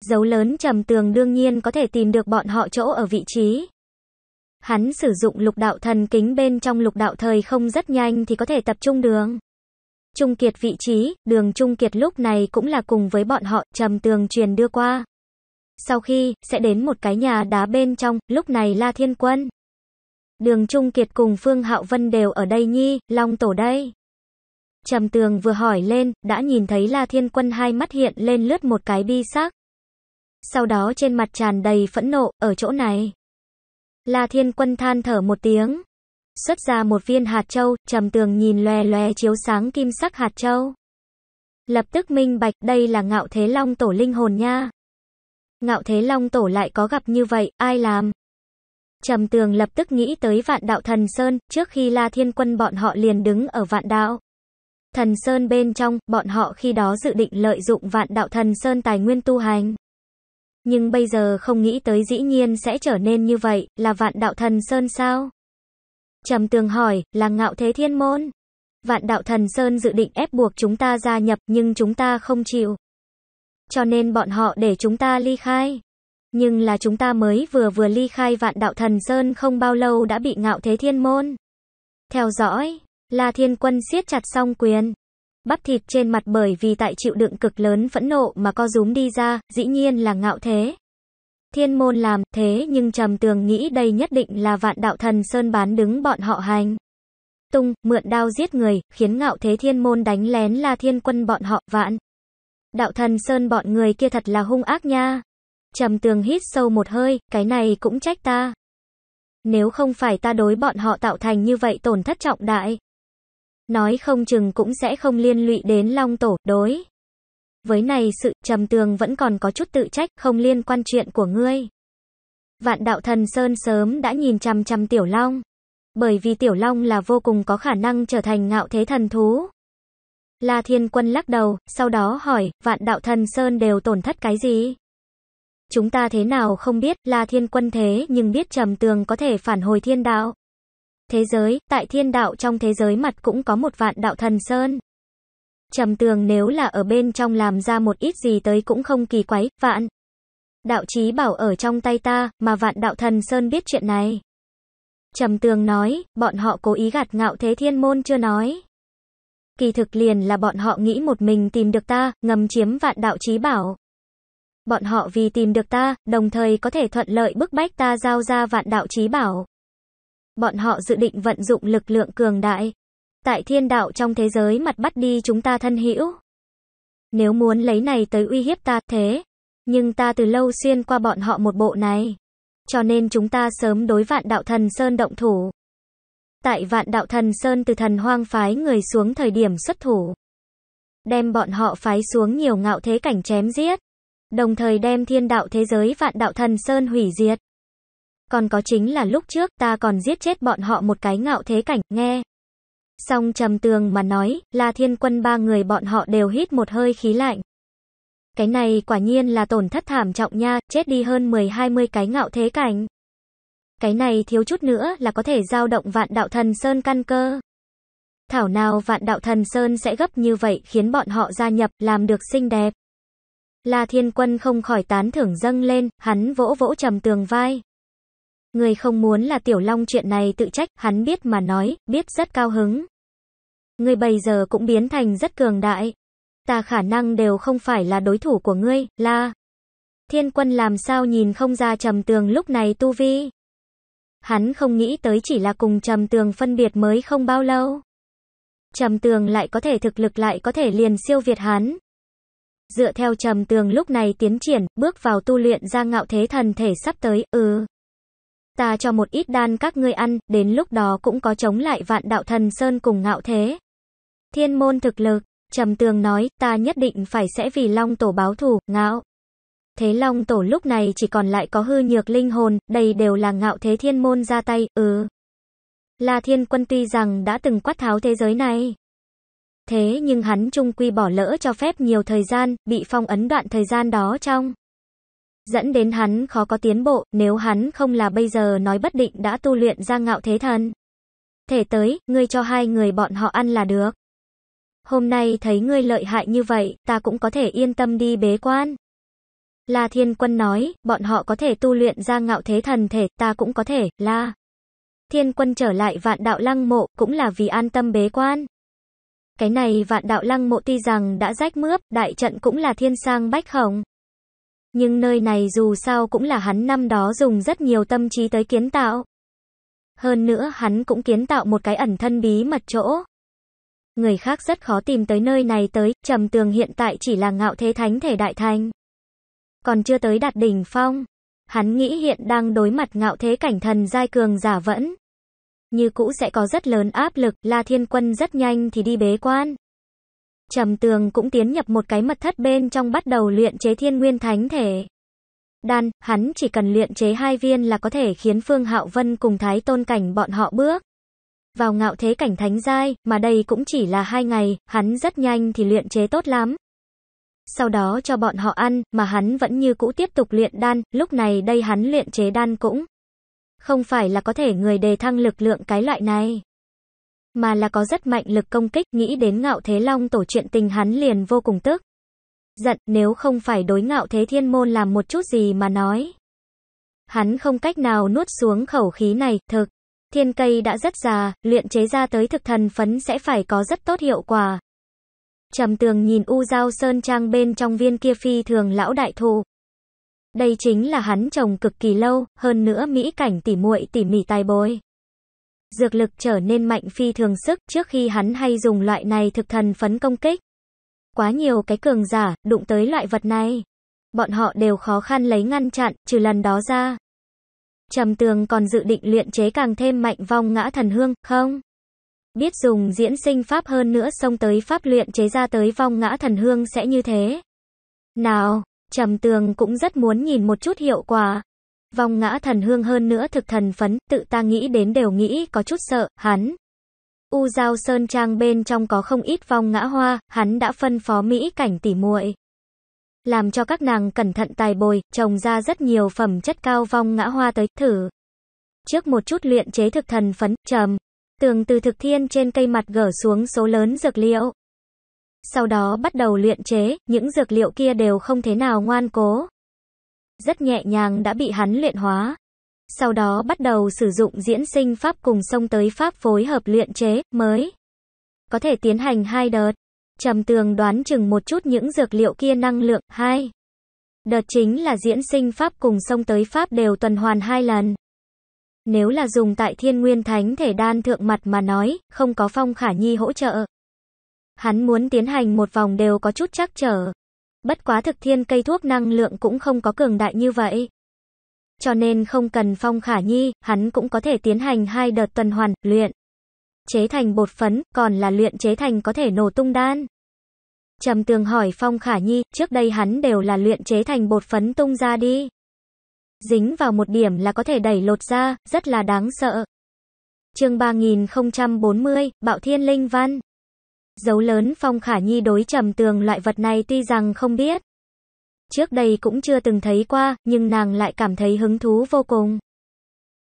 Dấu lớn trầm tường đương nhiên có thể tìm được bọn họ chỗ ở vị trí. Hắn sử dụng lục đạo thần kính bên trong lục đạo thời không rất nhanh thì có thể tập trung đường. Trung kiệt vị trí, đường trung kiệt lúc này cũng là cùng với bọn họ, trầm tường truyền đưa qua. Sau khi, sẽ đến một cái nhà đá bên trong, lúc này La Thiên Quân. Đường Trung Kiệt cùng Phương Hạo Vân đều ở đây nhi, Long Tổ đây. Trầm tường vừa hỏi lên, đã nhìn thấy La Thiên Quân hai mắt hiện lên lướt một cái bi sắc. Sau đó trên mặt tràn đầy phẫn nộ, ở chỗ này. La Thiên Quân than thở một tiếng. Xuất ra một viên hạt châu, trầm tường nhìn lòe lòe chiếu sáng kim sắc hạt châu. Lập tức minh bạch, đây là ngạo thế long tổ linh hồn nha. Ngạo thế long tổ lại có gặp như vậy, ai làm? Trầm tường lập tức nghĩ tới vạn đạo thần sơn, trước khi La Thiên Quân bọn họ liền đứng ở vạn đạo thần sơn bên trong, bọn họ khi đó dự định lợi dụng vạn đạo thần sơn tài nguyên tu hành. Nhưng bây giờ không nghĩ tới dĩ nhiên sẽ trở nên như vậy, là vạn đạo thần sơn sao? Trầm tường hỏi, là ngạo thế thiên môn. Vạn đạo thần sơn dự định ép buộc chúng ta gia nhập nhưng chúng ta không chịu. Cho nên bọn họ để chúng ta ly khai. Nhưng là chúng ta mới vừa vừa ly khai vạn đạo thần sơn không bao lâu đã bị ngạo thế thiên môn. Theo dõi. La Thiên Quân siết chặt song quyền. Bắp thịt trên mặt bởi vì tại chịu đựng cực lớn phẫn nộ mà co rúm đi ra, dĩ nhiên là ngạo thế. Thiên môn làm thế nhưng trầm tường nghĩ đây nhất định là vạn đạo thần sơn bán đứng bọn họ hành. Tung, mượn đao giết người, khiến ngạo thế thiên môn đánh lén la thiên quân bọn họ, vạn. Đạo thần sơn bọn người kia thật là hung ác nha. Trầm tường hít sâu một hơi, cái này cũng trách ta. Nếu không phải ta đối bọn họ tạo thành như vậy tổn thất trọng đại. Nói không chừng cũng sẽ không liên lụy đến long tổ, đối. Với này sự trầm tường vẫn còn có chút tự trách, không liên quan chuyện của ngươi. Vạn đạo thần Sơn sớm đã nhìn chằm chằm tiểu long. Bởi vì tiểu long là vô cùng có khả năng trở thành ngạo thế thần thú. La Thiên Quân lắc đầu, sau đó hỏi, vạn đạo thần Sơn đều tổn thất cái gì? Chúng ta thế nào không biết, La Thiên Quân thế nhưng biết trầm tường có thể phản hồi thiên đạo. Thế giới, tại thiên đạo trong thế giới mặt cũng có một vạn đạo thần sơn. Trầm tường nếu là ở bên trong làm ra một ít gì tới cũng không kỳ quái, vạn. Đạo chí bảo ở trong tay ta, mà vạn đạo thần sơn biết chuyện này. Trầm tường nói, bọn họ cố ý gạt ngạo thế thiên môn chưa nói. Kỳ thực liền là bọn họ nghĩ một mình tìm được ta, ngầm chiếm vạn đạo chí bảo. Bọn họ vì tìm được ta, đồng thời có thể thuận lợi bức bách ta giao ra vạn đạo chí bảo bọn họ dự định vận dụng lực lượng cường đại. Tại thiên đạo trong thế giới mặt bắt đi chúng ta thân hữu. Nếu muốn lấy này tới uy hiếp ta thế, nhưng ta từ lâu xuyên qua bọn họ một bộ này. Cho nên chúng ta sớm đối vạn đạo thần Sơn động thủ. Tại vạn đạo thần Sơn từ thần hoang phái người xuống thời điểm xuất thủ. Đem bọn họ phái xuống nhiều ngạo thế cảnh chém giết. Đồng thời đem thiên đạo thế giới vạn đạo thần Sơn hủy diệt còn có chính là lúc trước ta còn giết chết bọn họ một cái ngạo thế cảnh, nghe. Xong trầm tường mà nói, là thiên quân ba người bọn họ đều hít một hơi khí lạnh. Cái này quả nhiên là tổn thất thảm trọng nha, chết đi hơn 10-20 cái ngạo thế cảnh. Cái này thiếu chút nữa là có thể giao động vạn đạo thần Sơn căn cơ. Thảo nào vạn đạo thần Sơn sẽ gấp như vậy khiến bọn họ gia nhập, làm được xinh đẹp. La Thiên Quân không khỏi tán thưởng dâng lên, hắn vỗ vỗ trầm tường vai. Người không muốn là Tiểu Long chuyện này tự trách, hắn biết mà nói, biết rất cao hứng. Ngươi bây giờ cũng biến thành rất cường đại. Ta khả năng đều không phải là đối thủ của ngươi, là. Thiên quân làm sao nhìn không ra trầm tường lúc này tu vi. Hắn không nghĩ tới chỉ là cùng trầm tường phân biệt mới không bao lâu. Trầm tường lại có thể thực lực lại có thể liền siêu việt hắn. Dựa theo trầm tường lúc này tiến triển, bước vào tu luyện ra ngạo thế thần thể sắp tới, ừ. Ta cho một ít đan các ngươi ăn, đến lúc đó cũng có chống lại vạn đạo thần sơn cùng ngạo thế. Thiên môn thực lực, trầm tường nói, ta nhất định phải sẽ vì long tổ báo thù, ngạo. Thế long tổ lúc này chỉ còn lại có hư nhược linh hồn, đây đều là ngạo thế thiên môn ra tay, ừ. La thiên quân tuy rằng đã từng quát tháo thế giới này. Thế nhưng hắn trung quy bỏ lỡ cho phép nhiều thời gian, bị phong ấn đoạn thời gian đó trong dẫn đến hắn khó có tiến bộ, nếu hắn không là bây giờ nói bất định đã tu luyện ra ngạo thế thần. Thể tới, ngươi cho hai người bọn họ ăn là được. Hôm nay thấy ngươi lợi hại như vậy, ta cũng có thể yên tâm đi bế quan. La Thiên Quân nói, bọn họ có thể tu luyện ra ngạo thế thần thể, ta cũng có thể, La. Thiên Quân trở lại vạn đạo lăng mộ, cũng là vì an tâm bế quan. Cái này vạn đạo lăng mộ tuy rằng đã rách mướp, đại trận cũng là thiên sang bách hồng. Nhưng nơi này dù sao cũng là hắn năm đó dùng rất nhiều tâm trí tới kiến tạo. Hơn nữa hắn cũng kiến tạo một cái ẩn thân bí mật chỗ. Người khác rất khó tìm tới nơi này tới, trầm tường hiện tại chỉ là ngạo thế thánh thể đại thành. Còn chưa tới đạt đỉnh phong. Hắn nghĩ hiện đang đối mặt ngạo thế cảnh thần giai cường giả vẫn. Như cũ sẽ có rất lớn áp lực, La Thiên Quân rất nhanh thì đi bế quan. Trầm Tường cũng tiến nhập một cái mật thất bên trong bắt đầu luyện chế thiên nguyên thánh thể. Đan, hắn chỉ cần luyện chế hai viên là có thể khiến Phương Hạo Vân cùng Thái Tôn Cảnh bọn họ bước vào ngạo thế cảnh thánh giai, mà đây cũng chỉ là hai ngày, hắn rất nhanh thì luyện chế tốt lắm. Sau đó cho bọn họ ăn, mà hắn vẫn như cũ tiếp tục luyện đan, lúc này đây hắn luyện chế đan cũng không phải là có thể người đề thăng lực lượng cái loại này mà là có rất mạnh lực công kích, nghĩ đến ngạo thế long tổ chuyện tình hắn liền vô cùng tức. Giận nếu không phải đối ngạo thế thiên môn làm một chút gì mà nói. Hắn không cách nào nuốt xuống khẩu khí này, thực. Thiên cây đã rất già, luyện chế ra tới thực thần phấn sẽ phải có rất tốt hiệu quả. Trầm tường nhìn u giao sơn trang bên trong viên kia phi thường lão đại thụ. Đây chính là hắn trồng cực kỳ lâu, hơn nữa mỹ cảnh tỉ muội tỉ mỉ tài bối dược lực trở nên mạnh phi thường sức, trước khi hắn hay dùng loại này thực thần phấn công kích. Quá nhiều cái cường giả, đụng tới loại vật này. Bọn họ đều khó khăn lấy ngăn chặn, trừ lần đó ra. Trầm tường còn dự định luyện chế càng thêm mạnh vong ngã thần hương, không? Biết dùng diễn sinh pháp hơn nữa xông tới pháp luyện chế ra tới vong ngã thần hương sẽ như thế. Nào, trầm tường cũng rất muốn nhìn một chút hiệu quả, vong ngã thần hương hơn nữa thực thần phấn, tự ta nghĩ đến đều nghĩ có chút sợ, hắn. U giao sơn trang bên trong có không ít vong ngã hoa, hắn đã phân phó Mỹ cảnh tỉ muội Làm cho các nàng cẩn thận tài bồi, trồng ra rất nhiều phẩm chất cao vong ngã hoa tới, thử. Trước một chút luyện chế thực thần phấn, trầm, tường từ thực thiên trên cây mặt gỡ xuống số lớn dược liệu. Sau đó bắt đầu luyện chế, những dược liệu kia đều không thế nào ngoan cố rất nhẹ nhàng đã bị hắn luyện hóa. Sau đó bắt đầu sử dụng diễn sinh pháp cùng sông tới pháp phối hợp luyện chế, mới có thể tiến hành hai đợt. Trầm tường đoán chừng một chút những dược liệu kia năng lượng, hai. Đợt chính là diễn sinh pháp cùng sông tới pháp đều tuần hoàn hai lần. Nếu là dùng tại thiên nguyên thánh thể đan thượng mặt mà nói, không có phong khả nhi hỗ trợ. Hắn muốn tiến hành một vòng đều có chút chắc trở. Bất quá thực thiên cây thuốc năng lượng cũng không có cường đại như vậy. Cho nên không cần phong khả nhi, hắn cũng có thể tiến hành hai đợt tuần hoàn, luyện. Chế thành bột phấn, còn là luyện chế thành có thể nổ tung đan. Trầm tường hỏi phong khả nhi, trước đây hắn đều là luyện chế thành bột phấn tung ra đi. Dính vào một điểm là có thể đẩy lột ra, rất là đáng sợ. chương 3040, Bạo Thiên Linh Văn Dấu lớn Phong Khả Nhi đối trầm tường loại vật này tuy rằng không biết. Trước đây cũng chưa từng thấy qua, nhưng nàng lại cảm thấy hứng thú vô cùng.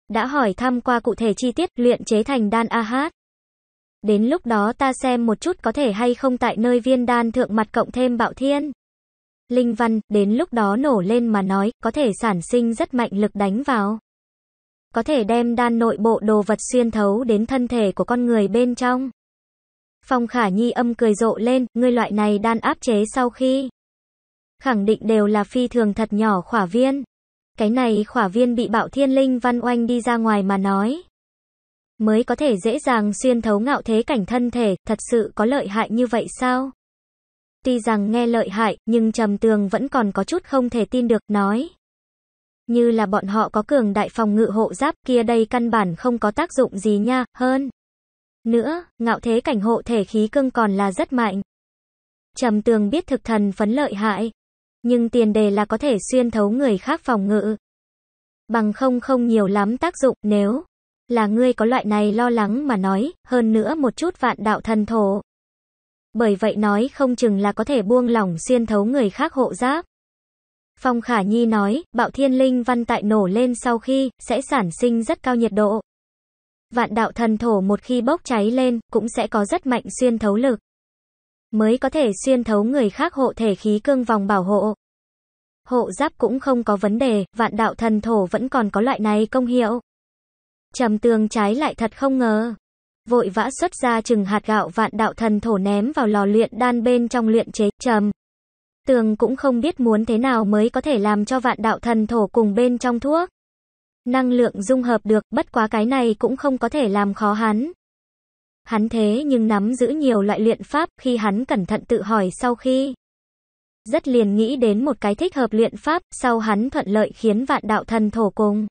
Đã hỏi thăm qua cụ thể chi tiết luyện chế thành đan AH. Đến lúc đó ta xem một chút có thể hay không tại nơi viên đan thượng mặt cộng thêm bạo thiên. Linh văn, đến lúc đó nổ lên mà nói, có thể sản sinh rất mạnh lực đánh vào. Có thể đem đan nội bộ đồ vật xuyên thấu đến thân thể của con người bên trong. Phong Khả Nhi âm cười rộ lên, ngươi loại này đan áp chế sau khi khẳng định đều là phi thường thật nhỏ khỏa viên. Cái này khỏa viên bị bạo thiên linh văn oanh đi ra ngoài mà nói. Mới có thể dễ dàng xuyên thấu ngạo thế cảnh thân thể, thật sự có lợi hại như vậy sao? Tuy rằng nghe lợi hại, nhưng trầm tường vẫn còn có chút không thể tin được, nói. Như là bọn họ có cường đại phòng ngự hộ giáp kia đây căn bản không có tác dụng gì nha, hơn. Nữa, ngạo thế cảnh hộ thể khí cương còn là rất mạnh. Trầm tường biết thực thần phấn lợi hại, nhưng tiền đề là có thể xuyên thấu người khác phòng ngự. Bằng không không nhiều lắm tác dụng nếu là ngươi có loại này lo lắng mà nói, hơn nữa một chút vạn đạo thần thổ. Bởi vậy nói không chừng là có thể buông lỏng xuyên thấu người khác hộ giáp. Phong Khả Nhi nói, bạo thiên linh văn tại nổ lên sau khi, sẽ sản sinh rất cao nhiệt độ vạn đạo thần thổ một khi bốc cháy lên, cũng sẽ có rất mạnh xuyên thấu lực. Mới có thể xuyên thấu người khác hộ thể khí cương vòng bảo hộ. Hộ giáp cũng không có vấn đề, vạn đạo thần thổ vẫn còn có loại này công hiệu. Trầm tường trái lại thật không ngờ. Vội vã xuất ra chừng hạt gạo vạn đạo thần thổ ném vào lò luyện đan bên trong luyện chế, trầm. Tường cũng không biết muốn thế nào mới có thể làm cho vạn đạo thần thổ cùng bên trong thuốc năng lượng dung hợp được, bất quá cái này cũng không có thể làm khó hắn. Hắn thế nhưng nắm giữ nhiều loại luyện pháp, khi hắn cẩn thận tự hỏi sau khi rất liền nghĩ đến một cái thích hợp luyện pháp, sau hắn thuận lợi khiến vạn đạo thần thổ cùng.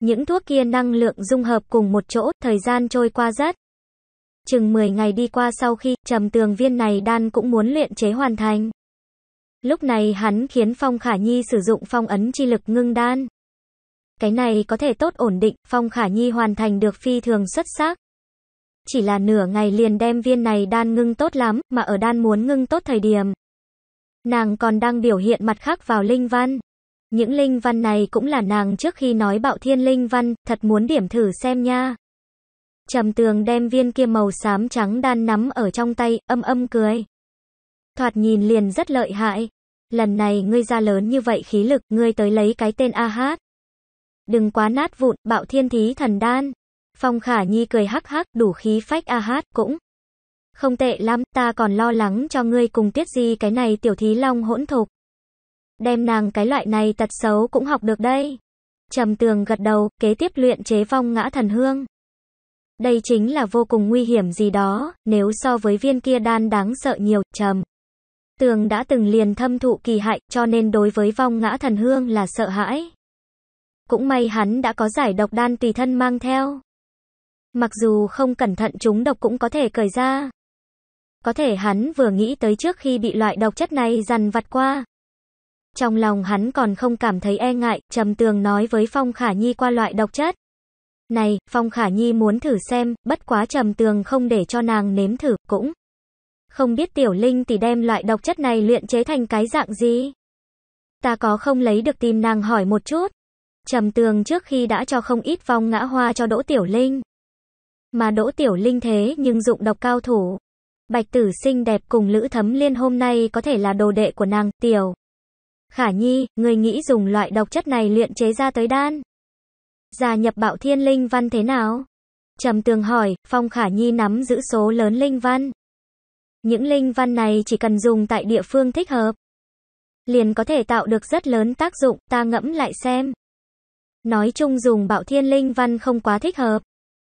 Những thuốc kia năng lượng dung hợp cùng một chỗ, thời gian trôi qua rất. Chừng 10 ngày đi qua sau khi trầm tường viên này đan cũng muốn luyện chế hoàn thành. Lúc này hắn khiến Phong Khả Nhi sử dụng phong ấn chi lực ngưng đan. Cái này có thể tốt ổn định, Phong Khả Nhi hoàn thành được phi thường xuất sắc. Chỉ là nửa ngày liền đem viên này đan ngưng tốt lắm, mà ở đan muốn ngưng tốt thời điểm. Nàng còn đang biểu hiện mặt khác vào linh văn. Những linh văn này cũng là nàng trước khi nói bạo thiên linh văn, thật muốn điểm thử xem nha. Trầm tường đem viên kia màu xám trắng đan nắm ở trong tay, âm âm cười. Thoạt nhìn liền rất lợi hại. Lần này ngươi ra lớn như vậy khí lực, ngươi tới lấy cái tên A Hát đừng quá nát vụn, bạo thiên thí thần đan. Phong Khả Nhi cười hắc hắc, đủ khí phách a hát, cũng. Không tệ lắm, ta còn lo lắng cho ngươi cùng tiết gì cái này tiểu thí long hỗn thục. Đem nàng cái loại này tật xấu cũng học được đây. Trầm tường gật đầu, kế tiếp luyện chế vong ngã thần hương. Đây chính là vô cùng nguy hiểm gì đó, nếu so với viên kia đan đáng sợ nhiều, trầm. Tường đã từng liền thâm thụ kỳ hại, cho nên đối với vong ngã thần hương là sợ hãi. Cũng may hắn đã có giải độc đan tùy thân mang theo. Mặc dù không cẩn thận chúng độc cũng có thể cởi ra. Có thể hắn vừa nghĩ tới trước khi bị loại độc chất này dằn vặt qua. Trong lòng hắn còn không cảm thấy e ngại, trầm tường nói với Phong Khả Nhi qua loại độc chất. Này, Phong Khả Nhi muốn thử xem, bất quá trầm tường không để cho nàng nếm thử, cũng. Không biết tiểu linh thì đem loại độc chất này luyện chế thành cái dạng gì. Ta có không lấy được tìm nàng hỏi một chút. Trầm Tường trước khi đã cho không ít vong ngã hoa cho Đỗ Tiểu Linh. Mà Đỗ Tiểu Linh thế nhưng dụng độc cao thủ. Bạch Tử xinh đẹp cùng Lữ Thấm Liên hôm nay có thể là đồ đệ của nàng, Tiểu. Khả Nhi, người nghĩ dùng loại độc chất này luyện chế ra tới đan. Gia nhập bạo thiên linh văn thế nào? Trầm Tường hỏi, Phong Khả Nhi nắm giữ số lớn linh văn. Những linh văn này chỉ cần dùng tại địa phương thích hợp. Liền có thể tạo được rất lớn tác dụng, ta ngẫm lại xem. Nói chung dùng bạo thiên linh văn không quá thích hợp.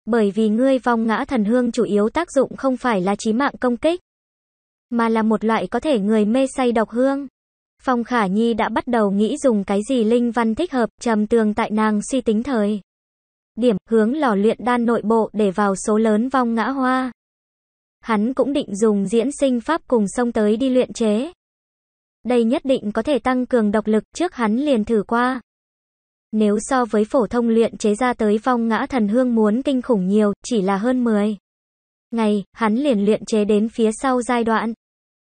Bởi vì ngươi vong ngã thần hương chủ yếu tác dụng không phải là chí mạng công kích, mà là một loại có thể người mê say độc hương. Phong Khả Nhi đã bắt đầu nghĩ dùng cái gì linh văn thích hợp, trầm tường tại nàng suy tính thời. Điểm, hướng lò luyện đan nội bộ để vào số lớn vong ngã hoa. Hắn cũng định dùng diễn sinh pháp cùng sông tới đi luyện chế. Đây nhất định có thể tăng cường độc lực, trước hắn liền thử qua. Nếu so với phổ thông luyện chế ra tới vong ngã thần hương muốn kinh khủng nhiều, chỉ là hơn 10. Ngày, hắn liền luyện chế đến phía sau giai đoạn.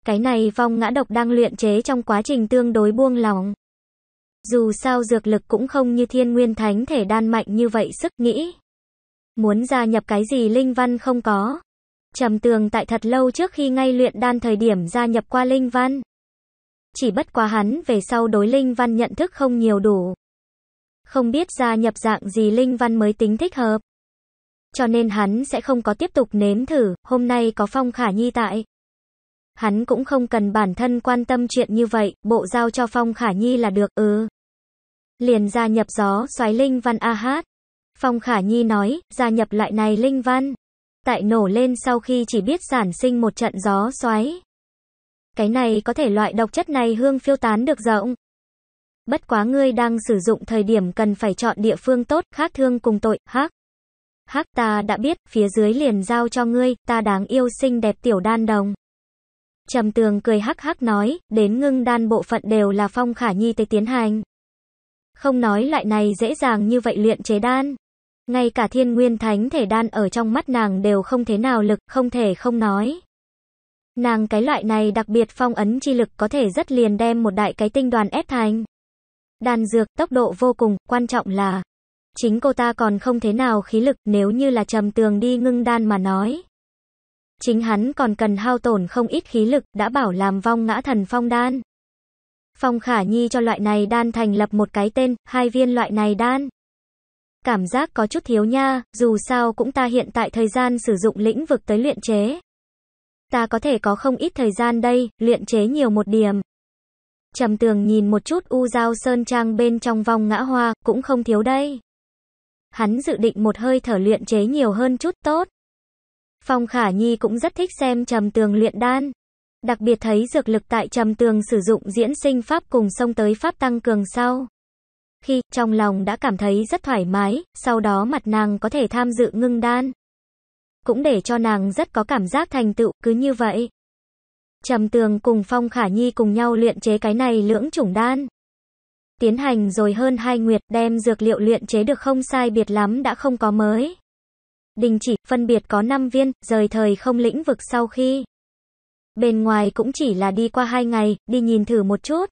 Cái này vong ngã độc đang luyện chế trong quá trình tương đối buông lỏng. Dù sao dược lực cũng không như thiên nguyên thánh thể đan mạnh như vậy sức nghĩ. Muốn gia nhập cái gì linh văn không có. Trầm tường tại thật lâu trước khi ngay luyện đan thời điểm gia nhập qua linh văn. Chỉ bất quá hắn về sau đối linh văn nhận thức không nhiều đủ không biết gia nhập dạng gì linh văn mới tính thích hợp. Cho nên hắn sẽ không có tiếp tục nếm thử, hôm nay có Phong Khả Nhi tại. Hắn cũng không cần bản thân quan tâm chuyện như vậy, bộ giao cho Phong Khả Nhi là được, ừ. Liền gia nhập gió, xoáy linh văn a hát. Phong Khả Nhi nói, gia nhập lại này linh văn. Tại nổ lên sau khi chỉ biết sản sinh một trận gió xoáy. Cái này có thể loại độc chất này hương phiêu tán được rộng bất quá ngươi đang sử dụng thời điểm cần phải chọn địa phương tốt, khác thương cùng tội, hắc. Hắc ta đã biết, phía dưới liền giao cho ngươi, ta đáng yêu xinh đẹp tiểu đan đồng. Trầm tường cười hắc hắc nói, đến ngưng đan bộ phận đều là phong khả nhi tới tiến hành. Không nói loại này dễ dàng như vậy luyện chế đan. Ngay cả thiên nguyên thánh thể đan ở trong mắt nàng đều không thế nào lực, không thể không nói. Nàng cái loại này đặc biệt phong ấn chi lực có thể rất liền đem một đại cái tinh đoàn ép thành. Đan dược, tốc độ vô cùng, quan trọng là chính cô ta còn không thế nào khí lực nếu như là trầm tường đi ngưng đan mà nói. Chính hắn còn cần hao tổn không ít khí lực, đã bảo làm vong ngã thần phong đan. Phong Khả Nhi cho loại này đan thành lập một cái tên, hai viên loại này đan. Cảm giác có chút thiếu nha, dù sao cũng ta hiện tại thời gian sử dụng lĩnh vực tới luyện chế. Ta có thể có không ít thời gian đây, luyện chế nhiều một điểm. Trầm tường nhìn một chút u giao sơn trang bên trong vòng ngã hoa, cũng không thiếu đây. Hắn dự định một hơi thở luyện chế nhiều hơn chút tốt. Phong Khả Nhi cũng rất thích xem trầm tường luyện đan. Đặc biệt thấy dược lực tại trầm tường sử dụng diễn sinh pháp cùng sông tới pháp tăng cường sau. Khi trong lòng đã cảm thấy rất thoải mái, sau đó mặt nàng có thể tham dự ngưng đan. Cũng để cho nàng rất có cảm giác thành tựu, cứ như vậy. Trầm Tường cùng Phong Khả Nhi cùng nhau luyện chế cái này lưỡng chủng đan. Tiến hành rồi hơn hai nguyệt đem dược liệu luyện chế được không sai biệt lắm đã không có mới. Đình chỉ, phân biệt có 5 viên, rời thời không lĩnh vực sau khi. Bên ngoài cũng chỉ là đi qua hai ngày, đi nhìn thử một chút.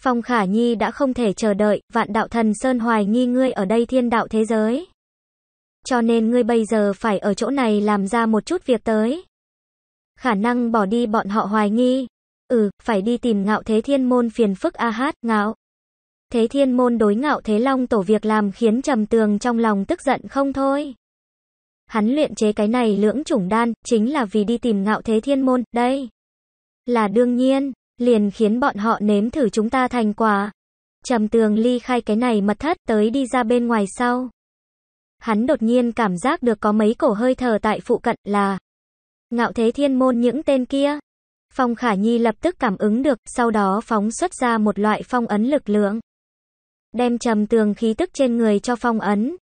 Phong Khả Nhi đã không thể chờ đợi, vạn đạo thần Sơn Hoài nghi ngươi ở đây thiên đạo thế giới. Cho nên ngươi bây giờ phải ở chỗ này làm ra một chút việc tới khả năng bỏ đi bọn họ hoài nghi. Ừ, phải đi tìm ngạo thế thiên môn phiền phức a hát, ngạo. Thế thiên môn đối ngạo thế long tổ việc làm khiến trầm tường trong lòng tức giận không thôi. Hắn luyện chế cái này lưỡng chủng đan, chính là vì đi tìm ngạo thế thiên môn, đây. Là đương nhiên, liền khiến bọn họ nếm thử chúng ta thành quả. Trầm tường ly khai cái này mật thất tới đi ra bên ngoài sau. Hắn đột nhiên cảm giác được có mấy cổ hơi thở tại phụ cận là ngạo thế thiên môn những tên kia. Phong Khả Nhi lập tức cảm ứng được, sau đó phóng xuất ra một loại phong ấn lực lượng. Đem trầm tường khí tức trên người cho phong ấn,